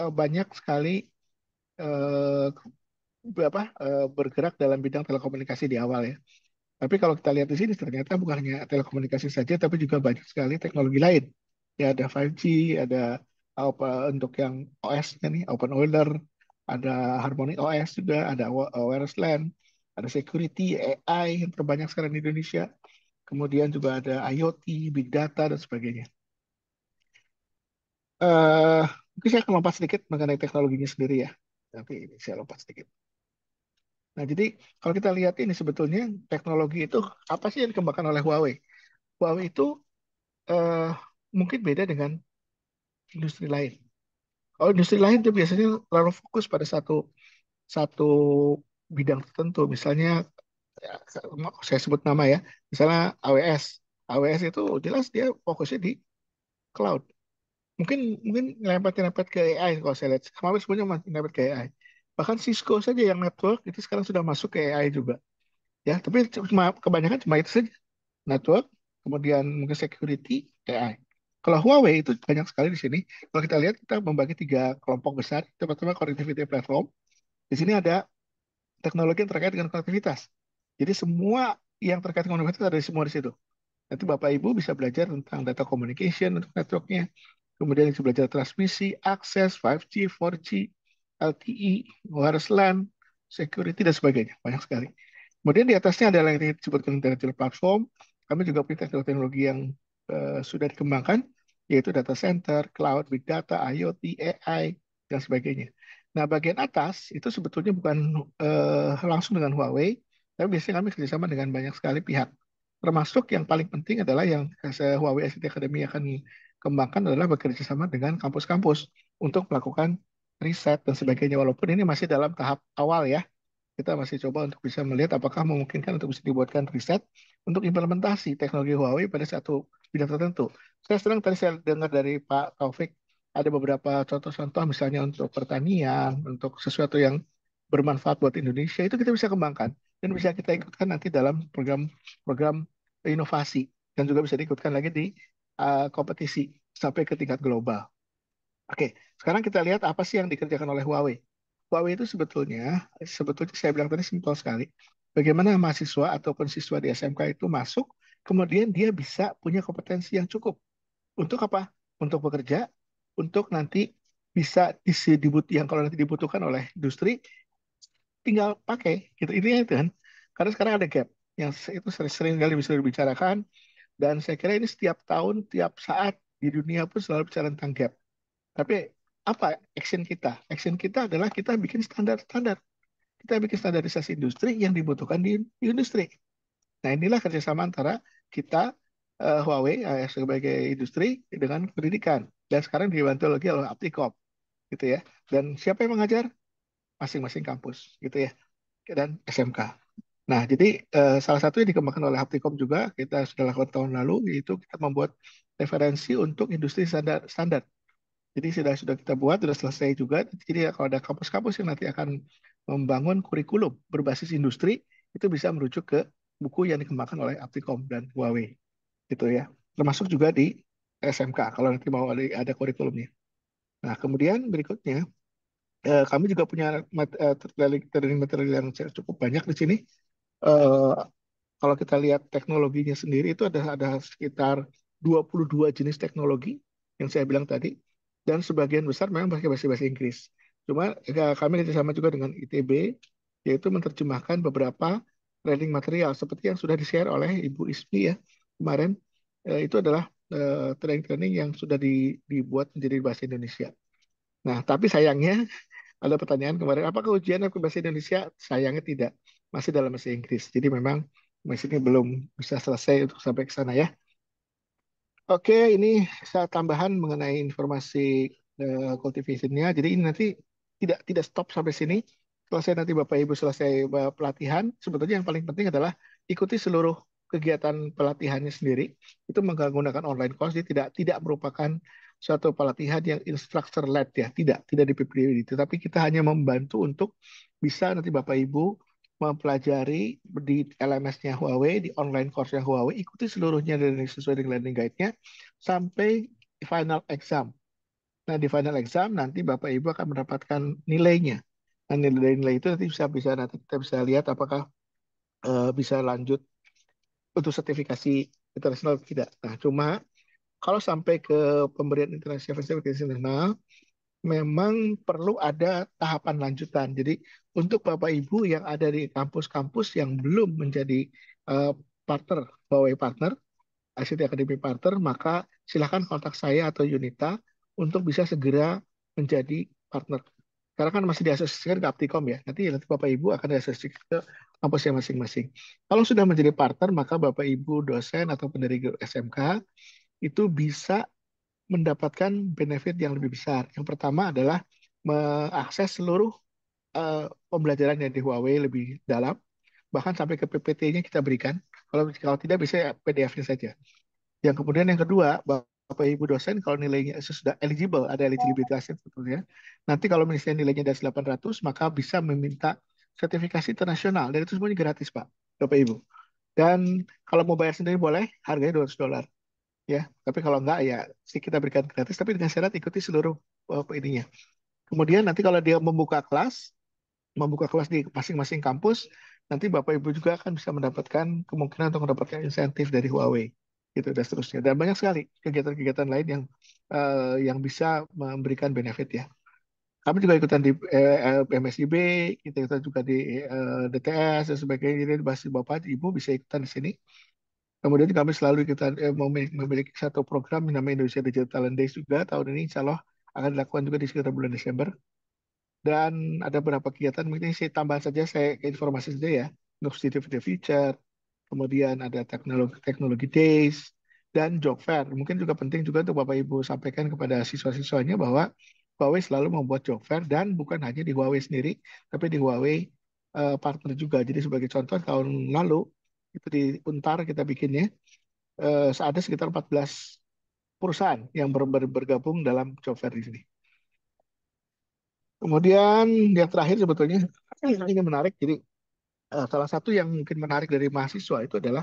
eh, banyak sekali eh, apa eh, bergerak dalam bidang telekomunikasi di awal ya. Tapi kalau kita lihat di sini ternyata bukan hanya telekomunikasi saja, tapi juga banyak sekali teknologi lain. Ya ada 5G, ada apa untuk yang OS-nya nih, open order, ada Harmony OS juga, ada eh, Wireless LAN, ada security, AI yang terbanyak sekarang di Indonesia. Kemudian juga ada IoT, big data dan sebagainya. Uh, mungkin saya akan lompat sedikit mengenai teknologinya sendiri ya. Tapi ini saya lompat sedikit. Nah, jadi kalau kita lihat ini sebetulnya teknologi itu apa sih yang dikembangkan oleh Huawei? Huawei itu uh, mungkin beda dengan industri lain. Kalau oh, industri lain itu biasanya terlalu fokus pada satu satu bidang tertentu. Misalnya ya, saya sebut nama ya, misalnya AWS. AWS itu jelas dia fokusnya di cloud. Mungkin mungkin ngelempet-ngelempet ke AI kalau saya lihat. kemarin semuanya ngelempet ke AI. Bahkan Cisco saja yang network itu sekarang sudah masuk ke AI juga. Ya, tapi cuma kebanyakan cuma itu saja. Network, kemudian mungkin security, AI. Kalau Huawei itu banyak sekali di sini. Kalau kita lihat kita membagi tiga kelompok besar, Pertama, connectivity platform. Di sini ada teknologi yang terkait dengan konektivitas. Jadi semua yang terkait dengan konektivitas ada di semua di situ. Nanti Bapak Ibu bisa belajar tentang data communication untuk networknya, kemudian bisa belajar transmisi, akses, 5G, 4G, LTE, wireless LAN, security, dan sebagainya. Banyak sekali. Kemudian di atasnya ada yang disebutkan intellectual platform. Kami juga punya teknologi yang Eh, sudah dikembangkan, yaitu data center, cloud, big data, IoT, AI, dan sebagainya. Nah, bagian atas itu sebetulnya bukan uh, langsung dengan Huawei, tapi biasanya kami kerjasama dengan banyak sekali pihak. Termasuk yang paling penting adalah yang Huawei ICT Academy akan kembangkan adalah bekerja sama dengan kampus-kampus untuk melakukan riset dan sebagainya. Walaupun ini masih dalam tahap awal ya, kita masih coba untuk bisa melihat apakah memungkinkan untuk bisa dibuatkan riset untuk implementasi teknologi Huawei pada satu bidang tertentu. Saya senang tadi saya dengar dari Pak Taufik ada beberapa contoh-contoh misalnya untuk pertanian, untuk sesuatu yang bermanfaat buat Indonesia itu kita bisa kembangkan dan bisa kita ikutkan nanti dalam program-program inovasi dan juga bisa diikutkan lagi di uh, kompetisi sampai ke tingkat global. Oke, sekarang kita lihat apa sih yang dikerjakan oleh Huawei. Huawei itu sebetulnya, sebetulnya saya bilang tadi simpel sekali. Bagaimana mahasiswa ataupun siswa di SMK itu masuk, kemudian dia bisa punya kompetensi yang cukup. Untuk apa? Untuk bekerja, untuk nanti bisa disebut yang kalau nanti dibutuhkan oleh industri, tinggal pakai. Gitu. Ini itu kan. Karena sekarang ada gap yang itu sering-sering kali bisa dibicarakan. Dan saya kira ini setiap tahun, tiap saat di dunia pun selalu bicara tentang gap. Tapi apa action kita? Action kita adalah kita bikin standar-standar. Kita bikin standarisasi industri yang dibutuhkan di, industri. Nah inilah kerjasama antara kita uh, Huawei uh, sebagai industri dengan pendidikan. Dan sekarang dibantu lagi oleh Aptikop, gitu ya. Dan siapa yang mengajar? Masing-masing kampus, gitu ya. Dan SMK. Nah, jadi uh, salah satu yang dikembangkan oleh Hapticom juga kita sudah lakukan tahun lalu yaitu kita membuat referensi untuk industri standar standar jadi sudah sudah kita buat, sudah selesai juga. Jadi ya kalau ada kampus-kampus yang nanti akan membangun kurikulum berbasis industri, itu bisa merujuk ke buku yang dikembangkan oleh Aptikom dan Huawei. Gitu ya. Termasuk juga di SMK kalau nanti mau ada, ada kurikulumnya. Nah, kemudian berikutnya eh, kami juga punya material-material eh, yang cukup banyak di sini. Eh, kalau kita lihat teknologinya sendiri itu ada ada sekitar 22 jenis teknologi yang saya bilang tadi dan sebagian besar memang pakai bahasa bahasa Inggris. Cuma ya, kami kerjasama juga dengan ITB, yaitu menerjemahkan beberapa training material seperti yang sudah di-share oleh Ibu Ismi ya kemarin. Eh, itu adalah eh, training-training yang sudah dibuat menjadi bahasa Indonesia. Nah, tapi sayangnya ada pertanyaan kemarin, apa ujian ke bahasa Indonesia? Sayangnya tidak, masih dalam bahasa Inggris. Jadi memang masih ini belum bisa selesai untuk sampai ke sana ya. Oke, ini saya tambahan mengenai informasi uh, cultivation-nya. Jadi ini nanti tidak tidak stop sampai sini. Selesai nanti Bapak Ibu selesai eh, pelatihan, sebetulnya yang paling penting adalah ikuti seluruh kegiatan pelatihannya sendiri. Itu menggunakan online course, jadi tidak tidak merupakan suatu pelatihan yang instructor led ya, tidak tidak di PPD tetapi kita hanya membantu untuk bisa nanti Bapak Ibu mempelajari di LMS-nya Huawei, di online course-nya Huawei, ikuti seluruhnya dari sesuai dengan learning guide-nya sampai final exam. Nah, di final exam nanti Bapak Ibu akan mendapatkan nilainya. Nah, nilai-nilai itu nanti bisa bisa nanti kita bisa lihat apakah uh, bisa lanjut untuk sertifikasi internasional atau tidak. Nah, cuma kalau sampai ke pemberian internasional internasional memang perlu ada tahapan lanjutan. Jadi untuk Bapak Ibu yang ada di kampus-kampus yang belum menjadi uh, partner, Huawei partner, ICT Academy partner, maka silakan kontak saya atau Yunita untuk bisa segera menjadi partner. Karena kan masih diasosiasikan ke Aptikom ya. Nanti nanti Bapak Ibu akan diasosiasikan ke kampusnya masing-masing. Kalau sudah menjadi partner, maka Bapak Ibu dosen atau pendiri SMK itu bisa mendapatkan benefit yang lebih besar. Yang pertama adalah mengakses seluruh uh, pembelajaran dari Huawei lebih dalam, bahkan sampai ke PPT-nya kita berikan. Kalau kalau tidak bisa PDF-nya saja. Yang kemudian yang kedua, Bapak Ibu dosen kalau nilainya sudah eligible, ada eligibility asset sebetulnya. Nanti kalau misalnya nilainya dari 800, maka bisa meminta sertifikasi internasional. Dan itu semuanya gratis, Pak, Bapak Ibu. Dan kalau mau bayar sendiri boleh, harganya 200 dolar. Ya, tapi kalau enggak ya kita berikan gratis tapi dengan syarat ikuti seluruh uh, ininya. Kemudian nanti kalau dia membuka kelas, membuka kelas di masing-masing kampus, nanti Bapak Ibu juga akan bisa mendapatkan kemungkinan untuk mendapatkan insentif dari Huawei gitu dan seterusnya. Dan banyak sekali kegiatan-kegiatan lain yang uh, yang bisa memberikan benefit ya. Kami juga ikutan di eh, MSIB, kita ikutan juga di eh, DTS dan sebagainya. Jadi pasti Bapak Ibu bisa ikutan di sini. Kemudian kami selalu kita eh, memiliki, memiliki satu program yang namanya Indonesia Digital Talent Days juga tahun ini insya Allah akan dilakukan juga di sekitar bulan Desember dan ada beberapa kegiatan mungkin saya tambah saja saya informasi saja ya untuk City of the Future kemudian ada teknologi teknologi days dan job fair mungkin juga penting juga untuk bapak ibu sampaikan kepada siswa-siswanya bahwa Huawei selalu membuat job fair dan bukan hanya di Huawei sendiri tapi di Huawei uh, partner juga jadi sebagai contoh tahun lalu itu di Untar kita bikinnya uh, eh, ada sekitar 14 perusahaan yang ber bergabung dalam job fair di sini. Kemudian yang terakhir sebetulnya hmm. ini menarik. Jadi uh, salah satu yang mungkin menarik dari mahasiswa itu adalah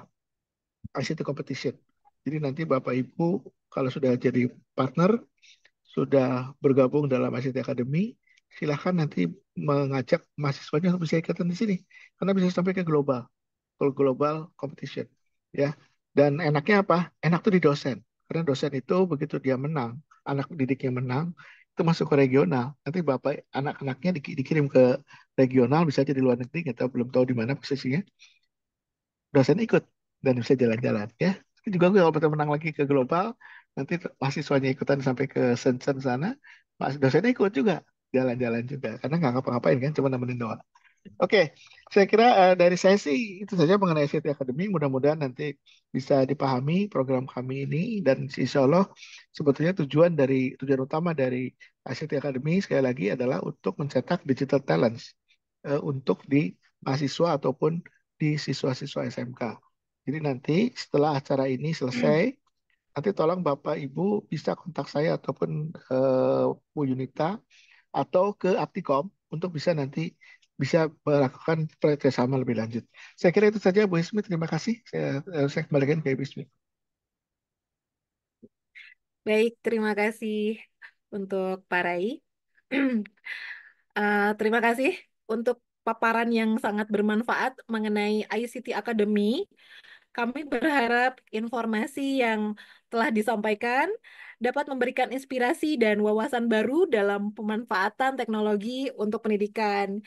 ICT competition. Jadi nanti Bapak Ibu kalau sudah jadi partner, sudah bergabung dalam ICT Academy, silahkan nanti mengajak mahasiswanya untuk bisa di sini. Karena bisa sampai ke global, kalau global competition. ya. Dan enaknya apa? Enak tuh di dosen. Karena dosen itu begitu dia menang, anak didiknya menang, itu masuk ke regional. Nanti bapak anak-anaknya di, dikirim ke regional, bisa jadi luar negeri, nggak tahu belum tahu di mana posisinya. Dosen ikut dan bisa jalan-jalan ya. Itu juga gue kalau kita menang lagi ke global, nanti mahasiswanya ikutan sampai ke Shenzhen sana, dosennya ikut juga jalan-jalan juga karena nggak ngapa-ngapain kan cuma nemenin doang Oke, saya kira uh, dari saya sih itu saja mengenai ICT Academy. Mudah-mudahan nanti bisa dipahami program kami ini dan insya Allah sebetulnya tujuan dari tujuan utama dari ICT Academy sekali lagi adalah untuk mencetak digital talents uh, untuk di mahasiswa ataupun di siswa-siswa SMK. Jadi nanti setelah acara ini selesai, hmm. nanti tolong Bapak Ibu bisa kontak saya ataupun uh, Bu Yunita atau ke Aptikom untuk bisa nanti bisa melakukan sama lebih lanjut. Saya kira itu saja Bu Ismi, terima kasih. Saya, eh, saya kembalikan ke Bu Ismi. Baik, terima kasih untuk Pak Rai. uh, terima kasih untuk paparan yang sangat bermanfaat mengenai ICT Academy. Kami berharap informasi yang telah disampaikan dapat memberikan inspirasi dan wawasan baru dalam pemanfaatan teknologi untuk pendidikan.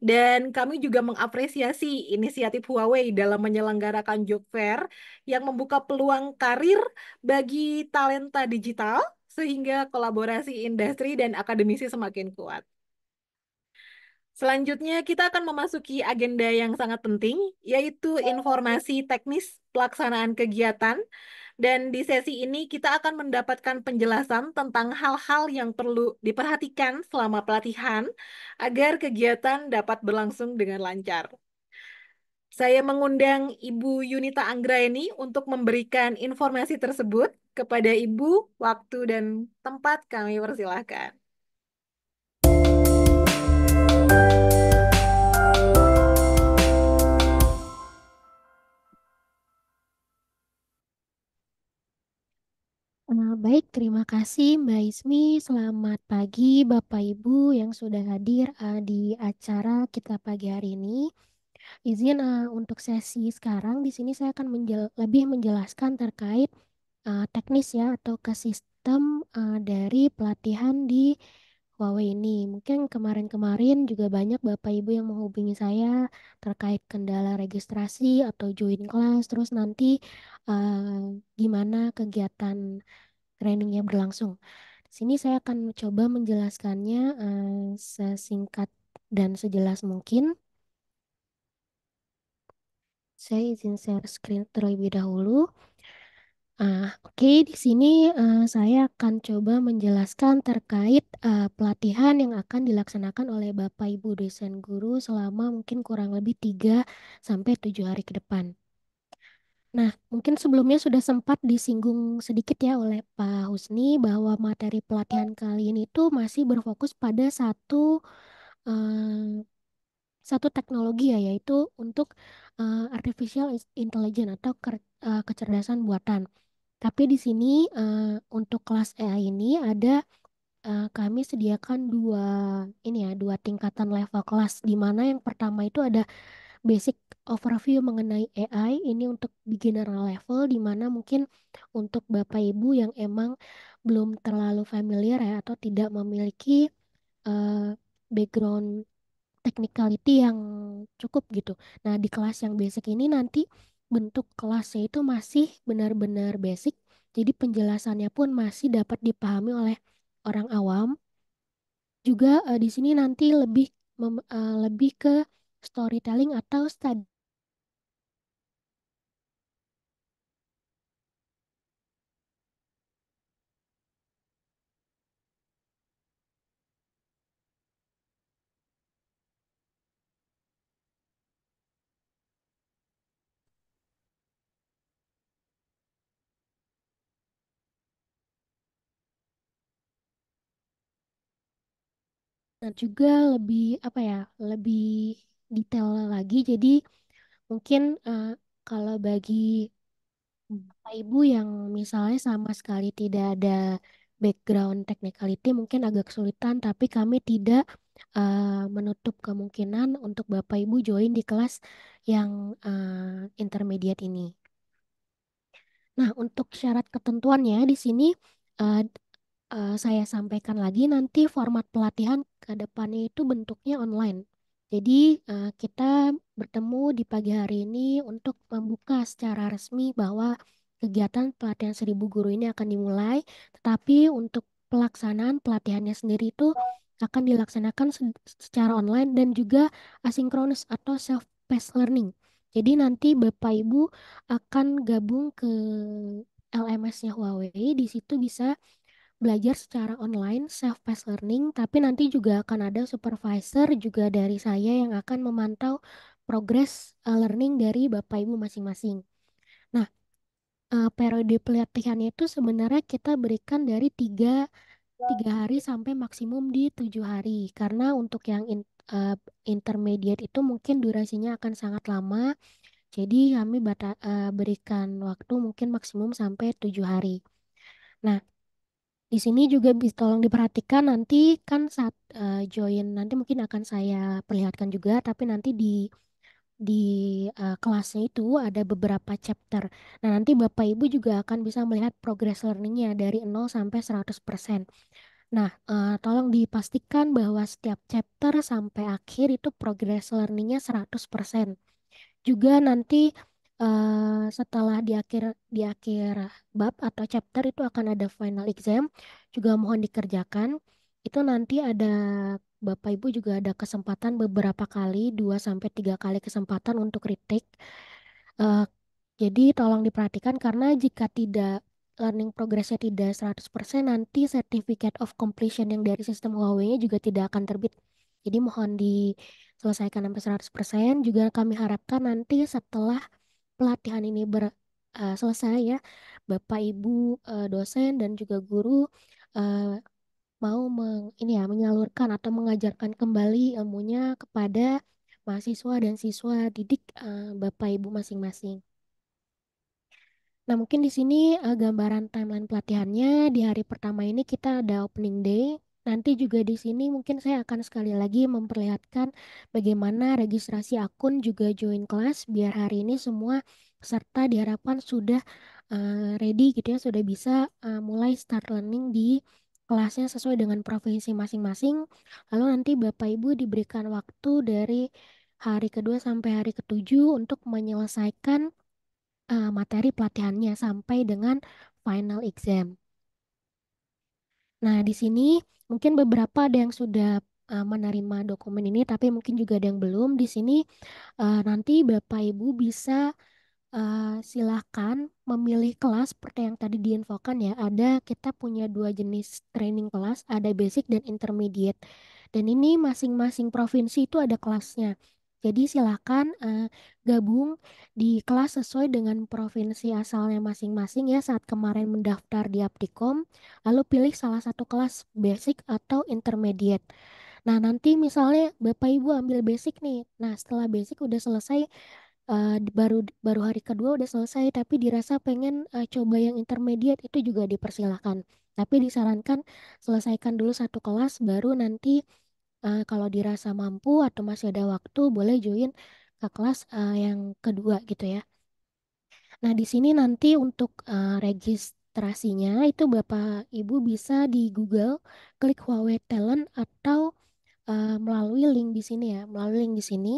Dan kami juga mengapresiasi inisiatif Huawei dalam menyelenggarakan Job Fair yang membuka peluang karir bagi talenta digital sehingga kolaborasi industri dan akademisi semakin kuat. Selanjutnya kita akan memasuki agenda yang sangat penting, yaitu informasi teknis pelaksanaan kegiatan dan di sesi ini kita akan mendapatkan penjelasan tentang hal-hal yang perlu diperhatikan selama pelatihan agar kegiatan dapat berlangsung dengan lancar. Saya mengundang Ibu Yunita Anggraini untuk memberikan informasi tersebut kepada Ibu. Waktu dan tempat kami persilahkan. Eh, baik, terima kasih Mbak Ismi. Selamat pagi Bapak Ibu yang sudah hadir, uh, di acara kita pagi hari ini. Izin, uh, untuk sesi sekarang di sini saya akan menjel lebih menjelaskan terkait, uh, teknis ya atau ke sistem, uh, dari pelatihan di Huawei ini. Mungkin kemarin-kemarin juga banyak Bapak Ibu yang menghubungi saya terkait kendala registrasi atau join kelas, terus nanti uh, gimana kegiatan trainingnya berlangsung. Di sini saya akan mencoba menjelaskannya uh, sesingkat dan sejelas mungkin. Saya izin share screen terlebih dahulu. Ah, Oke, di sini uh, saya akan coba menjelaskan terkait uh, pelatihan yang akan dilaksanakan oleh Bapak Ibu dosen guru selama mungkin kurang lebih 3 sampai 7 hari ke depan. Nah, mungkin sebelumnya sudah sempat disinggung sedikit ya oleh Pak Husni bahwa materi pelatihan kali ini itu masih berfokus pada satu uh, satu teknologi ya yaitu untuk uh, artificial intelligence atau ke, uh, kecerdasan buatan. Tapi di sini uh, untuk kelas AI ini ada uh, kami sediakan dua ini ya, dua tingkatan level kelas di mana yang pertama itu ada basic overview mengenai AI ini untuk beginner level di mana mungkin untuk Bapak Ibu yang emang belum terlalu familiar ya atau tidak memiliki uh, background technicality yang cukup gitu. Nah, di kelas yang basic ini nanti bentuk kelasnya itu masih benar-benar basic. Jadi penjelasannya pun masih dapat dipahami oleh orang awam. Juga uh, di sini nanti lebih mem, uh, lebih ke storytelling atau study juga lebih apa ya lebih detail lagi jadi mungkin uh, kalau bagi Bapak Ibu yang misalnya sama sekali tidak ada background technicality mungkin agak kesulitan tapi kami tidak uh, menutup kemungkinan untuk Bapak Ibu join di kelas yang uh, intermediate ini. Nah, untuk syarat ketentuannya di sini uh, uh, saya sampaikan lagi nanti format pelatihan ke depannya itu bentuknya online. Jadi uh, kita bertemu di pagi hari ini untuk membuka secara resmi bahwa kegiatan pelatihan seribu guru ini akan dimulai, tetapi untuk pelaksanaan pelatihannya sendiri itu akan dilaksanakan secara online dan juga asinkronis atau self-paced learning. Jadi nanti Bapak Ibu akan gabung ke LMS-nya Huawei, di situ bisa belajar secara online self-paced learning, tapi nanti juga akan ada supervisor juga dari saya yang akan memantau progres eh, learning dari Bapak Ibu masing-masing. Nah, uh, periode pelatihannya itu sebenarnya kita berikan dari tiga tiga hari sampai maksimum di tujuh hari karena untuk yang in, uh, intermediate itu mungkin durasinya akan sangat lama jadi kami bata, uh, berikan waktu mungkin maksimum sampai tujuh hari nah di sini juga bisa tolong diperhatikan nanti kan saat uh, join nanti mungkin akan saya perlihatkan juga tapi nanti di di uh, kelasnya itu ada beberapa chapter. Nah, nanti Bapak Ibu juga akan bisa melihat progress learningnya dari 0 sampai 100%. Nah, uh, tolong dipastikan bahwa setiap chapter sampai akhir itu progress learningnya 100%. Juga nanti Eh, setelah di akhir di akhir bab atau chapter itu akan ada final exam juga mohon dikerjakan itu nanti ada Bapak Ibu juga ada kesempatan beberapa kali dua sampai tiga kali kesempatan untuk kritik Uh, eh, jadi tolong diperhatikan karena jika tidak learning progressnya tidak 100% nanti certificate of completion yang dari sistem Huawei-nya juga tidak akan terbit jadi mohon diselesaikan sampai 100%. Juga kami harapkan nanti setelah pelatihan ini ber, uh, selesai ya, Bapak Ibu uh, dosen dan juga guru uh, mau meng, ini ya menyalurkan atau mengajarkan kembali ilmunya kepada mahasiswa dan siswa didik uh, Bapak Ibu masing-masing. Nah, mungkin di sini uh, gambaran timeline pelatihannya di hari pertama ini kita ada opening day Nanti juga di sini mungkin saya akan sekali lagi memperlihatkan bagaimana registrasi akun juga join kelas biar hari ini semua serta diharapkan sudah uh, ready gitu ya, sudah bisa uh, mulai start learning di kelasnya sesuai dengan provinsi masing-masing. Lalu nanti Bapak Ibu diberikan waktu dari hari kedua sampai hari ketujuh untuk menyelesaikan uh, materi pelatihannya sampai dengan final exam. Nah, di sini mungkin beberapa ada yang sudah uh, menerima dokumen ini, tapi mungkin juga ada yang belum. Di sini uh, nanti Bapak Ibu bisa uh, eh, silahkan memilih kelas seperti yang tadi diinfokan ya. Ada kita punya dua jenis training kelas, ada basic dan intermediate. Dan ini masing-masing provinsi itu ada kelasnya. Jadi silakan eh, gabung di kelas sesuai dengan provinsi asalnya masing-masing ya saat kemarin mendaftar di Aptikom, lalu pilih salah satu kelas basic atau intermediate. Nah, nanti misalnya Bapak Ibu ambil basic nih. Nah, setelah basic udah selesai uh, baru baru hari kedua udah selesai tapi dirasa pengen uh, coba yang intermediate itu juga dipersilakan. Tapi disarankan selesaikan dulu satu kelas baru nanti uh, kalau dirasa mampu atau masih ada waktu, boleh join ke kelas uh, yang kedua gitu ya. Nah, di sini nanti untuk uh, registrasinya itu Bapak Ibu bisa di Google, klik Huawei Talent atau uh, melalui link di sini ya, melalui link di sini.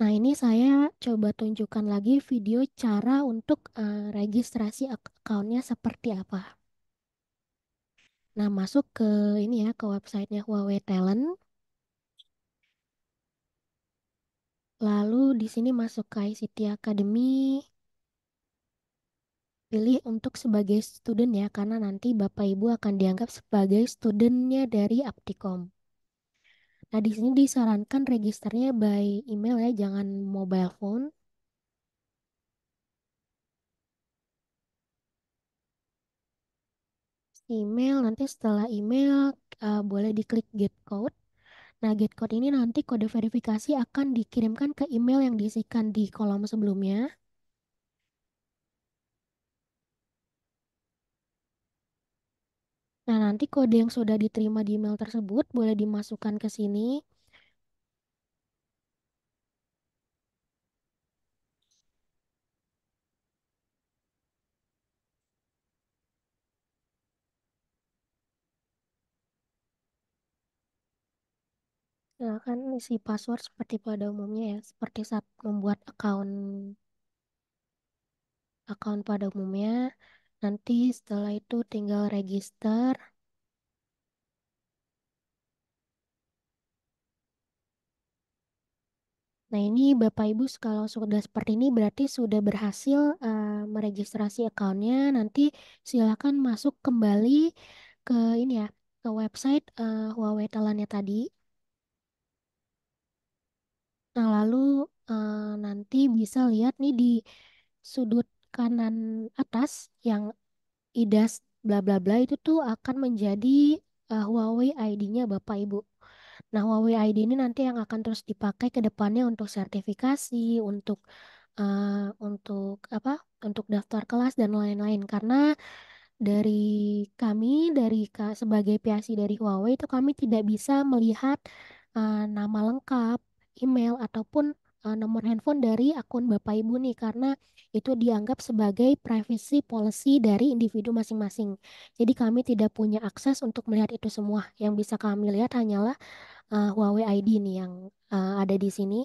Nah, ini saya coba tunjukkan lagi video cara untuk uh, registrasi akunnya seperti apa. Nah, masuk ke ini ya, ke websitenya Huawei Talent. Lalu di sini masuk ke ICT Academy. Pilih untuk sebagai student ya, karena nanti Bapak Ibu akan dianggap sebagai studentnya dari Aptikom. Nah, di sini disarankan registernya by email ya, jangan mobile phone. Email nanti setelah email uh, boleh diklik get code. Nah, get code ini nanti kode verifikasi akan dikirimkan ke email yang diisikan di kolom sebelumnya. Nah, nanti kode yang sudah diterima di email tersebut boleh dimasukkan ke sini. Silakan nah, isi password seperti pada umumnya ya, seperti saat membuat account account pada umumnya. Nanti setelah itu tinggal register. Nah ini Bapak Ibu kalau sudah seperti ini berarti sudah berhasil uh, meregistrasi akunnya. Nanti silakan masuk kembali ke ini ya ke website uh, Huawei talanya tadi. Nah, lalu eh, nanti bisa lihat nih di sudut kanan atas yang IDAS bla bla bla itu tuh akan menjadi eh, Huawei ID-nya Bapak Ibu. Nah, Huawei ID ini nanti yang akan terus dipakai ke depannya untuk sertifikasi, untuk uh, untuk apa? Untuk daftar kelas dan lain-lain karena dari kami dari sebagai PSI dari Huawei itu kami tidak bisa melihat uh, nama lengkap email ataupun uh, nomor handphone dari akun Bapak Ibu nih karena itu dianggap sebagai privacy policy dari individu masing-masing. Jadi kami tidak punya akses untuk melihat itu semua. Yang bisa kami lihat hanyalah uh, Huawei ID nih yang uh, ada di sini.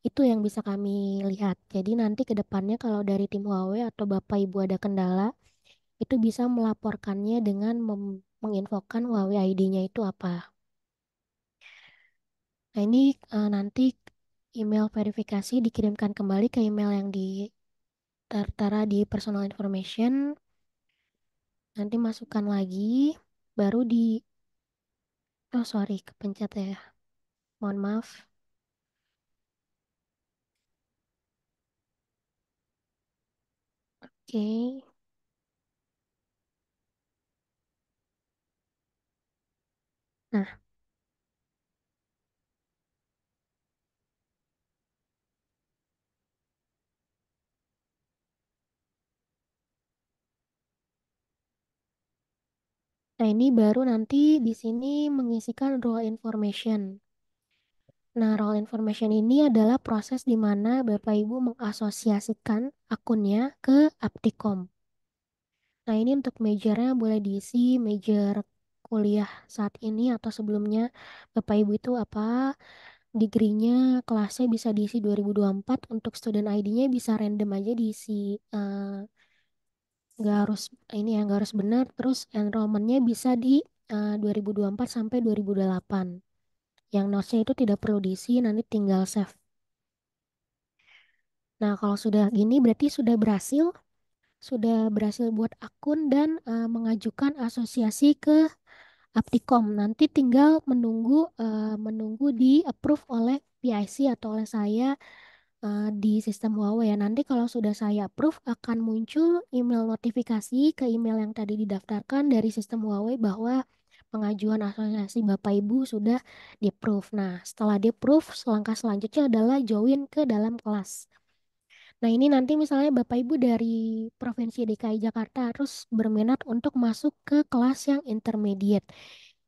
Itu yang bisa kami lihat. Jadi nanti ke depannya kalau dari tim Huawei atau Bapak Ibu ada kendala itu bisa melaporkannya dengan menginfokan Huawei ID-nya itu apa. Nah, ini uh, nanti email verifikasi dikirimkan kembali ke email yang di, tertera di personal information. Nanti masukkan lagi, baru di... Oh, sorry, kepencet ya. Mohon maaf. Oke. Okay. Nah, Nah, ini baru nanti di sini mengisikan role information. Nah, role information ini adalah proses di mana Bapak Ibu mengasosiasikan akunnya ke Aptikom. Nah, ini untuk majornya boleh diisi major kuliah saat ini atau sebelumnya Bapak Ibu itu apa degree-nya kelasnya bisa diisi 2024 untuk student ID-nya bisa random aja diisi uh, nggak harus ini yang nggak harus benar terus enrollmentnya bisa di eh, uh, 2024 sampai 2028 yang notesnya itu tidak perlu diisi nanti tinggal save nah kalau sudah gini berarti sudah berhasil sudah berhasil buat akun dan uh, mengajukan asosiasi ke Aptikom nanti tinggal menunggu uh, menunggu di approve oleh PIC atau oleh saya uh, di sistem Huawei ya. Nanti kalau sudah saya approve akan muncul email notifikasi ke email yang tadi didaftarkan dari sistem Huawei bahwa pengajuan asosiasi Bapak Ibu sudah di-approve. Nah, setelah di-approve, langkah selanjutnya adalah join ke dalam kelas. Nah, ini nanti misalnya Bapak Ibu dari Provinsi DKI Jakarta harus berminat untuk masuk ke kelas yang intermediate.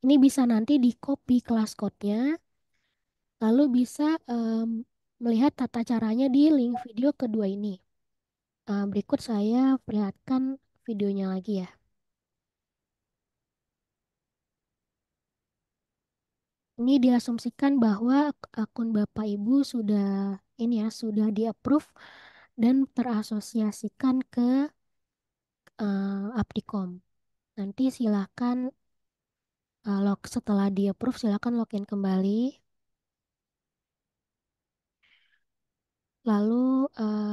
Ini bisa nanti di-copy kelas code-nya, lalu bisa um, melihat tata caranya di link video kedua ini. Eh, berikut saya perlihatkan videonya lagi ya. Ini diasumsikan bahwa akun Bapak Ibu sudah ini ya sudah di-approve dan terasosiasikan ke uh, eh, Aptikom. Nanti silakan uh, log setelah di-approve silahkan login kembali Lalu uh,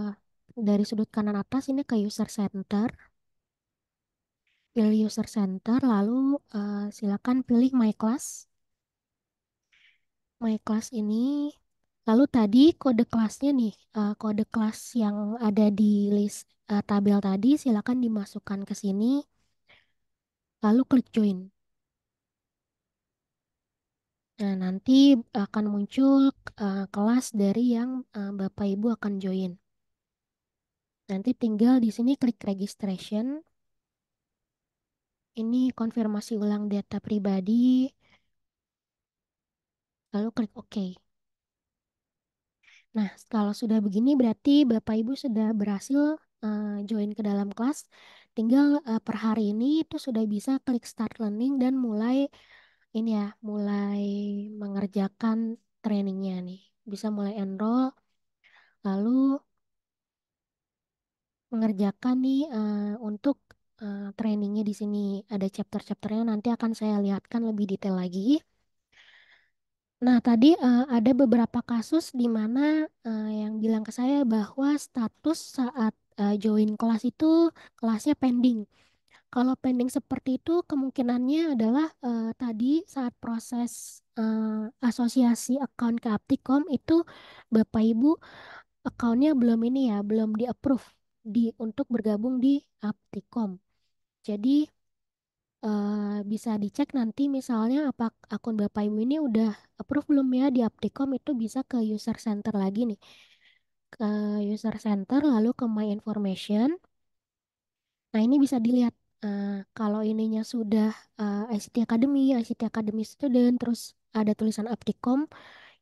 dari sudut kanan atas ini ke user center. Pilih user center, lalu uh, silakan pilih my class. My class ini, lalu tadi kode kelasnya nih, uh, kode kelas yang ada di list uh, tabel tadi silakan dimasukkan ke sini. Lalu klik join. Nah, nanti akan muncul uh, kelas dari yang uh, Bapak Ibu akan join. Nanti tinggal di sini klik registration. Ini konfirmasi ulang data pribadi. Lalu klik OK. Nah, kalau sudah begini berarti Bapak Ibu sudah berhasil uh, join ke dalam kelas. Tinggal uh, per hari ini itu sudah bisa klik start learning dan mulai ini ya mulai mengerjakan trainingnya nih bisa mulai enroll lalu mengerjakan nih uh, untuk uh, trainingnya di sini ada chapter-chapternya nanti akan saya lihatkan lebih detail lagi Nah, tadi uh, ada beberapa kasus di mana uh, yang bilang ke saya bahwa status saat uh, join kelas itu kelasnya pending. Kalau pending seperti itu kemungkinannya adalah uh, tadi saat proses uh, asosiasi account ke Aptikom itu Bapak Ibu accountnya belum ini ya, belum di approve di untuk bergabung di Aptikom. Jadi uh, bisa dicek nanti misalnya apa akun Bapak Ibu ini udah approve belum ya di Aptikom itu bisa ke user center lagi nih. Ke user center lalu ke my information. Nah, ini bisa dilihat Eh, kalau ininya sudah uh, eh, ICT Academy, ICT Academy Student, terus ada tulisan Apticom,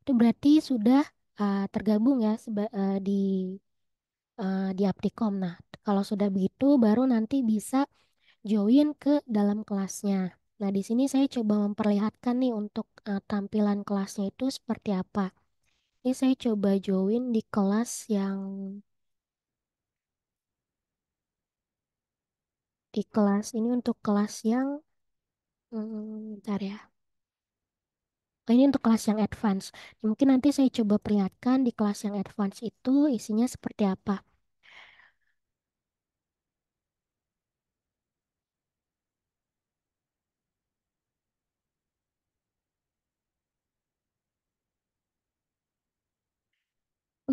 itu berarti sudah uh, tergabung ya seba, uh, di uh, di Apticom. Nah, kalau sudah begitu baru nanti bisa join ke dalam kelasnya. Nah, di sini saya coba memperlihatkan nih untuk uh, tampilan kelasnya itu seperti apa. Ini saya coba join di kelas yang di kelas ini untuk kelas yang hmm, bentar ya oh, ini untuk kelas yang advance mungkin nanti saya coba perlihatkan di kelas yang advance itu isinya seperti apa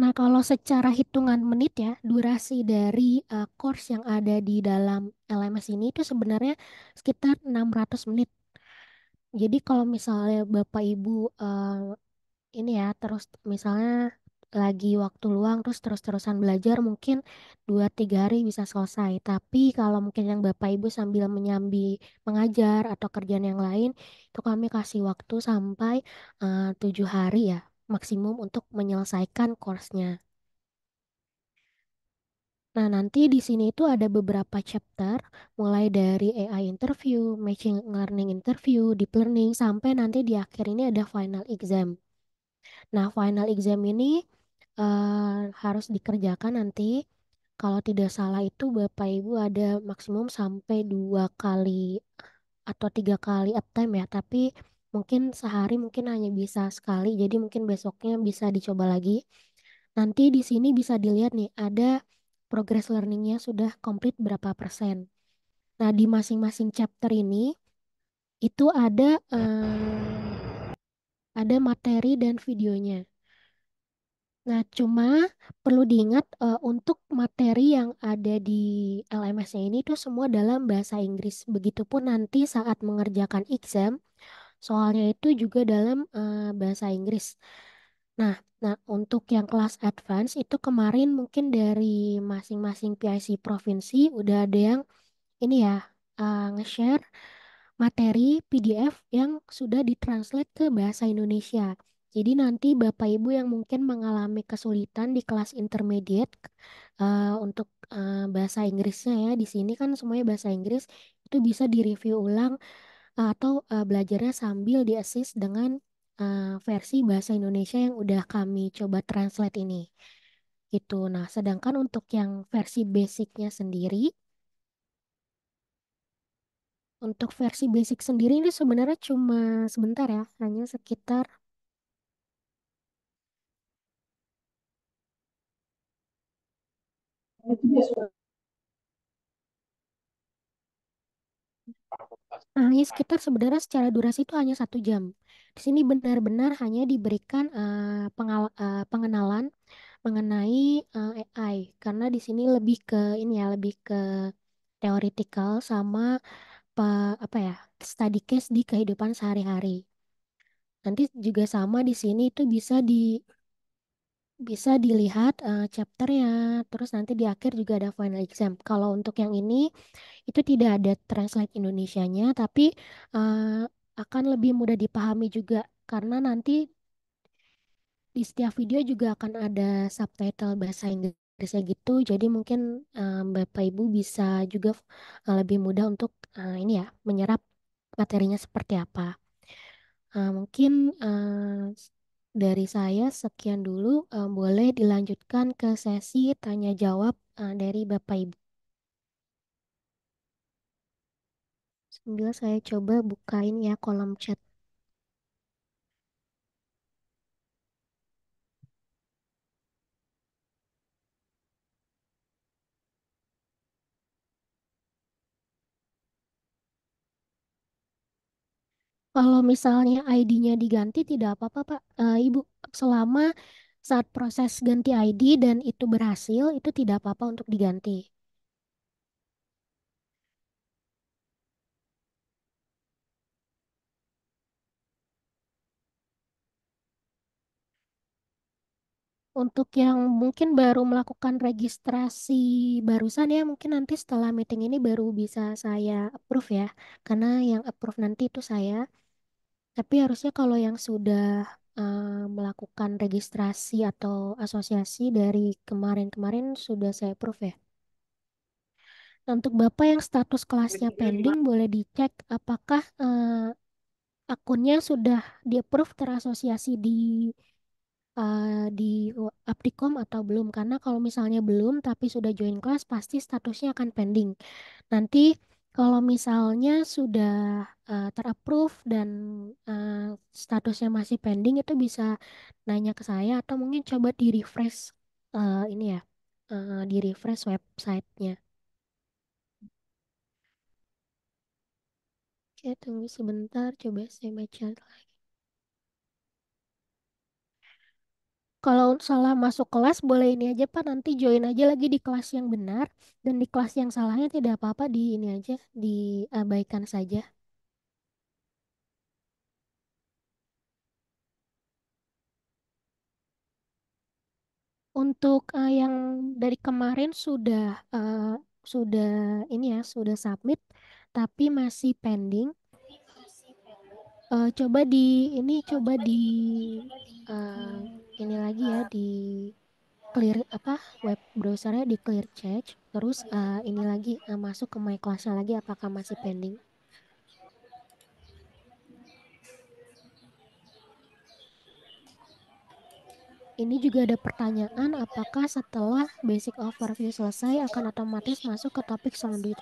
Nah, kalau secara hitungan menit ya, durasi dari uh, course yang ada di dalam LMS ini itu sebenarnya sekitar 600 menit. Jadi kalau misalnya Bapak Ibu uh, ini ya terus misalnya lagi waktu luang terus terus-terusan belajar mungkin 2-3 hari bisa selesai. Tapi kalau mungkin yang Bapak Ibu sambil menyambi mengajar atau kerjaan yang lain itu kami kasih waktu sampai uh, tujuh 7 hari ya maksimum untuk menyelesaikan course-nya. Nah, nanti di sini itu ada beberapa chapter, mulai dari AI interview, machine learning interview, deep learning, sampai nanti di akhir ini ada final exam. Nah, final exam ini uh, harus dikerjakan nanti, kalau tidak salah itu Bapak Ibu ada maksimum sampai dua kali atau tiga kali attempt ya, tapi mungkin sehari mungkin hanya bisa sekali jadi mungkin besoknya bisa dicoba lagi nanti di sini bisa dilihat nih ada progress learningnya sudah komplit berapa persen nah di masing-masing chapter ini itu ada eh, ada materi dan videonya Nah, cuma perlu diingat uh, untuk materi yang ada di LMS-nya ini itu semua dalam bahasa Inggris. Begitupun nanti saat mengerjakan exam, soalnya itu juga dalam uh, bahasa Inggris. Nah, nah untuk yang kelas advance itu kemarin mungkin dari masing-masing PIC provinsi udah ada yang ini ya uh, nge-share materi PDF yang sudah ditranslate ke bahasa Indonesia. Jadi nanti Bapak Ibu yang mungkin mengalami kesulitan di kelas intermediate uh, untuk uh, bahasa Inggrisnya ya di sini kan semuanya bahasa Inggris itu bisa direview ulang atau uh, belajarnya sambil diassist dengan uh, versi bahasa Indonesia yang udah kami coba translate ini. Gitu. Nah, sedangkan untuk yang versi basicnya sendiri, untuk versi basic sendiri ini sebenarnya cuma sebentar ya, hanya sekitar Nah, eh, ini iya sekitar sebenarnya secara durasi itu hanya satu jam. Di sini benar-benar hanya diberikan uh, pengenalan mengenai uh, AI karena di sini lebih ke ini ya lebih ke teoretikal sama pe- apa ya study case di kehidupan sehari-hari. Nanti juga sama di sini itu bisa di bisa dilihat uh, chapternya terus nanti di akhir juga ada final exam kalau untuk yang ini itu tidak ada translate Indonesianya tapi uh, akan lebih mudah dipahami juga karena nanti di setiap video juga akan ada subtitle bahasa Inggrisnya gitu jadi mungkin uh, Bapak Ibu bisa juga uh, lebih mudah untuk uh, ini ya menyerap materinya seperti apa uh, mungkin uh, dari saya sekian dulu, Uh, boleh dilanjutkan ke sesi tanya jawab uh, dari Bapak Ibu. Sambil saya coba bukain ya kolom chat. Kalau misalnya ID-nya diganti tidak apa-apa, Pak. Uh, Ibu, selama saat proses ganti ID dan itu berhasil, itu tidak apa-apa untuk diganti. Untuk yang mungkin baru melakukan registrasi barusan ya, mungkin nanti setelah meeting ini baru bisa saya approve ya. Karena yang approve nanti itu saya. Tapi harusnya kalau yang sudah uh, melakukan registrasi atau asosiasi dari kemarin-kemarin sudah saya approve ya. Nah, untuk Bapak yang status kelasnya pending boleh dicek apakah uh, akunnya sudah di-approve terasosiasi di uh, di Aptikom atau belum karena kalau misalnya belum tapi sudah join kelas pasti statusnya akan pending. Nanti kalau misalnya sudah uh, terapprove dan uh, statusnya masih pending itu bisa nanya ke saya atau mungkin coba di refresh uh, eh, ini ya uh, di refresh websitenya. Oke, tunggu sebentar coba saya baca lagi. kalau salah masuk kelas boleh ini aja Pak nanti join aja lagi di kelas yang benar dan di kelas yang salahnya tidak apa-apa di ini aja diabaikan saja. Untuk uh, yang dari kemarin sudah uh, sudah ini ya sudah submit tapi masih pending. Uh, coba di ini coba di uh, ini lagi ya ah. di clear apa web browsernya di clear cache terus uh, ini lagi uh, masuk ke my classnya lagi apakah masih pending Ini juga ada pertanyaan apakah setelah basic overview selesai akan otomatis masuk ke topik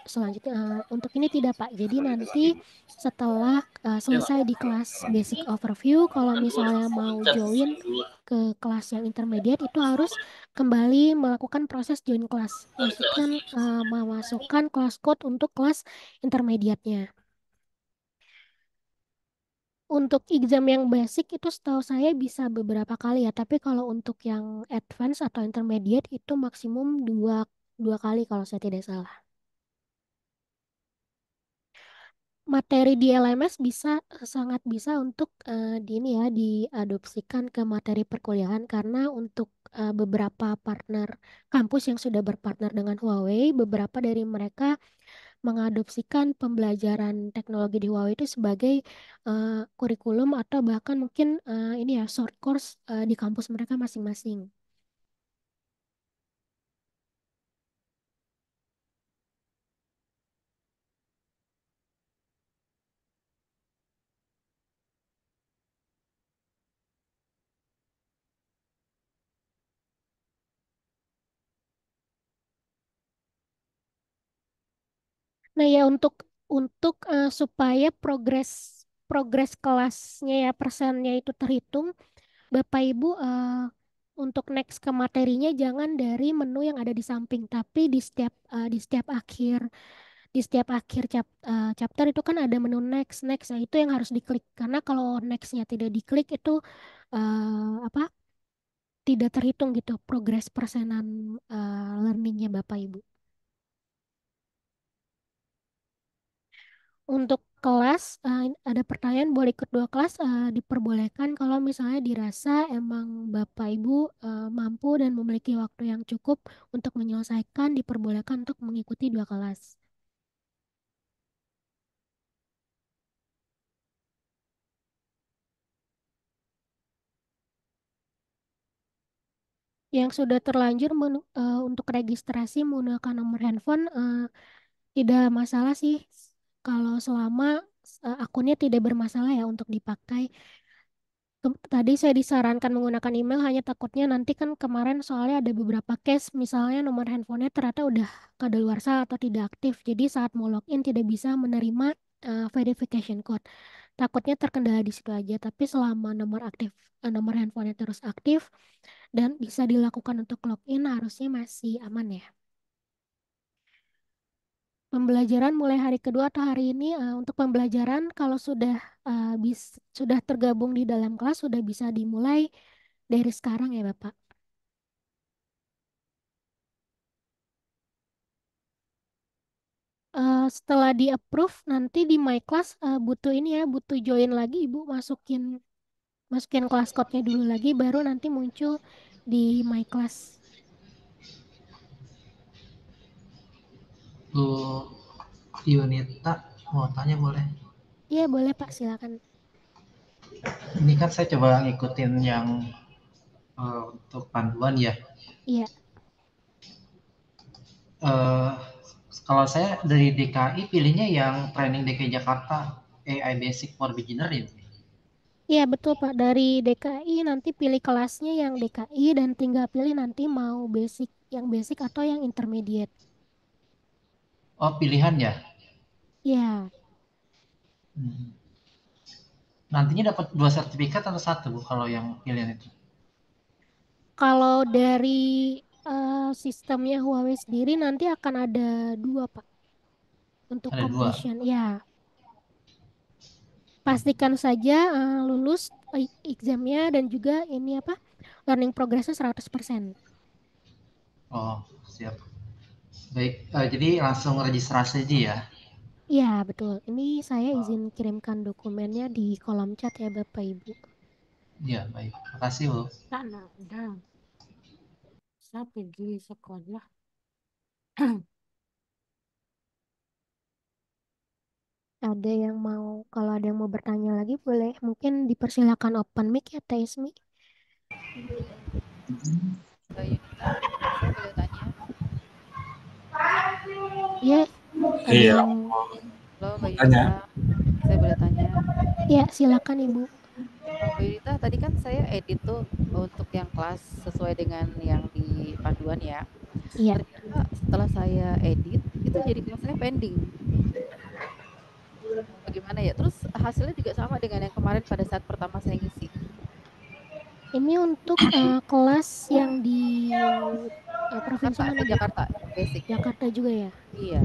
selanjutnya. Uh, untuk ini tidak Pak. Jadi nanti setelah uh, selesai di kelas basic overview kalau misalnya mau join ke kelas yang intermediate itu harus kembali melakukan proses join kelas. Masukkan uh, eh, memasukkan kelas code untuk kelas intermediate-nya untuk exam yang basic itu setahu saya bisa beberapa kali ya, tapi kalau untuk yang advance atau intermediate itu maksimum dua, dua kali kalau saya tidak salah. Materi di LMS bisa eh, sangat bisa untuk uh, di ini ya diadopsikan ke materi perkuliahan karena untuk uh, beberapa partner kampus yang sudah berpartner dengan Huawei, beberapa dari mereka mengadopsikan pembelajaran teknologi di Huawei itu sebagai uh, kurikulum atau bahkan mungkin uh, ini ya short course uh, di kampus mereka masing-masing. Nah ya untuk untuk uh, supaya progres progres kelasnya ya persennya itu terhitung, Bapak Ibu uh, untuk next ke materinya jangan dari menu yang ada di samping, tapi di setiap uh, di setiap akhir di setiap akhir chap, uh, chapter itu kan ada menu next next nah itu yang harus diklik karena kalau nextnya tidak diklik itu uh, apa tidak terhitung gitu progres persenan uh, learningnya bapak ibu. untuk kelas uh, ada pertanyaan boleh ikut dua kelas uh, diperbolehkan kalau misalnya dirasa emang Bapak Ibu uh, mampu dan memiliki waktu yang cukup untuk menyelesaikan diperbolehkan untuk mengikuti dua kelas. Yang sudah terlanjur men, uh, untuk registrasi menggunakan nomor handphone uh, tidak masalah sih kalau selama eh, akunnya tidak bermasalah ya untuk dipakai. Tadi saya disarankan menggunakan email hanya takutnya nanti kan kemarin soalnya ada beberapa case misalnya nomor handphonenya ternyata udah kadaluarsa atau tidak aktif. Jadi saat mau login tidak bisa menerima uh, verification code. Takutnya terkendala di situ aja, tapi selama nomor aktif uh, nomor handphonenya terus aktif dan bisa dilakukan untuk login harusnya masih aman ya pembelajaran mulai hari kedua atau hari ini uh, untuk pembelajaran kalau sudah uh, bis, sudah tergabung di dalam kelas sudah bisa dimulai dari sekarang ya Bapak. Uh, setelah di approve nanti di my class uh, butuh ini ya butuh join lagi Ibu masukin masukin kelas code-nya dulu lagi baru nanti muncul di my class. Bu Yunita mau oh, tanya boleh? Iya boleh Pak silakan. Ini kan saya coba ngikutin yang uh, untuk panduan ya. Iya. Uh, kalau saya dari DKI pilihnya yang training DKI Jakarta AI Basic for Beginner ya. Iya betul Pak dari DKI nanti pilih kelasnya yang DKI dan tinggal pilih nanti mau basic yang basic atau yang intermediate. Oh, pilihan ya? Iya. Hmm. Nantinya dapat dua sertifikat atau satu Bu kalau yang pilihan itu? Kalau dari uh, sistemnya Huawei sendiri nanti akan ada dua Pak. Untuk ada completion, dua. ya. Pastikan saja uh, lulus eh, examnya dan juga ini apa learning progressnya 100%. Oh, siap. Baik, uh, jadi langsung registrasi aja ya. Iya, betul. Ini saya izin kirimkan dokumennya di kolom chat ya Bapak Ibu. Iya, baik. Makasih, Bu. Tak kan udah Saya pergi sekolah. ada yang mau, kalau ada yang mau bertanya lagi boleh. Mungkin dipersilakan open mic ya, Taismi. Iya. Iya. Tanya. Saya boleh tanya? Iya, silakan Ibu. Bu tadi kan saya edit tuh untuk yang kelas sesuai dengan yang di panduan ya. Iya. setelah saya edit, itu jadi kelasnya pending. Bagaimana ya? Terus hasilnya juga sama dengan yang kemarin pada saat pertama saya ngisi. Ini untuk uh, kelas yang di uh, provinsi mana? Ya? Jakarta, basic. Jakarta juga ya? Iya.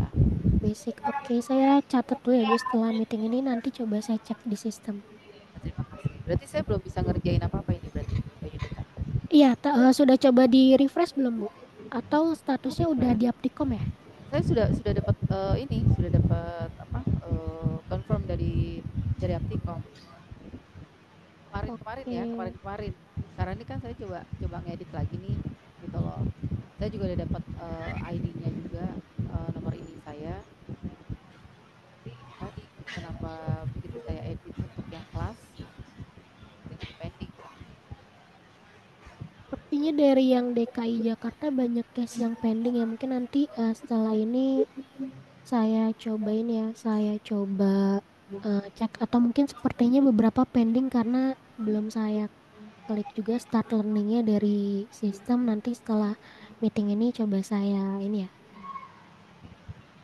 Basic. Oke, okay, saya catat dulu ya, guys. Setelah meeting ini nanti coba saya cek di sistem. Terima kasih. Berarti saya belum bisa ngerjain apa-apa ini berarti. Gitu kan? Iya, uh, sudah coba di refresh belum, Bu? Atau statusnya udah di Aptikom ya? Saya sudah sudah dapat uh, ini, sudah dapat apa? Uh, confirm dari dari Aptikom kemarin-kemarin ya kemarin-kemarin karena ini kan saya coba coba ngedit lagi nih gitu loh saya juga udah dapat uh, eh, ID-nya juga uh, nomor ini saya tadi kenapa begitu saya edit untuk yang kelas dengan pending sepertinya dari yang DKI Jakarta banyak case yang pending ya mungkin nanti uh, setelah ini saya cobain ya saya coba uh, cek atau mungkin sepertinya beberapa pending karena belum saya klik juga start learningnya dari sistem nanti setelah meeting ini coba saya ini ya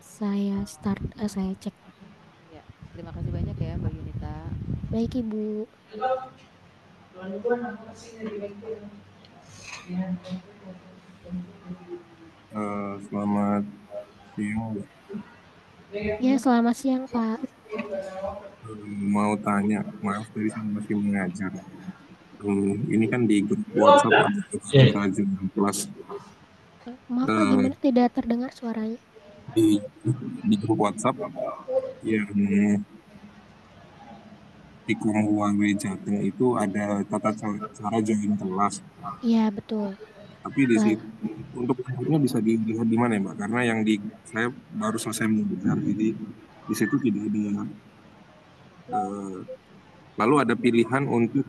saya start uh, saya cek ya, terima kasih banyak ya Mbak Yunita baik Ibu uh, selamat siang ya selamat siang Pak eh, mau tanya maaf tadi saya masih mengajar um, ini kan di grup WhatsApp yeah. Iya. rajin Plus. Maaf, uh, gimana tidak terdengar suaranya? Di di grup WhatsApp yang di Huawei Jateng itu ada tata cara join kelas. Iya betul. Tapi di situ untuk akhirnya bisa dilihat di mana ya mbak? Karena yang di saya baru selesai mendengar, jadi di situ tidak ada eh, Lalu ada pilihan untuk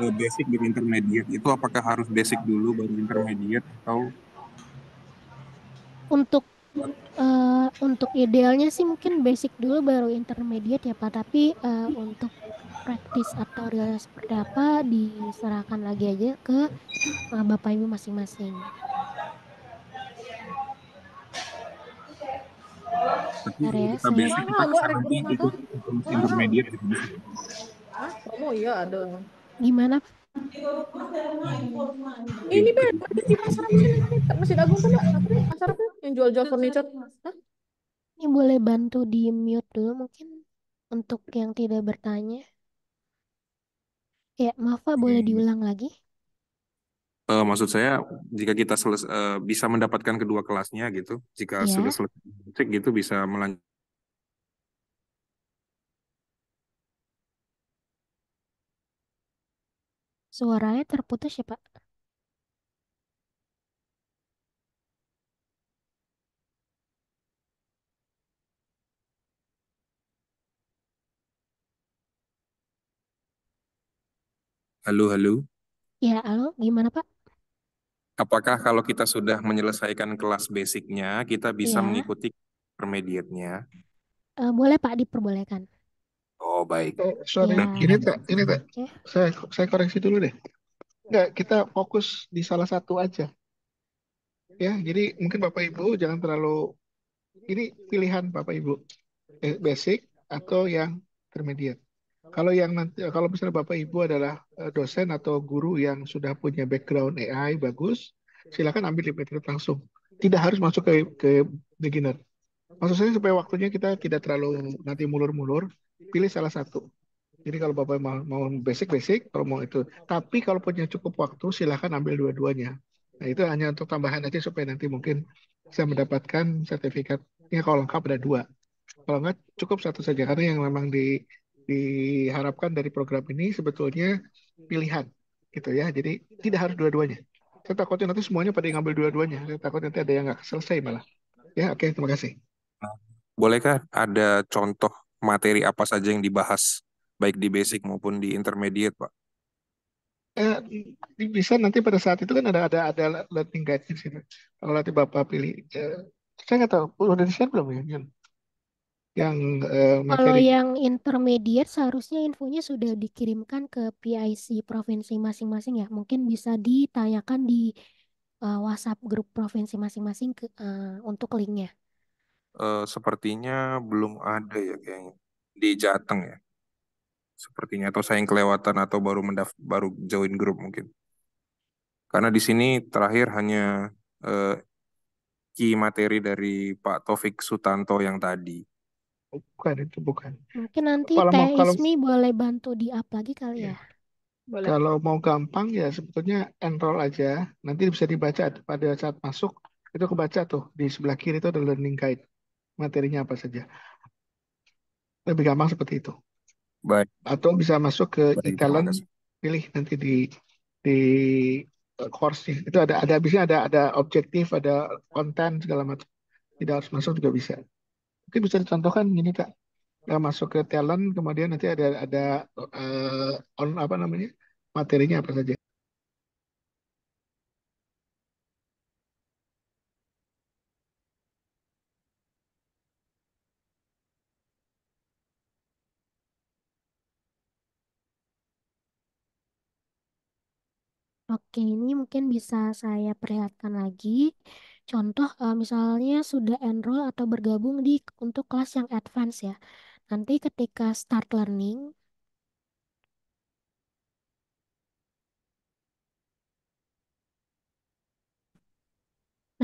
eh, basic dan intermediate. Itu apakah harus basic dulu baru intermediate atau untuk uh, untuk idealnya sih mungkin basic dulu baru intermediate ya Pak, tapi uh, untuk praktis atau realnya seperti apa diserahkan lagi aja ke uh, Bapak Ibu masing-masing. Tapi ya, kita basic, kita itu intermediate. Promo iya ada. Gimana? Ini Ben, di pasar mesin Masih Agung kan pasar tuh yang jual-jual furniture. Hah? Ini boleh bantu di mute dulu mungkin untuk yang tidak bertanya. Ya, maaf Pak, boleh iya, iya. diulang lagi? Uh, maksud saya, jika kita seles, uh, bisa mendapatkan kedua kelasnya gitu, jika yeah. sudah selesai gitu bisa melanjut Suaranya terputus ya, Pak. Halo, halo. Ya, halo. Gimana, Pak? Apakah kalau kita sudah menyelesaikan kelas basicnya, kita bisa ya. mengikuti intermediate-nya? Uh, boleh, Pak. Diperbolehkan. Oh baik. Eh, sorry, ya. ini tak ini tak saya saya koreksi dulu deh. Enggak, kita fokus di salah satu aja. Ya, jadi mungkin Bapak Ibu jangan terlalu ini pilihan Bapak Ibu eh, basic atau yang intermediate. Kalau yang nanti kalau misalnya Bapak Ibu adalah eh, dosen atau guru yang sudah punya background AI bagus, silakan ambil intermediate langsung. Tidak harus masuk ke ke beginner. Maksud saya supaya waktunya kita tidak terlalu nanti mulur-mulur pilih salah satu. Jadi kalau Bapak mau, mau basic basic, kalau mau itu. Tapi kalau punya cukup waktu, silahkan ambil dua-duanya. Nah itu hanya untuk tambahan aja supaya nanti mungkin saya mendapatkan sertifikatnya kalau lengkap ada dua. Kalau enggak cukup satu saja karena yang memang di, diharapkan dari program ini sebetulnya pilihan gitu ya. Jadi tidak harus dua-duanya. Saya takutnya nanti semuanya pada ngambil dua-duanya. Saya takut nanti ada yang nggak selesai malah. Ya oke okay, terima kasih. Bolehkah ada contoh materi apa saja yang dibahas baik di basic maupun di intermediate, Pak? Eh, bisa nanti pada saat itu kan ada ada ada learning di sini Kalau nanti Bapak pilih, eh, saya nggak tahu udah di belum ya? Yang, yang eh, materi. Kalau yang intermediate seharusnya infonya sudah dikirimkan ke PIC provinsi masing-masing ya. Mungkin bisa ditanyakan di eh, WhatsApp grup provinsi masing-masing ke, uh, untuk linknya uh, sepertinya belum ada ya kayaknya di Jateng ya. Sepertinya atau saya yang kelewatan atau baru mendaftar baru join grup mungkin. Karena di sini terakhir hanya uh, key materi dari Pak Taufik Sutanto yang tadi. Bukan itu bukan. Mungkin nanti kalau Teh kalau... Ismi boleh bantu di up lagi kali ya. ya. Boleh. Kalau mau gampang ya sebetulnya enroll aja. Nanti bisa dibaca pada saat masuk itu kebaca tuh di sebelah kiri itu ada learning guide materinya apa saja. Lebih gampang seperti itu. Baik. Atau bisa masuk ke e-talent, pilih nanti di di e, course-nya. Itu ada ada bisa ada ada objektif, ada konten segala macam. Tidak harus masuk juga bisa. Mungkin bisa dicontohkan gini Kak. Nah, masuk ke talent kemudian nanti ada ada uh, on apa namanya? materinya apa saja. Oke, ini mungkin bisa saya perlihatkan lagi. Contoh, eh, misalnya sudah enroll atau bergabung di untuk kelas yang advance ya. Nanti ketika start learning,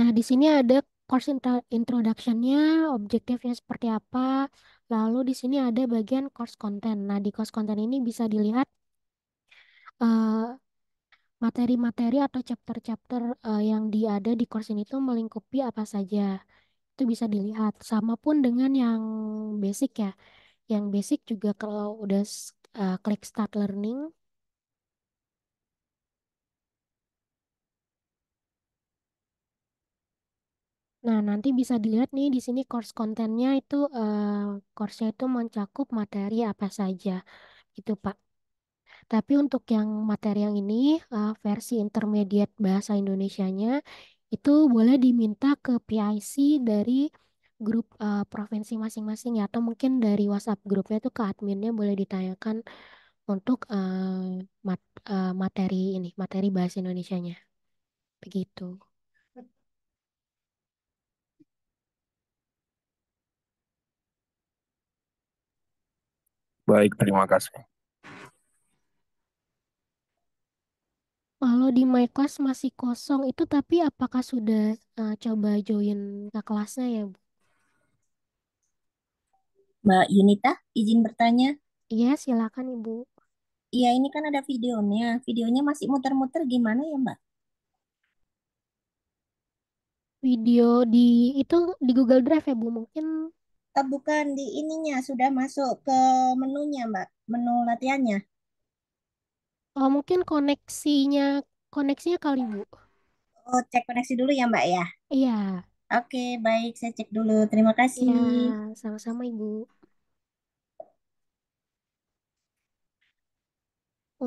Nah, di sini ada course introductionnya, objektifnya seperti apa, lalu di sini ada bagian course content. Nah, di course content ini bisa dilihat uh, materi-materi atau chapter-chapter uh, yang di ada di course ini tuh melingkupi apa saja. Itu bisa dilihat. Sama pun dengan yang basic ya. Yang basic juga kalau udah uh, klik start learning, Nah, nanti bisa dilihat nih di sini course kontennya itu uh, course-nya itu mencakup materi apa saja. itu Pak. Tapi untuk yang materi yang ini uh, versi intermediate bahasa Indonesianya itu boleh diminta ke PIC dari grup uh, provinsi masing-masing ya atau mungkin dari WhatsApp grupnya itu ke adminnya boleh ditanyakan untuk uh, mat, uh, materi ini materi bahasa Indonesianya begitu. Baik, terima kasih. Kalau di my class masih kosong itu tapi apakah sudah uh, coba join ke kelasnya ya, Bu? Mbak Yunita, izin bertanya. Iya, silakan Ibu. Iya, ini kan ada videonya. Videonya masih muter-muter gimana ya, Mbak? Video di itu di Google Drive ya, Bu? Mungkin Eh, bukan di ininya, sudah masuk ke menunya, Mbak. Menu latihannya. Oh, mungkin koneksinya koneksinya kali Bu. Oh, cek koneksi dulu ya Mbak ya. Iya. Oke, baik saya cek dulu. Terima kasih. Iya, sama-sama Ibu.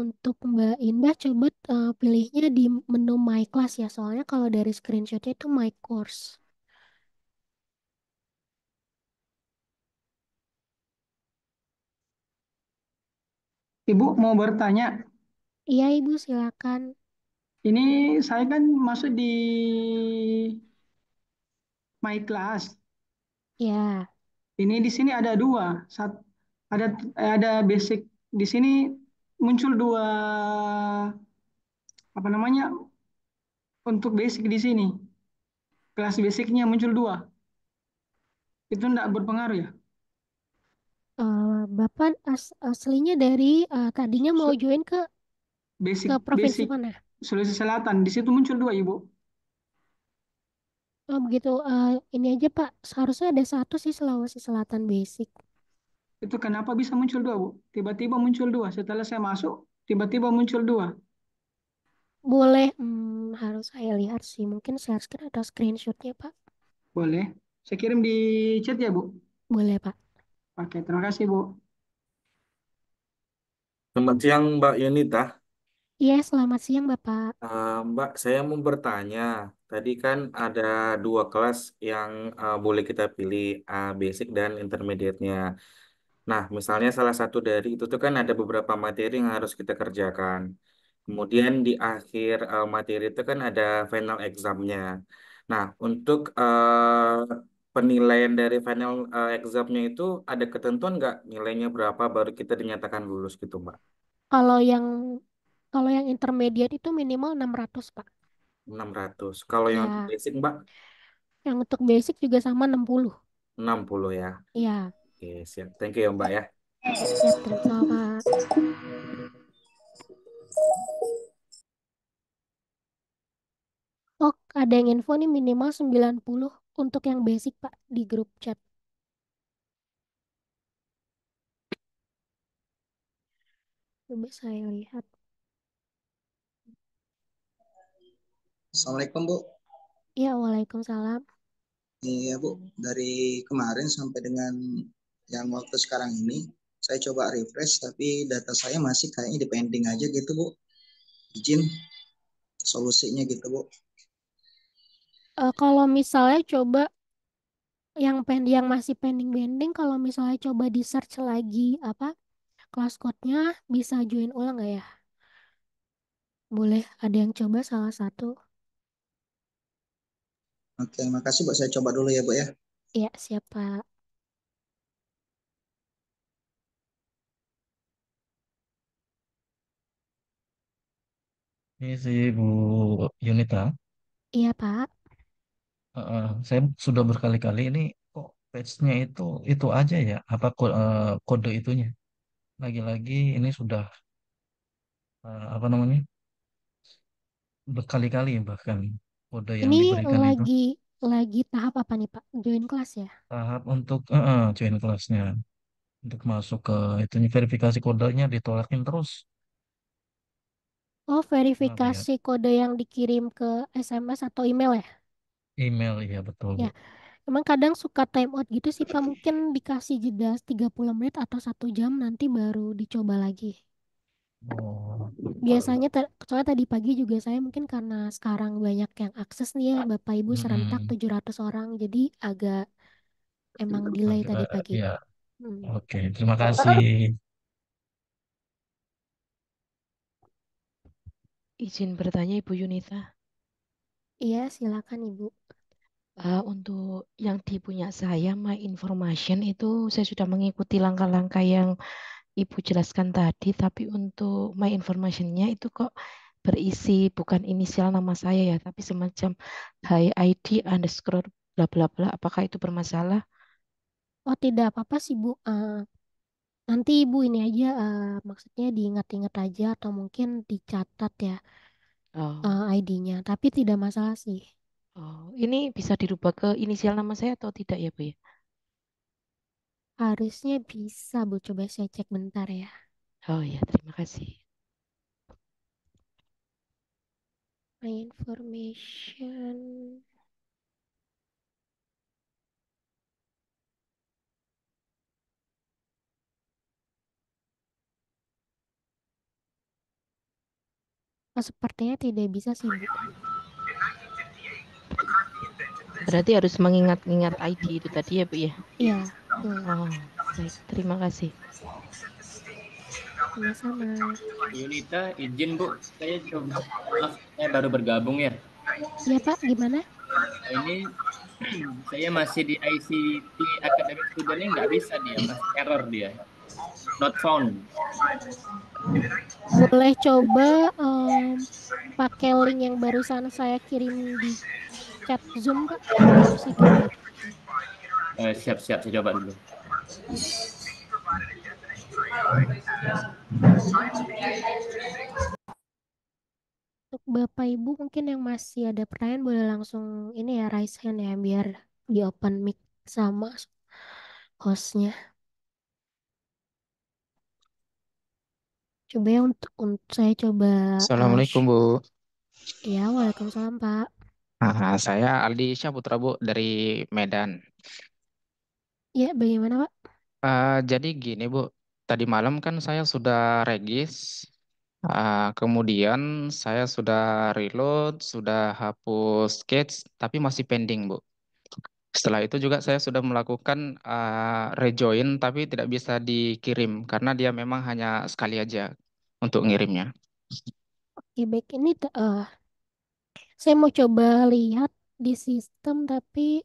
Untuk Mbak Indah coba uh, pilihnya di menu My Class ya, soalnya kalau dari screenshotnya itu My Course. Ibu mau bertanya, Iya, Ibu, silakan. Ini saya kan masuk di my class. Ya. Ini di sini ada dua. Sat, ada eh, ada basic di sini muncul dua apa namanya untuk basic di sini. Kelas basicnya muncul dua. Itu tidak berpengaruh ya? Eh, Bapak as aslinya dari uh, tadinya mau join ke basic ke provinsi basic mana? Sulawesi Selatan. Di situ muncul dua, Ibu. Oh, begitu. Uh, ini aja, Pak. Seharusnya ada satu sih Sulawesi Selatan basic. Itu kenapa bisa muncul dua, Bu? Tiba-tiba muncul dua. Setelah saya masuk, tiba-tiba muncul dua. Boleh. Hmm, harus saya lihat sih. Mungkin saya harus ada screenshotnya, Pak. Boleh. Saya kirim di chat ya, Bu? Boleh, Pak. Oke, terima kasih, Bu. Selamat siang, Mbak Yunita. Iya, selamat siang, Bapak. Uh, Mbak, saya mau bertanya. Tadi kan ada dua kelas yang uh, boleh kita pilih, uh, basic dan intermediate-nya. Nah, misalnya salah satu dari itu tuh kan ada beberapa materi yang harus kita kerjakan. Kemudian di akhir uh, materi itu kan ada final exam-nya. Nah, untuk uh, penilaian dari final uh, exam-nya itu ada ketentuan nggak nilainya berapa baru kita dinyatakan lulus gitu, Mbak? Kalau yang kalau yang intermediate itu minimal 600, Pak. 600. Kalau yang iya. basic, Mbak, yang untuk basic juga sama 60. puluh ya. Ya. Oke, siap. Thank you ya, Mbak ya. Ya, terima Pak. Oh, ada yang info nih minimal 90 untuk yang basic, Pak, di grup chat. Coba saya lihat. Assalamualaikum, Bu. Iya, Waalaikumsalam. Iya, Bu. Dari kemarin sampai dengan yang waktu sekarang ini, saya coba refresh, tapi data saya masih kayaknya di pending aja gitu, Bu. Izin solusinya gitu, Bu. Uh, kalau misalnya coba yang pending yang masih pending-pending, kalau misalnya coba di search lagi apa class code-nya, bisa join ulang nggak ya? Boleh, ada yang coba salah satu. Oke, makasih Bu. Saya coba dulu ya Bu ya. Iya, siapa? Ini si Bu Yunita. Iya Pak. Uh, saya sudah berkali-kali ini kok page-nya itu itu aja ya. Apa uh, kode itunya? Lagi-lagi ini sudah uh, apa namanya? Berkali-kali bahkan kode yang Ini diberikan itu lagi lagi tahap apa nih Pak? Join kelas ya? tahap untuk uh, uh, join kelasnya untuk masuk ke itu verifikasi kodenya ditolakin terus Oh, lihat. Ya? verifikasi kode yang dikirim ke SMS atau email ya? email ya betul Ya, emang kadang suka time out gitu sih Pak. Mungkin dikasih jeda 30 menit atau satu jam nanti baru dicoba lagi. Oh. Biasanya soalnya tadi pagi juga saya mungkin karena sekarang banyak yang akses nih ya Bapak Ibu serentak hmm. 700 orang jadi agak emang delay tadi pagi. Ya. Hmm. Oke, terima kasih. Izin bertanya Ibu Yunita. Iya, silakan Ibu. Uh, untuk yang dipunya saya My Information itu saya sudah mengikuti langkah-langkah yang Ibu jelaskan tadi, tapi untuk my informationnya itu kok berisi bukan inisial nama saya ya, tapi semacam hi ID underscore bla bla bla. Apakah itu bermasalah? Oh tidak apa-apa sih Bu. Uh, nanti Ibu ini aja uh, maksudnya diingat-ingat aja atau mungkin dicatat ya uh, oh. eh, ID-nya. Tapi tidak masalah sih. Oh, ini bisa dirubah ke inisial nama saya atau tidak ya, Bu ya? Harusnya bisa, Bu. Coba saya cek bentar ya. Oh ya, terima kasih. My information. Oh, sepertinya tidak bisa sih, Bu. Berarti harus mengingat-ingat ID itu tadi ya, Bu ya? Iya. Oh, baik. Terima kasih. Sama-sama. Yunita, izin Bu. Saya coba. Maaf, saya baru bergabung ya. Iya Pak, gimana? Nah, ini saya masih di ICT Academic Student nggak bisa dia, mas error dia. Not found. Boleh coba um, pakai link yang barusan saya kirim di chat Zoom Pak. Eh, siap siap saya coba dulu. Untuk Bapak Ibu mungkin yang masih ada pertanyaan boleh langsung ini ya raise hand ya biar di open mic sama hostnya. Coba ya untuk, untuk saya coba. Assalamualaikum Bu. Ya, waalaikumsalam Pak. Aha, saya Aldi Syah Bu dari Medan. Ya, bagaimana, Pak? Uh, jadi gini, Bu. Tadi malam kan saya sudah regis, uh, kemudian saya sudah reload, sudah hapus sketch, tapi masih pending, Bu. Setelah itu juga saya sudah melakukan uh, rejoin, tapi tidak bisa dikirim karena dia memang hanya sekali aja untuk ngirimnya. Oke, baik. Ini uh, saya mau coba lihat di sistem, tapi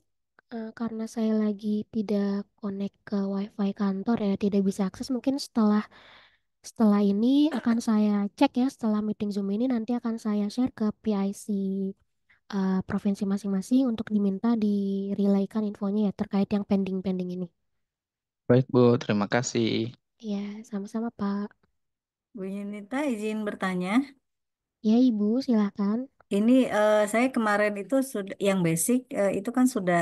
Eh, karena saya lagi tidak connect ke WiFi kantor ya, tidak bisa akses mungkin setelah setelah ini akan saya cek ya, setelah meeting Zoom ini nanti akan saya share ke PIC, uh, eh, provinsi masing-masing untuk diminta dirilaikan infonya ya terkait yang pending-pending ini. Baik Bu, terima kasih. Iya, sama-sama Pak. Bu Yunita izin bertanya? Ya Ibu, silakan. Ini uh, saya kemarin itu sudah yang basic uh, itu kan sudah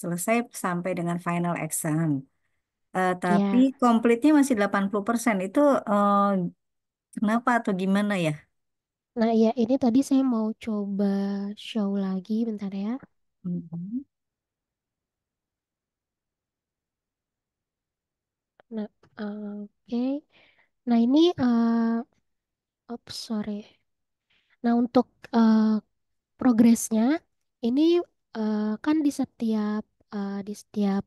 selesai sampai dengan final exam. Eh, iya. tapi komplitnya masih 80%. Itu uh, kenapa atau gimana ya? nah ya ini tadi saya mau coba show lagi bentar ya. Mm-hmm. Nah, uh, oke. Nah ini, uh, oh sorry. Nah, untuk uh, progresnya ini uh, kan di setiap uh, di setiap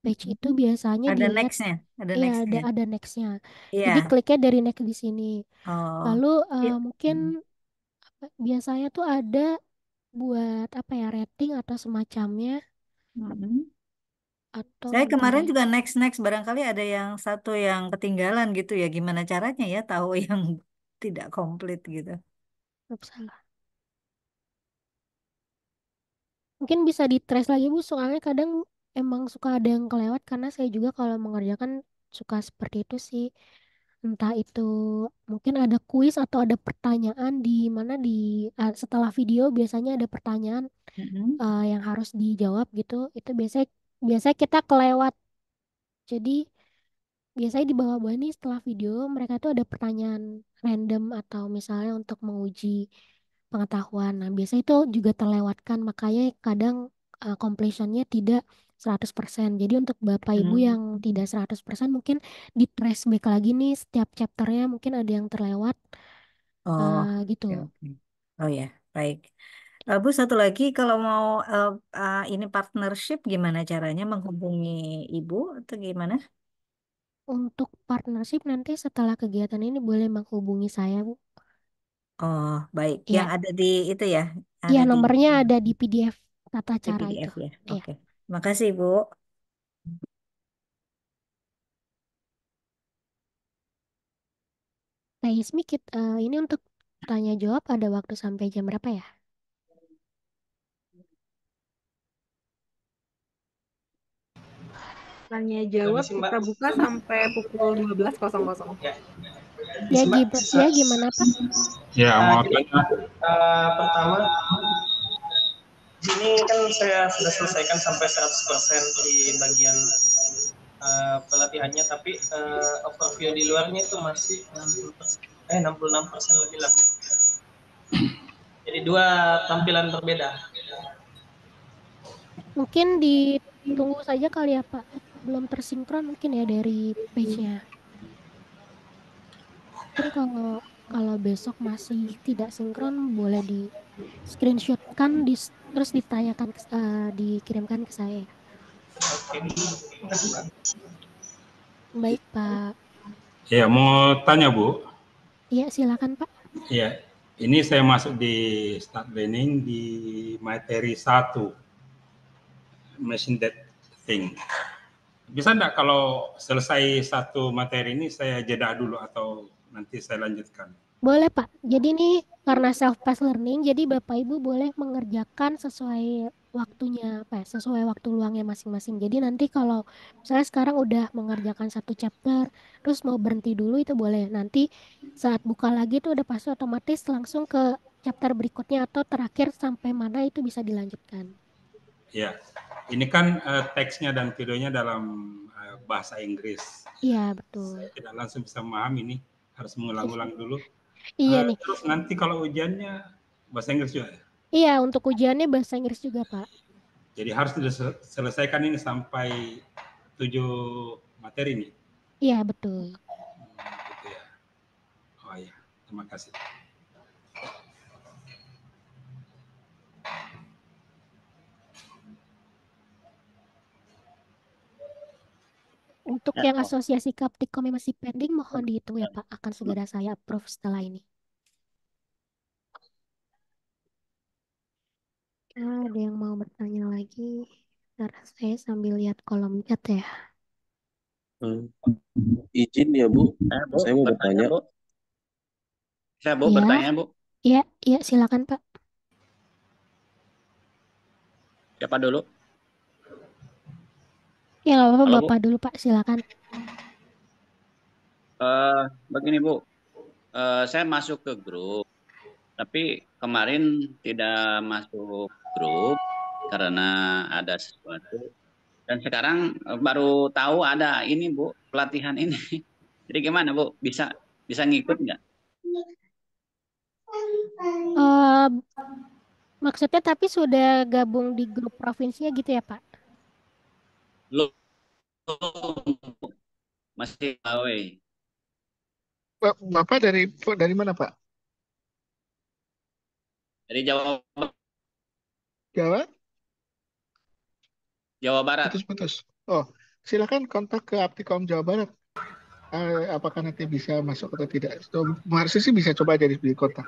page itu mm-hmm. biasanya Ada dilihat nextnya, ada ya ada nextnya. ada nextnya. Iya. Jadi kliknya dari next di sini. Oh, Lalu uh, mungkin mm. biasanya tuh ada buat apa ya rating atau semacamnya mm-hmm. atau Saya bentar kemarin ya. juga next next barangkali ada yang satu yang ketinggalan gitu ya. Gimana caranya ya tahu yang tidak komplit gitu. Jawab salah. Mungkin bisa di-trace lagi Bu, soalnya kadang emang suka ada yang kelewat karena saya juga kalau mengerjakan suka seperti itu sih. Entah itu mungkin ada kuis atau ada pertanyaan di mana di setelah video biasanya ada pertanyaan mm hmm uh, yang harus dijawab gitu. Itu biasanya biasanya kita kelewat. Jadi biasanya di bawah-bawah ini setelah video mereka tuh ada pertanyaan random atau misalnya untuk menguji pengetahuan. Nah, biasanya itu juga terlewatkan makanya kadang uh, completionnya tidak 100%. Jadi untuk Bapak Ibu hmm. yang tidak 100% mungkin di trace back lagi nih setiap chapternya mungkin ada yang terlewat. Oh, uh, gitu. Okay, okay. Oh ya, baik. Uh, Bu, satu lagi kalau mau uh, uh, ini partnership gimana caranya menghubungi Ibu atau gimana? Untuk partnership nanti setelah kegiatan ini boleh menghubungi saya, Bu. Oh, baik. Ya. Yang ada di itu ya, iya ada di, nomornya ada di PDF tata di cara itu. PDF ya. Iya. Oke. Makasih, Bu. Nah Ismi, kita, eh, ini untuk tanya jawab ada waktu sampai jam berapa ya? misalnya jawab kita buka sampai pukul 12.00. Ya. Ya, ya gimana Pak? Ya, mau tanya. Uh, pertama, ini kan saya sudah selesaikan sampai 100% di bagian uh, pelatihannya, tapi uh, overview di luarnya itu masih 60%, eh, 66% lebih lama. Jadi dua tampilan berbeda. Mungkin ditunggu saja kali ya Pak belum tersinkron mungkin ya dari page-nya. Terus kalau kalau besok masih tidak sinkron boleh di screenshot kan di, terus ditanyakan uh, dikirimkan ke saya. Baik Pak. Ya mau tanya Bu. Iya silakan Pak. Iya ini saya masuk di start learning di materi satu machine that thing bisa enggak kalau selesai satu materi ini saya jeda dulu atau nanti saya lanjutkan? Boleh Pak. Jadi ini karena self paced learning, jadi Bapak Ibu boleh mengerjakan sesuai waktunya apa sesuai waktu luangnya masing-masing. Jadi nanti kalau misalnya sekarang udah mengerjakan satu chapter, terus mau berhenti dulu itu boleh. Nanti saat buka lagi itu udah pasti otomatis langsung ke chapter berikutnya atau terakhir sampai mana itu bisa dilanjutkan. Ya, ini kan uh, teksnya dan videonya dalam uh, bahasa Inggris. Iya betul. Saya tidak langsung bisa memahami ini, harus mengulang-ulang dulu. Iya uh, nih. Terus nanti kalau ujiannya bahasa Inggris juga. Iya, untuk ujiannya bahasa Inggris juga Pak. Jadi harus diselesaikan ini sampai tujuh materi nih. Iya betul. Hmm, gitu ya. Oh iya, terima kasih. Untuk ya, yang asosiasi Kaptik kami masih pending, mohon dihitung ya Pak. Akan segera saya approve setelah ini. Ada yang mau bertanya lagi? Ntar saya sambil lihat kolom chat ya. Hmm. Izin ya Bu, Eh, Bu, saya mau bertanya, bertanya. Bu. Ya, iya. bertanya, Bu. Iya, iya silakan Pak. Siapa dulu? Ya nggak apa-apa, Bapak dulu Pak, silakan. Uh, begini Bu, uh, saya masuk ke grup, tapi kemarin tidak masuk grup karena ada sesuatu. Dan sekarang eh, baru tahu ada ini Bu, pelatihan ini. Jadi gimana Bu, bisa bisa ngikut nggak? Uh, maksudnya tapi sudah gabung di grup provinsinya gitu ya Pak? Belum, masih awe. Bapak dari dari mana Pak? Dari Jawa. Jawa? Jawa Barat. Putus-putus. Oh, silakan kontak ke Aptikom Jawa Barat. Uh, apakah nanti bisa masuk atau tidak? So, harusnya sih bisa coba jadi di Kota.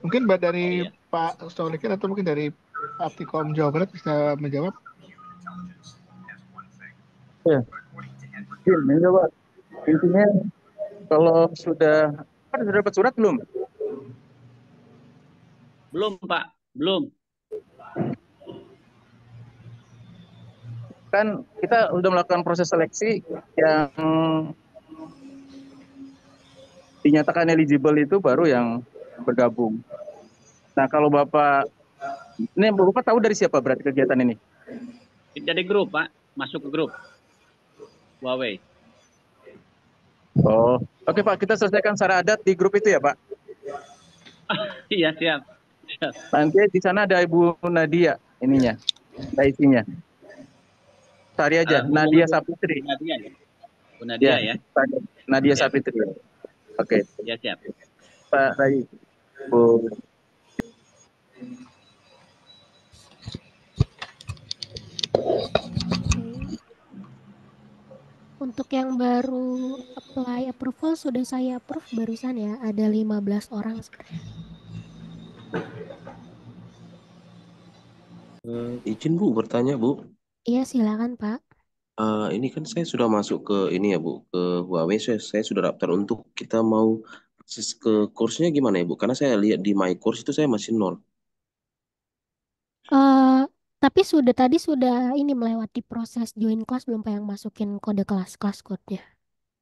Mungkin dari oh, iya. Pak Stolikin atau mungkin dari Aptikom Jawa Barat bisa menjawab ya coba. Iya, intinya kalau sudah kan sudah dapat surat belum belum pak belum kan kita sudah melakukan proses seleksi yang dinyatakan eligible itu baru yang bergabung. Nah kalau bapak ini bapak tahu dari siapa berarti kegiatan ini? Jadi grup pak, masuk ke grup. Huawei. Oh, oke okay, Pak, kita selesaikan secara adat di grup itu ya Pak. Iya siap. siap. Nanti di sana ada Ibu Nadia ininya, ada isinya. Sari aja, uh, Nadia Sapitri. Nadia ya. Bu Nadia ya. ya. Nadia okay. Ya. Sapitri. Oke. Okay. Ya siap. Pak Rai, Bu. Thank you. Untuk yang baru apply approval sudah saya approve barusan ya, ada 15 orang sebenarnya. Hmm, izin Bu bertanya Bu. Iya silakan Pak. Uh, ini kan saya sudah masuk ke ini ya Bu, ke Huawei saya, saya sudah daftar untuk kita mau akses ke kursnya gimana ya Bu? Karena saya lihat di My Course itu saya masih nol. Tapi sudah tadi sudah ini melewati proses join kelas belum Pak yang masukin kode kelas kelas code-nya?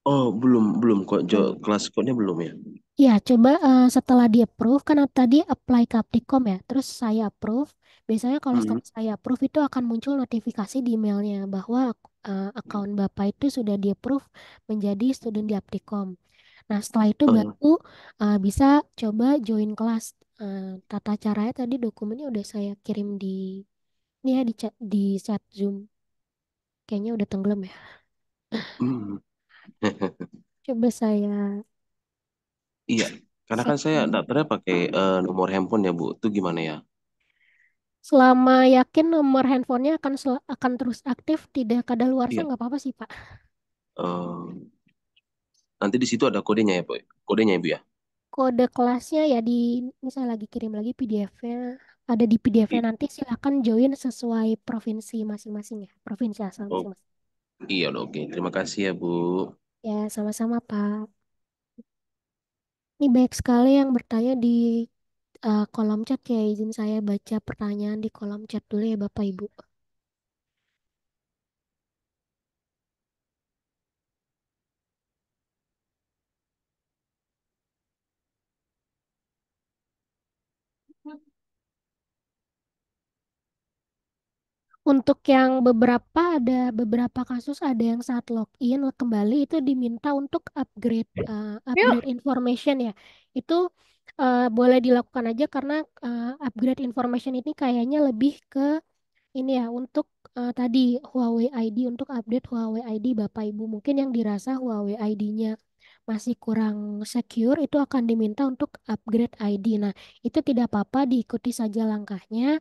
Oh, belum belum kok jo, kelas code-nya belum ya? ya coba uh, setelah di approve karena tadi apply ke Aptikom ya. Terus saya approve. Biasanya kalau hmm. saya approve itu akan muncul notifikasi di emailnya bahwa uh, account Bapak itu sudah di approve menjadi student di Aptikom. Nah, setelah itu hmm. baru uh, bisa coba join kelas. Uh, tata caranya tadi dokumennya udah saya kirim di Iya di chat di chat Zoom. Kayaknya udah tenggelam ya. Coba saya Iya, karena kan saya tidak daftarnya pakai uh, nomor handphone ya Bu. Itu gimana ya? Selama yakin nomor handphonenya akan akan terus aktif, tidak kadaluarsa Iya. nggak apa-apa sih Pak. Uh, nanti di situ ada kodenya ya Bu. Kodenya ya Bu ya. Kode kelasnya ya di, ini saya lagi kirim lagi PDF-nya ada di PDF-nya nanti silakan join sesuai provinsi masing-masing ya provinsi asal Oh, masing-masing iya, oke. Terima kasih ya, Bu. ya sama-sama Pak ini baik sekali yang bertanya di uh, kolom chat ya izin saya baca pertanyaan di kolom chat dulu ya Bapak Ibu Untuk yang beberapa ada beberapa kasus ada yang saat login kembali itu diminta untuk upgrade uh, upgrade information ya. Itu uh, boleh dilakukan aja karena uh, upgrade information ini kayaknya lebih ke ini ya untuk uh, tadi Huawei ID untuk update Huawei ID Bapak Ibu mungkin yang dirasa Huawei ID-nya masih kurang secure itu akan diminta untuk upgrade ID. Nah, itu tidak apa-apa diikuti saja langkahnya.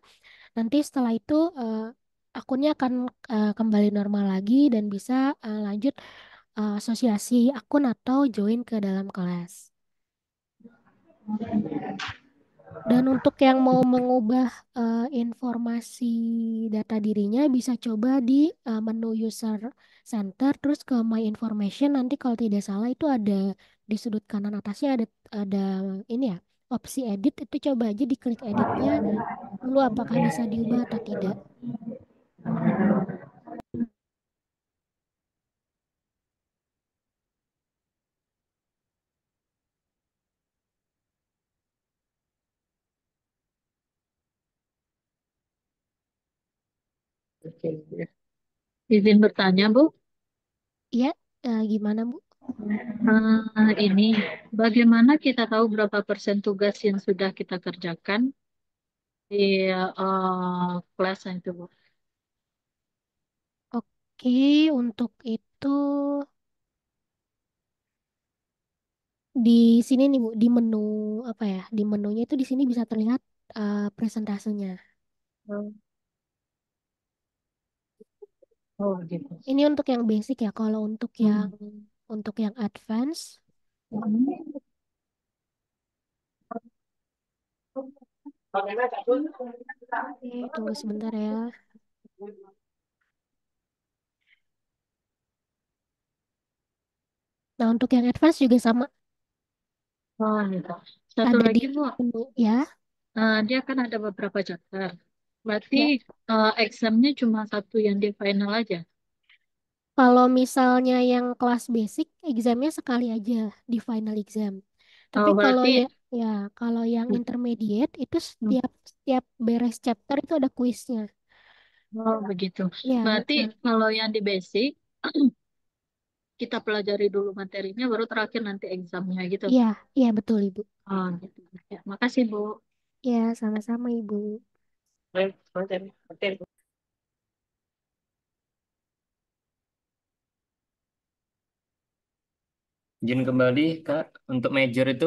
Nanti setelah itu uh, akunnya akan uh, kembali normal lagi dan bisa uh, lanjut uh, asosiasi akun atau join ke dalam kelas. Dan untuk yang mau mengubah uh, informasi data dirinya bisa coba di uh, menu user center terus ke my information nanti kalau tidak salah itu ada di sudut kanan atasnya ada ada ini ya opsi edit itu coba aja diklik editnya dulu apakah bisa diubah atau tidak. Oke. Izin bertanya, Bu. Iya, uh, gimana Bu? Uh, ini bagaimana kita tahu berapa persen tugas yang sudah kita kerjakan di uh, kelas itu, Bu? Oke, untuk itu di sini nih Bu, di menu apa ya? Di menunya itu di sini bisa terlihat presentasenya. Hmm. Oh, gitu. Ini untuk yang basic ya. Kalau untuk hmm. yang untuk yang advance tunggu sebentar ya. Nah, untuk yang advance juga sama. Oh, gitu. Satu ada lagi, di, Bu. Ya. Uh, dia kan ada beberapa chapter. Berarti Ya. eh, examnya cuma satu yang di final aja. Kalau misalnya yang kelas basic, examnya sekali aja di final exam. Oh, Tapi kalau ya, ya kalau yang hmm. intermediate itu hmm. setiap setiap beres chapter itu ada kuisnya. oh begitu. Ya, Berarti betul. kalau yang di basic kita pelajari dulu materinya, baru terakhir nanti examnya gitu. Iya, iya betul Ibu. Oh, gitu. Ya, makasih Bu. Ya, sama-sama Ibu. Jin Izin kembali, Kak, untuk major itu,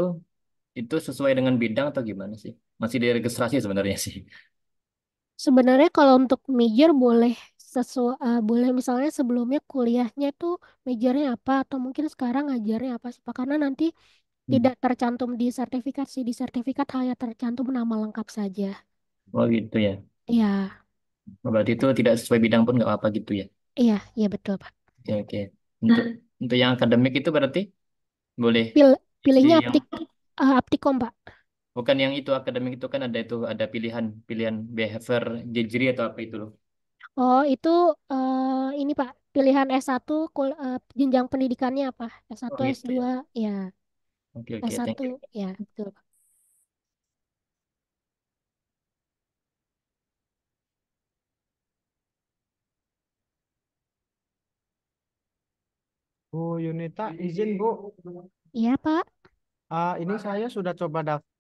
itu sesuai dengan bidang atau gimana sih? Masih diregistrasi sebenarnya sih. Sebenarnya kalau untuk major boleh sesuai eh, boleh misalnya sebelumnya kuliahnya itu majornya apa atau mungkin sekarang ngajarnya apa sih Pak? Karena nanti hmm. tidak tercantum di sertifikat sih, di sertifikat hanya tercantum nama lengkap saja. Oh gitu ya. Iya, oh, Berarti itu tidak sesuai bidang pun nggak apa-apa gitu ya. iya, iya betul, Pak. Oke ya, oke. Untuk hmm. untuk yang akademik itu berarti boleh pil- pilihnya yang aptik uh, aptikom, Pak. bukan yang itu akademik itu kan ada itu ada pilihan pilihan behavior jejeri atau apa itu loh. Oh, itu uh, ini, Pak, pilihan S1 kul eh, jenjang pendidikannya apa? S1, S2, gitu ya. Iya. Oke oke. Thank s satu ya, betul, Pak. Bu Yunita, izin Bu. Iya Pak. Uh, ini saya sudah coba daftar.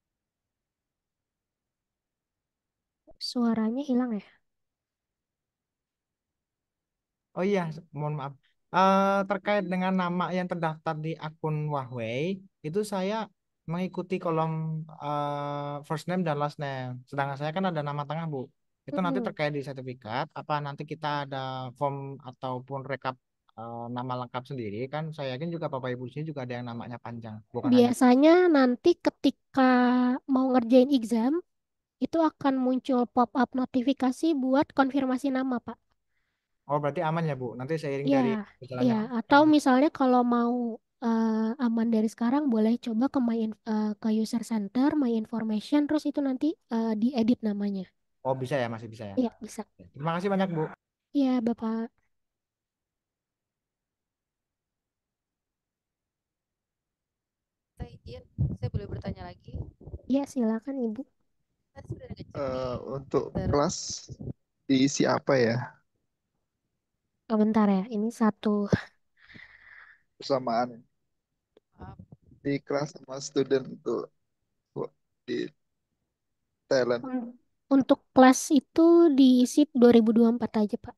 Suaranya hilang ya? Oh iya, mohon maaf. Uh, terkait dengan nama yang terdaftar di akun Huawei, itu saya mengikuti kolom uh, first name dan last name. Sedangkan saya kan ada nama tengah, Bu. Itu nanti terkait di sertifikat, apa nanti kita ada form ataupun rekap Eh, nama lengkap sendiri kan saya yakin juga Bapak Ibu sini juga ada yang namanya panjang, bukan hanya Biasanya nanti ketika mau ngerjain exam, itu akan muncul pop-up notifikasi buat konfirmasi nama, Pak. Oh, berarti aman ya, Bu. Nanti saya Ya, dari ya. Atau misalnya kalau mau uh, aman dari sekarang, boleh coba ke my uh, ke user center, my information, terus itu nanti uh, diedit namanya. Oh, bisa ya, masih bisa ya. Iya, bisa. Terima kasih banyak, Bu. Iya, Bapak. Iya, saya boleh bertanya lagi? Iya, silakan Ibu. Uh, untuk Ter... kelas diisi apa ya? Oh, bentar ya, ini satu persamaan di kelas sama student untuk di Thailand. Hmm, untuk kelas itu diisi 2024 aja, Pak.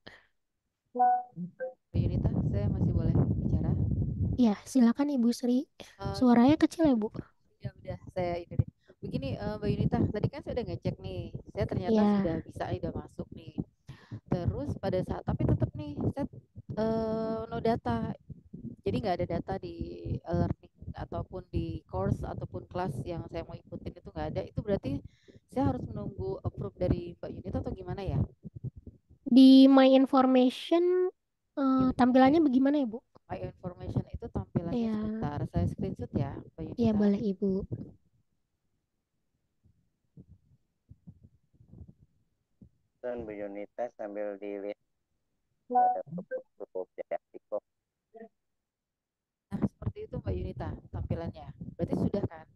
Yunita, saya masih Iya, silakan Ibu Sri. Suaranya kecil ya, Bu. Ya udah, saya ini deh. Begini uh, Mbak Yunita, tadi kan saya udah ngecek nih. Saya ternyata ya. sudah bisa sudah masuk nih. Terus pada saat tapi tetap nih set uh, no data. Jadi nggak ada data di learning ataupun di course ataupun kelas yang saya mau ikutin itu nggak ada. Itu berarti saya harus menunggu approve dari Mbak Yunita atau gimana ya? Di My Information uh, tampilannya bagaimana ya, Bu? my information itu tampilannya yeah. sebentar. Saya screenshot ya, iya, Yunita. Iya, yeah, boleh Ibu. Dan Bu Yunita sambil dilihat Nah, seperti itu Mbak Yunita tampilannya. Berarti sudah kan?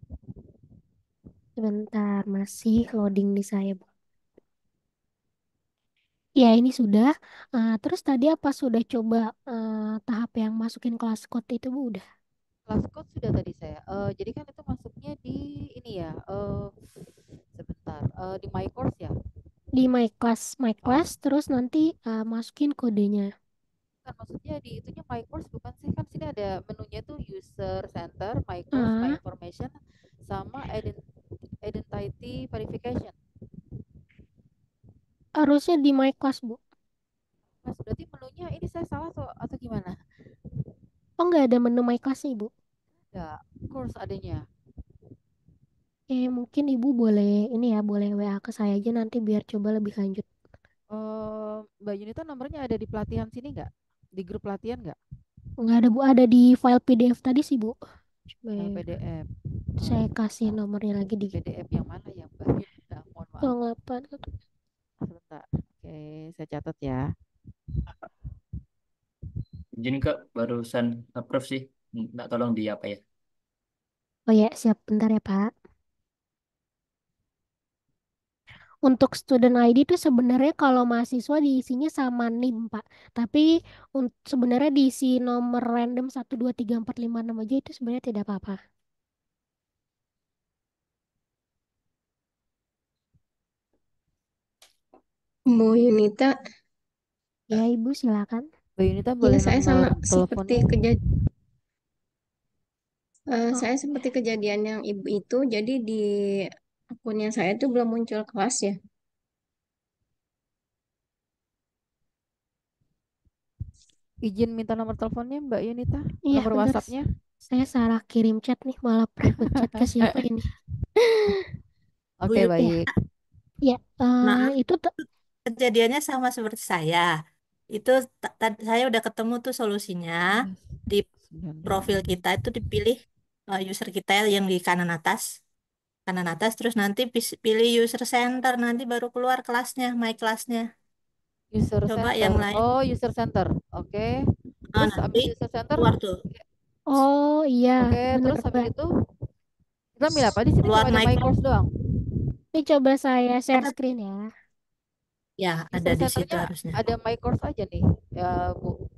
Sebentar, masih loading di saya, Bu. Ya, ini sudah. Uh, terus tadi apa sudah coba uh, tahap yang masukin kelas code itu Bu udah? Kelas code sudah tadi saya. Uh, jadi kan itu masuknya di ini ya. sebentar. Uh, di my course ya. Di my class, my class terus nanti uh, masukin kodenya. Kan maksudnya di itunya my course bukan sih kan sini ada menunya tuh user center, my course, ah. my information sama identity verification harusnya di my class bu Mas, berarti menunya ini saya salah atau, atau gimana? Oh, nggak ada menu my class Ibu? Nggak, course adanya. Eh, mungkin Ibu boleh ini ya, boleh WA ke saya aja nanti biar coba lebih lanjut. Uh, Mbak Yunita nomornya ada di pelatihan sini nggak? Di grup pelatihan nggak? Nggak ada, Bu. Ada di file PDF tadi sih, Bu. Coba file PDF. Saya kasih nomornya lagi di... PDF yang mana ya, Mbak? Yunita mohon maaf. Oke, saya catat ya. Jadi Kak, barusan approve sih. nggak tolong di apa ya? Oh ya, siap. Bentar ya, Pak. Untuk student ID itu sebenarnya kalau mahasiswa diisinya sama NIM, Pak. Tapi sebenarnya diisi nomor random 1, 2, 3, 4, 5, 6 aja itu sebenarnya tidak apa-apa. Bu Yunita, Ya, Ibu, silakan. Bu Yunita ya boleh iya, saya sama seperti kejadian eh, Oh, saya seperti kejadian yang ibu itu, jadi di akunnya saya itu belum muncul kelas ya. Izin minta nomor teleponnya Mbak Yunita, Iya, nomor bentar. WhatsAppnya. Saya salah kirim chat nih, malah private chat ke siapa ini? Oke, ya. baik. ya uh, eh, Maaf, nah, itu kejadiannya sama seperti saya. Itu saya udah ketemu tuh solusinya hmm. di profil hmm. kita itu dipilih uh, user kita yang di kanan atas, kanan atas terus nanti pilih user center nanti baru keluar kelasnya, my kelasnya. User Coba yang center. lain. Oh, user center. Oke. Nah, Terus nanti habis user center, keluar tuh Oh iya, oke. okay, Terus habis itu kita milih apa di sini? keluar my my kelas. course doang. Ini coba saya share screen ya. Ya, ada di situ harusnya. Ada my course aja nih, ya, Bu.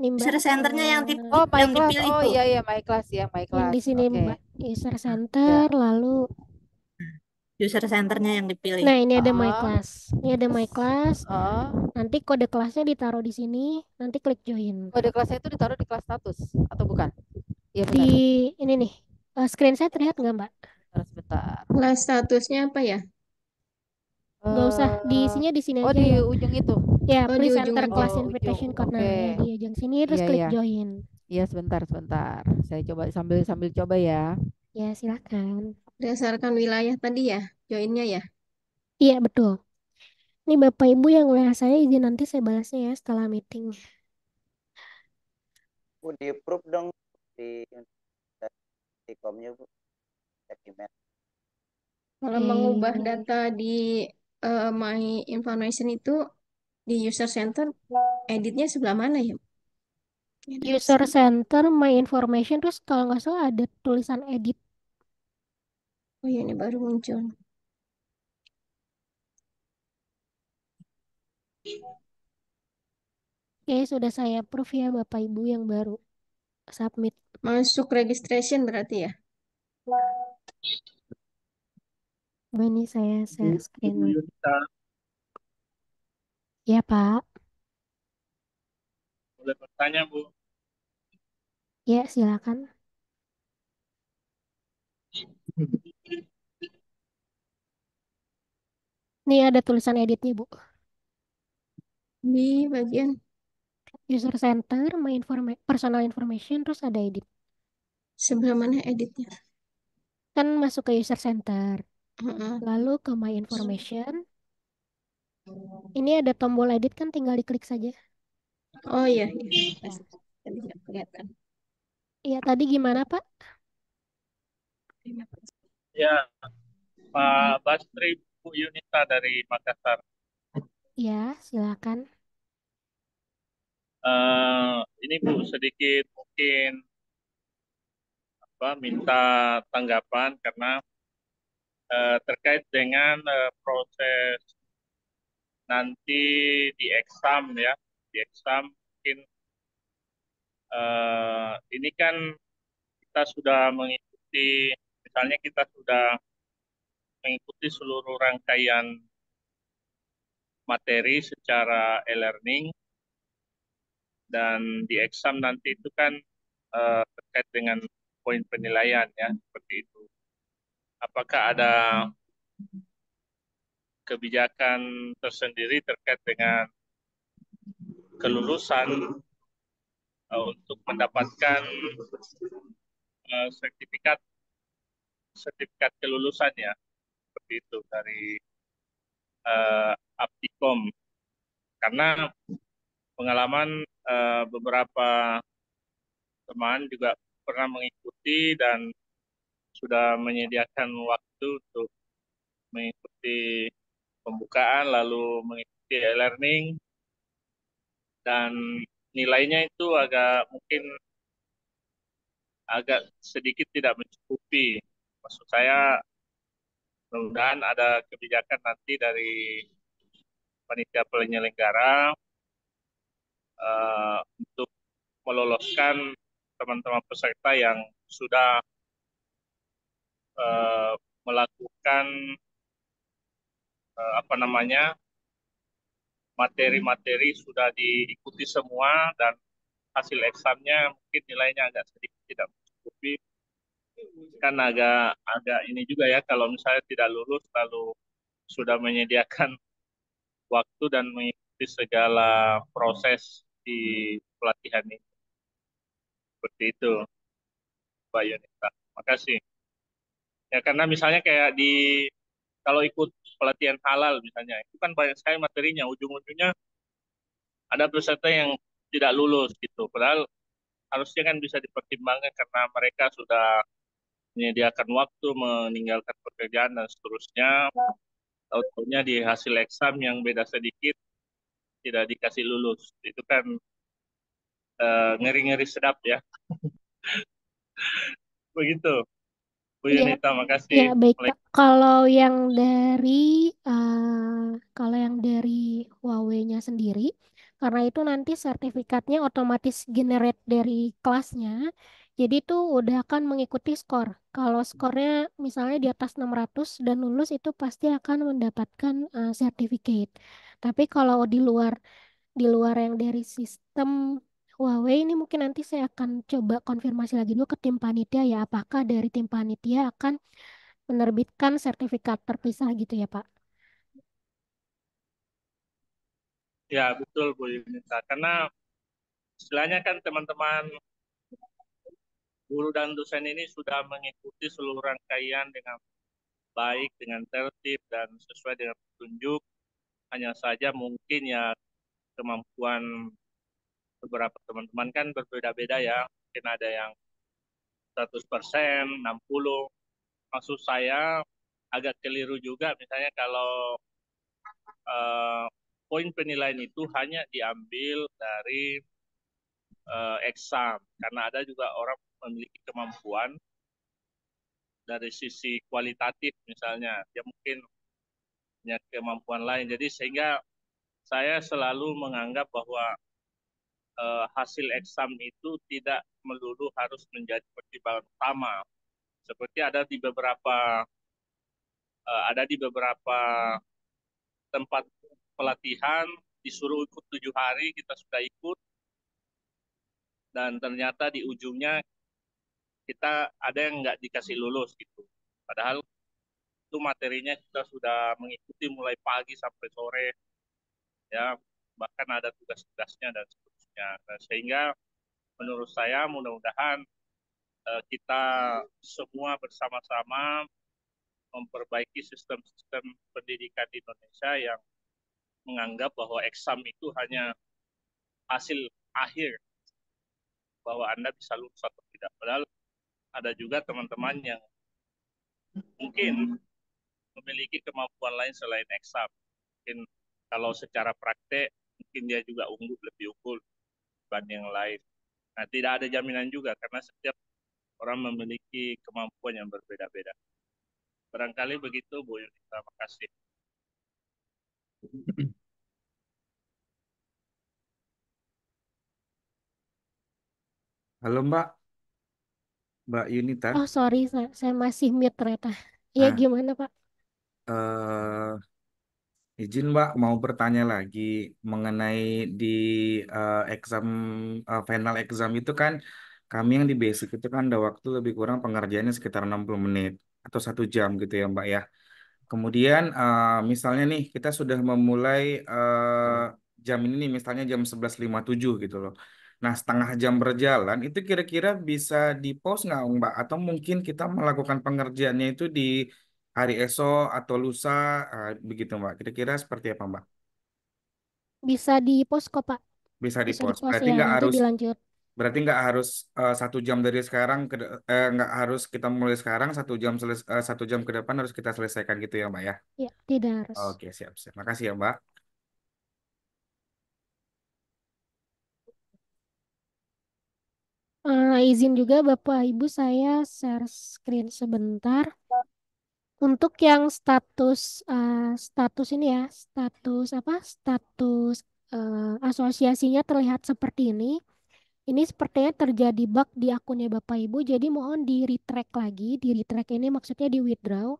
User centernya yang tipe oh, yang class. dipilih oh, itu. Oh iya iya my class ya my class. Yang di sini okay. user hmm, center ya. lalu hmm, user centernya yang dipilih. Nah ini ada oh. Ah. my class, ini ada my class. Oh. Ah. Nanti kode kelasnya ditaruh di sini, nanti klik join. Kode kelasnya itu ditaruh di kelas status atau bukan? Ya, Di ini nih, eh, screen saya terlihat nggak mbak? Terus bentar. Kelas statusnya apa ya? Gak usah eh, di sini di sini oh, aja. Oh di ya. ujung itu. Ya, oh, please enter class invitation ujung. corner okay. Iya, di ujung sini terus yeah, klik yeah. join. Iya, yeah, sebentar, sebentar. Saya coba sambil sambil coba ya. Ya, silakan. Berdasarkan wilayah tadi ya, joinnya ya. Iya, betul. Ini Bapak Ibu yang WA saya izin nanti saya balasnya ya setelah meeting. Bu, di approve dong di di komnya Bu. Kalau mengubah data di uh, my information itu di user center editnya sebelah mana ya? User center, my information, terus kalau nggak salah ada tulisan edit. Oh iya, ini baru muncul. Oke, sudah saya approve ya Bapak Ibu yang baru submit. Masuk registration berarti ya? Oh, ini saya share screen. ya Iya, Pak. boleh bertanya, Bu. Ya, silakan. Ini ada tulisan editnya, Bu. Di bagian User center, my informa personal information, terus ada edit. sebelah mana editnya? Kan masuk ke user center. Lalu ke My Information. Oh. Ini ada tombol edit kan tinggal diklik saja. Oh iya, iya. Tadi Iya, tadi gimana, Pak? Ya, Pak Basri, Bu Yunita dari Makassar. Ya, silakan. Uh, ini Bu sedikit mungkin apa minta tanggapan karena Eh, terkait dengan uh, proses nanti di exam ya di exam mungkin uh, ini kan kita sudah mengikuti misalnya kita sudah mengikuti seluruh rangkaian materi secara e-learning dan di exam nanti itu kan uh, terkait dengan poin penilaian ya seperti itu apakah ada kebijakan tersendiri terkait dengan kelulusan uh, untuk mendapatkan uh, sertifikat sertifikat kelulusan ya seperti itu dari uh, Aptikom karena pengalaman uh, beberapa teman juga pernah mengikuti dan sudah menyediakan waktu untuk mengikuti pembukaan, lalu mengikuti e-learning, dan nilainya itu agak mungkin agak sedikit tidak mencukupi. Maksud saya, mudah-mudahan ada kebijakan nanti dari panitia penyelenggara uh, untuk meloloskan teman-teman peserta yang sudah Eh, melakukan eh, apa namanya materi-materi sudah diikuti semua dan hasil eksamnya mungkin nilainya agak sedikit tidak mencukupi kan agak agak ini juga ya kalau misalnya tidak lulus lalu sudah menyediakan waktu dan mengikuti segala proses di pelatihan ini seperti itu Pak Yunita. Terima kasih ya karena misalnya kayak di kalau ikut pelatihan halal misalnya itu kan banyak sekali materinya ujung-ujungnya ada peserta yang tidak lulus gitu padahal harusnya kan bisa dipertimbangkan karena mereka sudah menyediakan waktu meninggalkan pekerjaan dan seterusnya tahunnya di hasil eksam yang beda sedikit tidak dikasih lulus itu kan eh, ngeri-ngeri uh, ngeri -ngeri sedap ya begitu Bu iya. Yunita, makasih. Ya, baik. Kalau yang dari uh, kalau yang dari Huawei-nya sendiri, karena itu nanti sertifikatnya otomatis generate dari kelasnya. Jadi itu udah akan mengikuti skor. Kalau skornya misalnya di atas 600 dan lulus itu pasti akan mendapatkan uh, sertifikat. Tapi kalau di luar di luar yang dari sistem Huawei ini mungkin nanti saya akan coba konfirmasi lagi dulu ke tim panitia ya, apakah dari tim panitia akan menerbitkan sertifikat terpisah gitu ya, Pak? Ya, betul Bu Yunita. Karena istilahnya kan teman-teman guru dan dosen ini sudah mengikuti seluruh rangkaian dengan baik, dengan tertib, dan sesuai dengan petunjuk. Hanya saja mungkin ya kemampuan beberapa teman-teman kan berbeda-beda ya mungkin ada yang 100%, 60. Maksud saya agak keliru juga misalnya kalau uh, poin penilaian itu hanya diambil dari uh, exam karena ada juga orang memiliki kemampuan dari sisi kualitatif misalnya ya mungkin punya kemampuan lain jadi sehingga saya selalu menganggap bahwa eh, hasil eksam itu tidak melulu harus menjadi pertimbangan utama. Seperti ada di beberapa eh, ada di beberapa tempat pelatihan disuruh ikut tujuh hari kita sudah ikut dan ternyata di ujungnya kita ada yang nggak dikasih lulus gitu. Padahal itu materinya kita sudah mengikuti mulai pagi sampai sore ya bahkan ada tugas-tugasnya dan sebagainya. Ya, sehingga menurut saya mudah-mudahan eh, kita semua bersama-sama memperbaiki sistem-sistem pendidikan di Indonesia yang menganggap bahwa eksam itu hanya hasil akhir bahwa Anda bisa lulus atau tidak. Padahal ada juga teman-teman yang mungkin memiliki kemampuan lain selain eksam. Mungkin kalau secara praktek mungkin dia juga unggul lebih unggul beban yang lain. Nah, tidak ada jaminan juga karena setiap orang memiliki kemampuan yang berbeda-beda. Barangkali begitu Bu Yuni. Terima kasih. Halo Mbak, Mbak Yunita. Oh sorry, saya, masih mute ternyata. Ya ah, gimana Pak? Uh, Izin Mbak mau bertanya lagi mengenai di uh, exam uh, final exam itu kan kami yang di basic itu kan ada waktu lebih kurang pengerjaannya sekitar 60 menit atau satu jam gitu ya Mbak ya. Kemudian uh, misalnya nih kita sudah memulai uh, jam ini nih misalnya jam 11.57 gitu loh. Nah, setengah jam berjalan itu kira-kira bisa di pause nggak Mbak? Atau mungkin kita melakukan pengerjaannya itu di hari esok atau lusa uh, begitu Mbak. Kira-kira seperti apa Mbak? Bisa di posko, Pak. Bisa di Bisa pos. Berarti iya, nggak harus dilanjut. berarti nggak harus uh, satu jam dari sekarang nggak eh, nggak harus kita mulai sekarang satu jam seles- satu jam ke depan harus kita selesaikan gitu ya Mbak ya. Ya, tidak harus. Oke siap siap. Makasih ya Mbak. Uh, izin juga Bapak Ibu saya share screen sebentar untuk yang status uh, status ini ya, status apa? Status uh, asosiasinya terlihat seperti ini. Ini sepertinya terjadi bug di akunnya Bapak Ibu, jadi mohon di retract lagi. Di retract ini maksudnya di withdraw,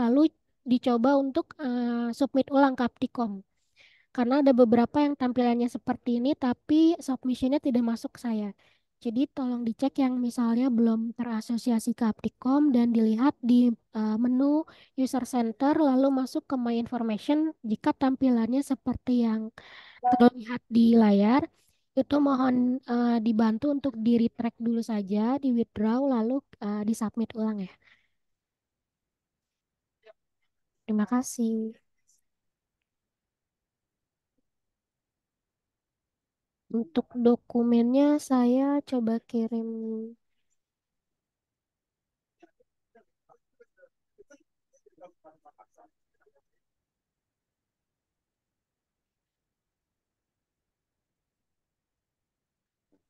lalu dicoba untuk uh, submit ulang ke Karena ada beberapa yang tampilannya seperti ini, tapi submissionnya tidak masuk saya. Jadi tolong dicek yang misalnya belum terasosiasi ke Aptikom dan dilihat di uh, menu user center lalu masuk ke My Information jika tampilannya seperti yang terlihat di layar itu mohon uh, dibantu untuk di retract dulu saja, di withdraw lalu uh, disubmit ulang ya. Terima kasih. Untuk dokumennya saya coba kirim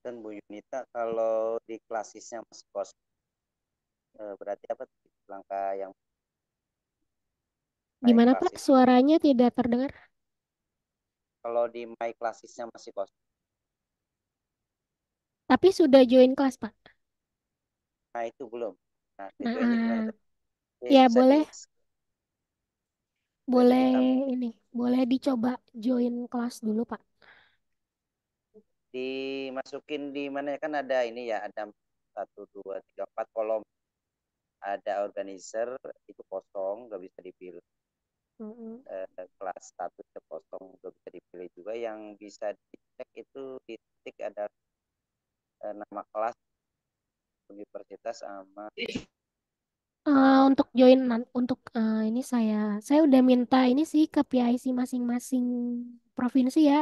dan Bu Yunita kalau di klasisnya masih kos. Eh, berarti apa langkah yang gimana Pak suaranya tidak terdengar kalau di my klasisnya masih kosong tapi sudah join kelas, Pak. Nah, itu belum. Nah, nah itu nah, Ya, boleh. Boleh ini, boleh dicoba join kelas dulu, Pak. Dimasukin di mana ya? kan ada ini ya, ada satu dua tiga empat kolom ada organizer itu kosong nggak bisa dipilih mm eh, kelas statusnya kosong nggak bisa dipilih juga yang bisa dicek itu di titik ada eh, nama kelas universitas sama Uh, untuk join untuk uh, ini saya saya udah minta ini sih ke PIC masing-masing provinsi ya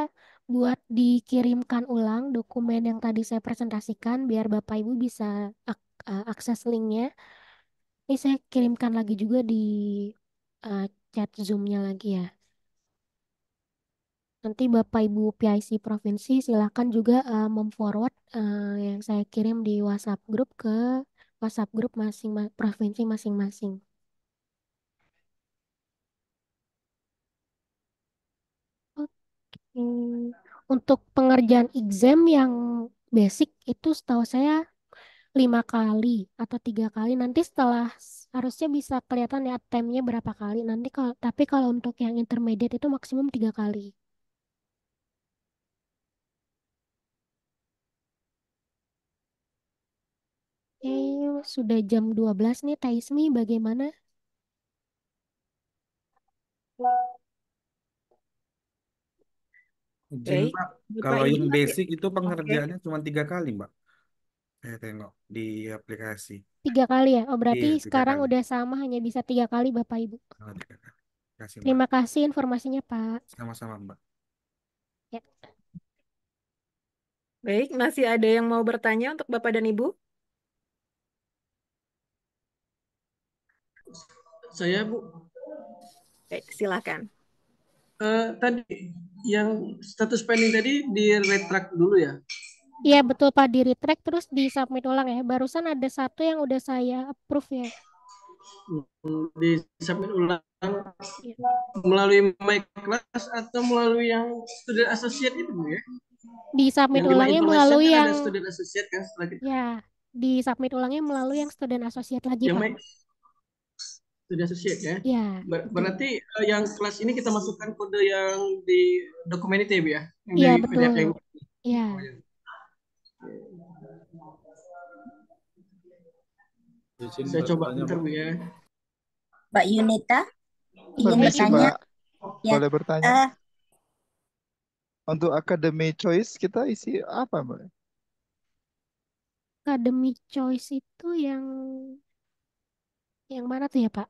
buat dikirimkan ulang dokumen yang tadi saya presentasikan biar Bapak Ibu bisa ak eh, akses linknya. Ini saya kirimkan lagi juga di uh, chat zoomnya lagi ya. Nanti Bapak Ibu PIC provinsi silahkan juga uh, memforward uh, yang saya kirim di WhatsApp grup ke WhatsApp grup masing masing provinsi masing-masing. Oke. Untuk pengerjaan exam yang basic itu setahu saya lima kali atau tiga kali nanti setelah harusnya bisa kelihatan ya temnya berapa kali nanti kalau tapi kalau untuk yang intermediate itu maksimum tiga kali. sudah jam 12 nih Taismi bagaimana? Izin, Kalau yang basic itu pengerjaannya pengerjaannya cuma tiga kali, Mbak. Saya tengok di aplikasi. tiga kali ya. Oh, berarti Iya, sekarang kali. udah sama hanya bisa tiga kali Bapak Ibu. Oh, tiga Terima kasih, Mbak. kasih informasinya Pak. Sama-sama, Mbak. Ya. baik. Masih ada yang mau bertanya untuk Bapak dan Ibu? Saya, Bu. Baik, silakan. Uh, tadi yang status pending tadi di retract dulu ya? Iya betul Pak di retract terus di submit ulang ya. Barusan ada satu yang udah saya approve ya. Hmm, di submit ulang ya. melalui my class atau melalui yang student associate itu Bu ya? Di submit yang ulangnya melalui kan yang student associate kan Ya, di submit ulangnya melalui yang student associate lagi yang Pak. My sudah associate ya. Iya. Ber berarti uh, yang kelas ini kita masukkan kode yang di dokumen itu ya, Bu ya? Iya, betul. Iya. Oh, iya. Saya coba bentar, Bu ya. Mbak Yunita, ingin iya, bertanya? Ya. Boleh bertanya? Uh, Untuk academy choice kita isi apa, Mbak? Academy choice itu yang yang mana tuh ya, Pak?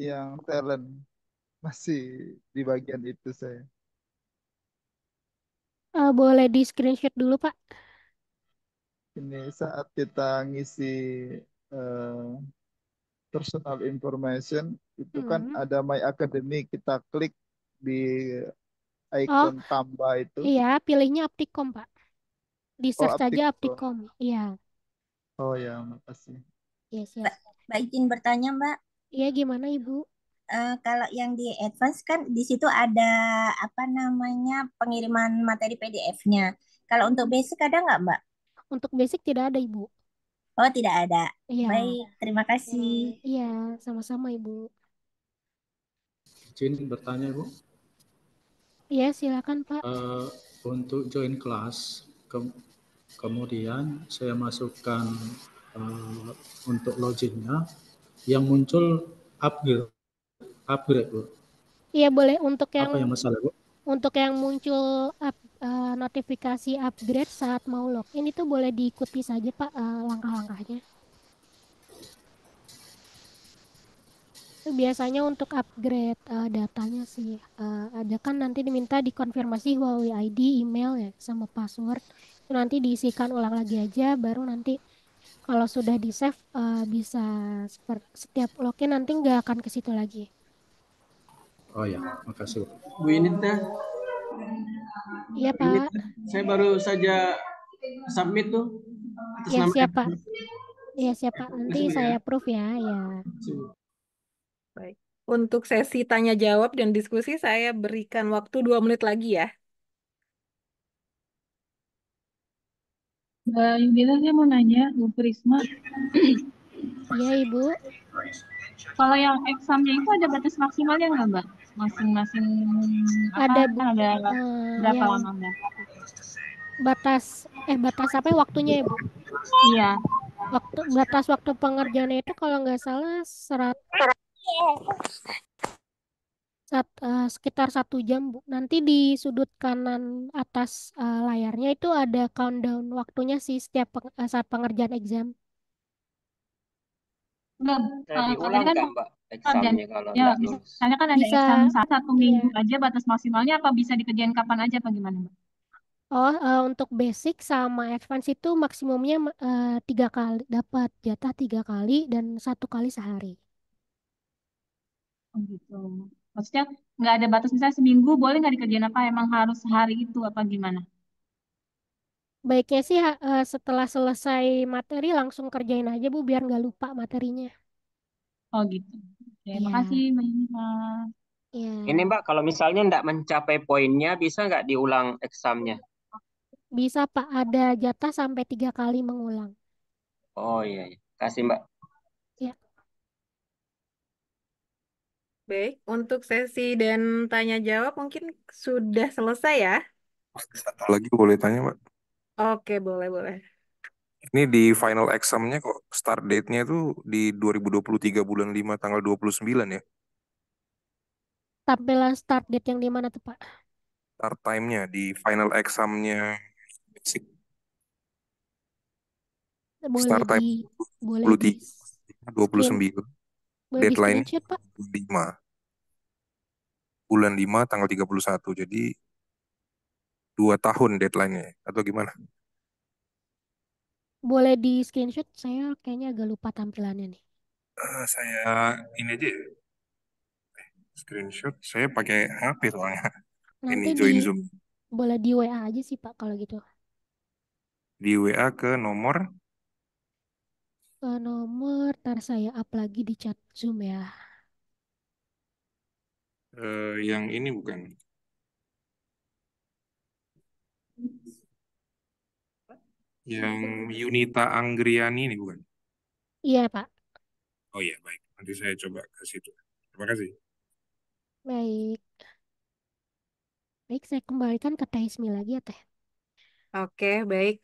yang talent masih di bagian itu saya. Uh, boleh di screenshot dulu, Pak. Ini saat kita ngisi uh, personal information itu kan hmm. ada My Academy kita klik di Oh, icon tambah itu. iya, pilihnya Aptikom, Pak. Di Oh, search aja Aptikom. Iya, Oh ya, makasih. Yes iya, siap. Mbak izin bertanya Mbak. Iya gimana Ibu? Uh, kalau yang di advance kan di situ ada apa namanya pengiriman materi PDF-nya. Kalau untuk basic ada nggak Mbak? Untuk basic tidak ada Ibu. Oh tidak ada. Iya. Baik, terima kasih. Iya, iya sama-sama Ibu. Izin bertanya Bu. Iya silakan Pak. Uh, untuk join kelas ke kemudian saya masukkan uh, untuk loginnya yang muncul upgrade upgrade bu iya boleh untuk yang apa yang masalah bu untuk yang muncul up, uh, notifikasi upgrade saat mau login itu boleh diikuti saja pak uh, langkah-langkahnya biasanya untuk upgrade uh, datanya sih uh, ada kan nanti diminta dikonfirmasi Huawei ID, email ya sama password. Nanti diisikan ulang lagi aja baru nanti kalau sudah di save uh, eh, bisa setiap login nanti nggak akan ke situ lagi. Oh ya, makasih. Bu ini teh. Iya Pak. Ini, saya baru saja submit tuh. Iya siapa? Iya siapa? Nanti Masih, saya proof ya, ya. Iya. Baik. Untuk sesi tanya jawab dan diskusi saya berikan waktu dua menit lagi ya. Mbak Yudita saya mau nanya, Bu Prisma. Iya Ibu. Kalau yang examnya itu ada batas maksimalnya nggak Mbak? Masing-masing ada apa, ada uh, berapa ya. lama Mbak? Batas eh batas apa ya, waktunya ya Bu? Iya. Waktu batas waktu pengerjaannya itu kalau nggak salah serat Sat, uh, sekitar satu jam bu. Nanti di sudut kanan atas uh, layarnya itu ada countdown waktunya sih setiap peng uh, saat pengerjaan exam. Belum. Nah, diulang kan, kan mbak examnya kalau ya, bisa, Misalnya kan ada bisa, exam satu iya. minggu iya. aja batas maksimalnya apa bisa dikerjain kapan aja atau gimana mbak? Oh, uh, untuk basic sama advance itu maksimumnya uh, tiga kali dapat jatah tiga kali dan satu kali sehari. Oh gitu. Maksudnya nggak ada batas misalnya seminggu boleh nggak dikerjain apa emang harus sehari itu apa gimana? Baiknya sih eh, setelah selesai materi langsung kerjain aja Bu biar nggak lupa materinya. Oh gitu. Oke, iya. makasih Mbak iya. Ini Mbak, kalau misalnya nggak mencapai poinnya, bisa nggak diulang examnya? Bisa Pak ada jatah sampai tiga kali mengulang. Oh iya. iya. Kasih Mbak. Baik, untuk sesi dan tanya jawab mungkin sudah selesai ya. Satu lagi boleh tanya, Mbak. Oke, boleh-boleh. Ini di final examnya kok start date-nya itu di 2023 bulan 5 tanggal 29 ya? Tampilan start date yang di mana tuh, Pak? Start time-nya di final examnya Start time di boleh di 29. Boleh Deadline bulan Pak. 5. Bulan 5 tanggal 31. Jadi dua tahun deadline-nya atau gimana? Boleh di screenshot, saya kayaknya agak lupa tampilannya nih. Uh, saya ini aja Screenshot, saya pakai HP soalnya. Nanti ini join di, Zoom. Boleh di WA aja sih Pak kalau gitu. Di WA ke nomor uh, nomor tar saya up lagi di chat Zoom ya. Eh, yang ini bukan. Yang Yunita Anggriani ini bukan? Iya, Pak. Oh iya, baik. Nanti saya coba ke situ. Terima kasih. Baik. Baik, saya kembalikan ke Taismi lagi ya, Teh. Oke, baik.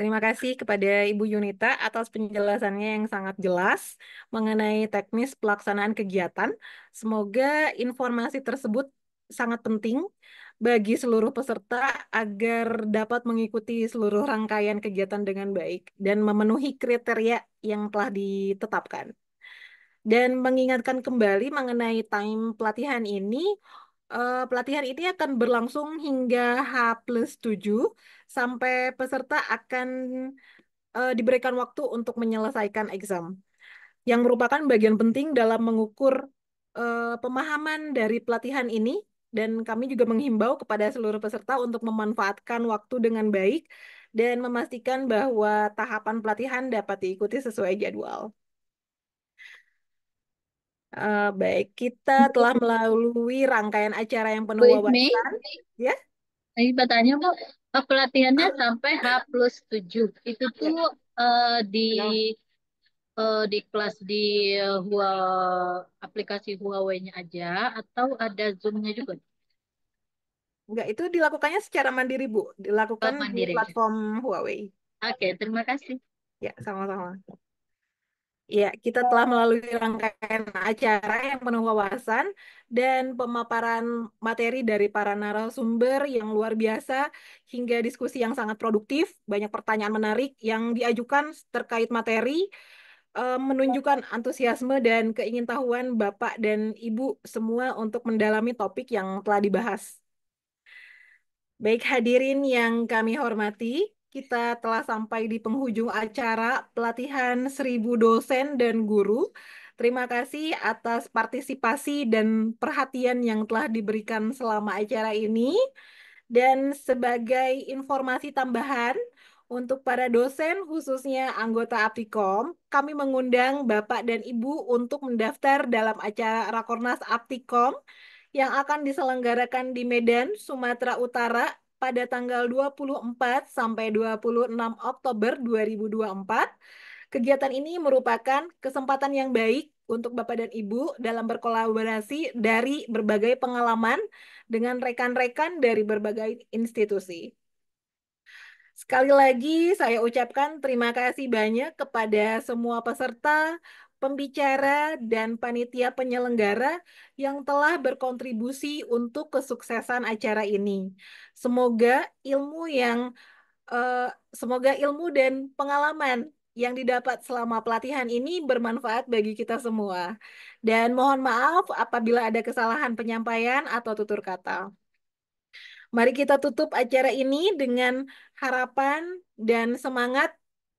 Terima kasih kepada Ibu Yunita atas penjelasannya yang sangat jelas mengenai teknis pelaksanaan kegiatan. Semoga informasi tersebut sangat penting bagi seluruh peserta agar dapat mengikuti seluruh rangkaian kegiatan dengan baik dan memenuhi kriteria yang telah ditetapkan. Dan mengingatkan kembali mengenai time pelatihan ini, uh, pelatihan ini akan berlangsung hingga H plus 7 sampai peserta akan uh, diberikan waktu untuk menyelesaikan exam yang merupakan bagian penting dalam mengukur uh, pemahaman dari pelatihan ini dan kami juga menghimbau kepada seluruh peserta untuk memanfaatkan waktu dengan baik dan memastikan bahwa tahapan pelatihan dapat diikuti sesuai jadwal. Uh, baik, kita telah melalui rangkaian acara yang penuh wawasan, ya. Nah, ini bertanya Bu, eh, pelatihannya pelatihannya sampai H plus tujuh Itu ya. tuh uh, di uh, di kelas di uh, Hua, aplikasi Huawei-nya aja atau ada Zoom-nya juga? Enggak, itu dilakukannya secara mandiri, Bu. Oh, Dilakukan di platform Huawei. Oke, terima kasih. Ya, sama-sama. Ya, kita telah melalui rangkaian acara yang penuh wawasan dan pemaparan materi dari para narasumber yang luar biasa hingga diskusi yang sangat produktif, banyak pertanyaan menarik yang diajukan terkait materi eh, menunjukkan antusiasme dan keingintahuan Bapak dan Ibu semua untuk mendalami topik yang telah dibahas. Baik hadirin yang kami hormati, kita telah sampai di penghujung acara pelatihan seribu dosen dan guru. Terima kasih atas partisipasi dan perhatian yang telah diberikan selama acara ini. Dan sebagai informasi tambahan, untuk para dosen khususnya anggota Aptikom, kami mengundang Bapak dan Ibu untuk mendaftar dalam acara Rakornas Aptikom yang akan diselenggarakan di Medan, Sumatera Utara pada tanggal 24 sampai 26 Oktober 2024. Kegiatan ini merupakan kesempatan yang baik untuk Bapak dan Ibu dalam berkolaborasi dari berbagai pengalaman dengan rekan-rekan dari berbagai institusi. Sekali lagi saya ucapkan terima kasih banyak kepada semua peserta, pembicara, dan panitia penyelenggara yang telah berkontribusi untuk kesuksesan acara ini. Semoga ilmu yang uh, semoga ilmu dan pengalaman yang didapat selama pelatihan ini bermanfaat bagi kita semua. Dan mohon maaf apabila ada kesalahan penyampaian atau tutur kata. Mari kita tutup acara ini dengan harapan dan semangat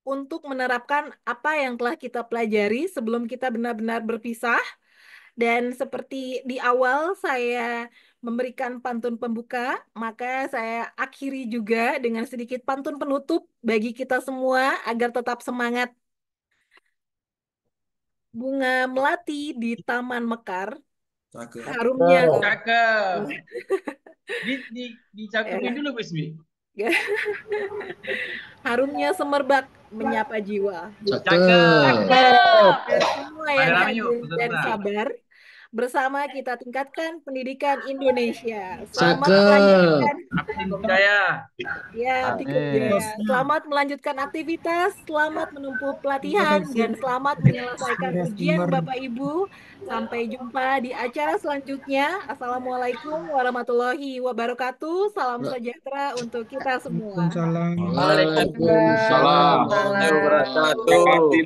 untuk menerapkan apa yang telah kita pelajari sebelum kita benar-benar berpisah. Dan seperti di awal saya memberikan pantun pembuka, maka saya akhiri juga dengan sedikit pantun penutup bagi kita semua agar tetap semangat. Bunga melati di Taman Mekar, Cakep. harumnya. Cakep. di, di, dicakupin iya. dulu, Bismi. Harumnya semerbak menyapa jiwa. Cakep. Cakep. Cakep. yang Cakep. Cakep. sabar Bersama kita tingkatkan pendidikan Indonesia. Selamat melanjutkan. Ya, Selamat melanjutkan aktivitas, selamat menempuh pelatihan, dan selamat menyelesaikan ujian Bapak Ibu. Sampai jumpa di acara selanjutnya. Assalamualaikum warahmatullahi wabarakatuh. Salam sejahtera untuk kita semua. Waalaikumsalam.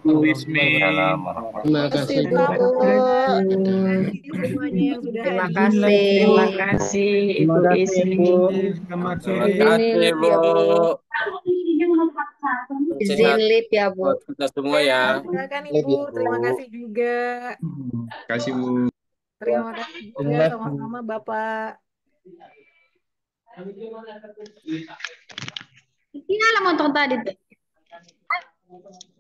Terima kasih. Terima kasih. Terima kasih. Terima kasih Ibu Isni. Selamat sore. Terima kasih Bu. Izin lip ya Bu. Kita semua ya. Ibu. Terima kasih juga. Terima kasih Bu. Terima kasih juga sama-sama Bapak. Ini lah montong tadi tuh.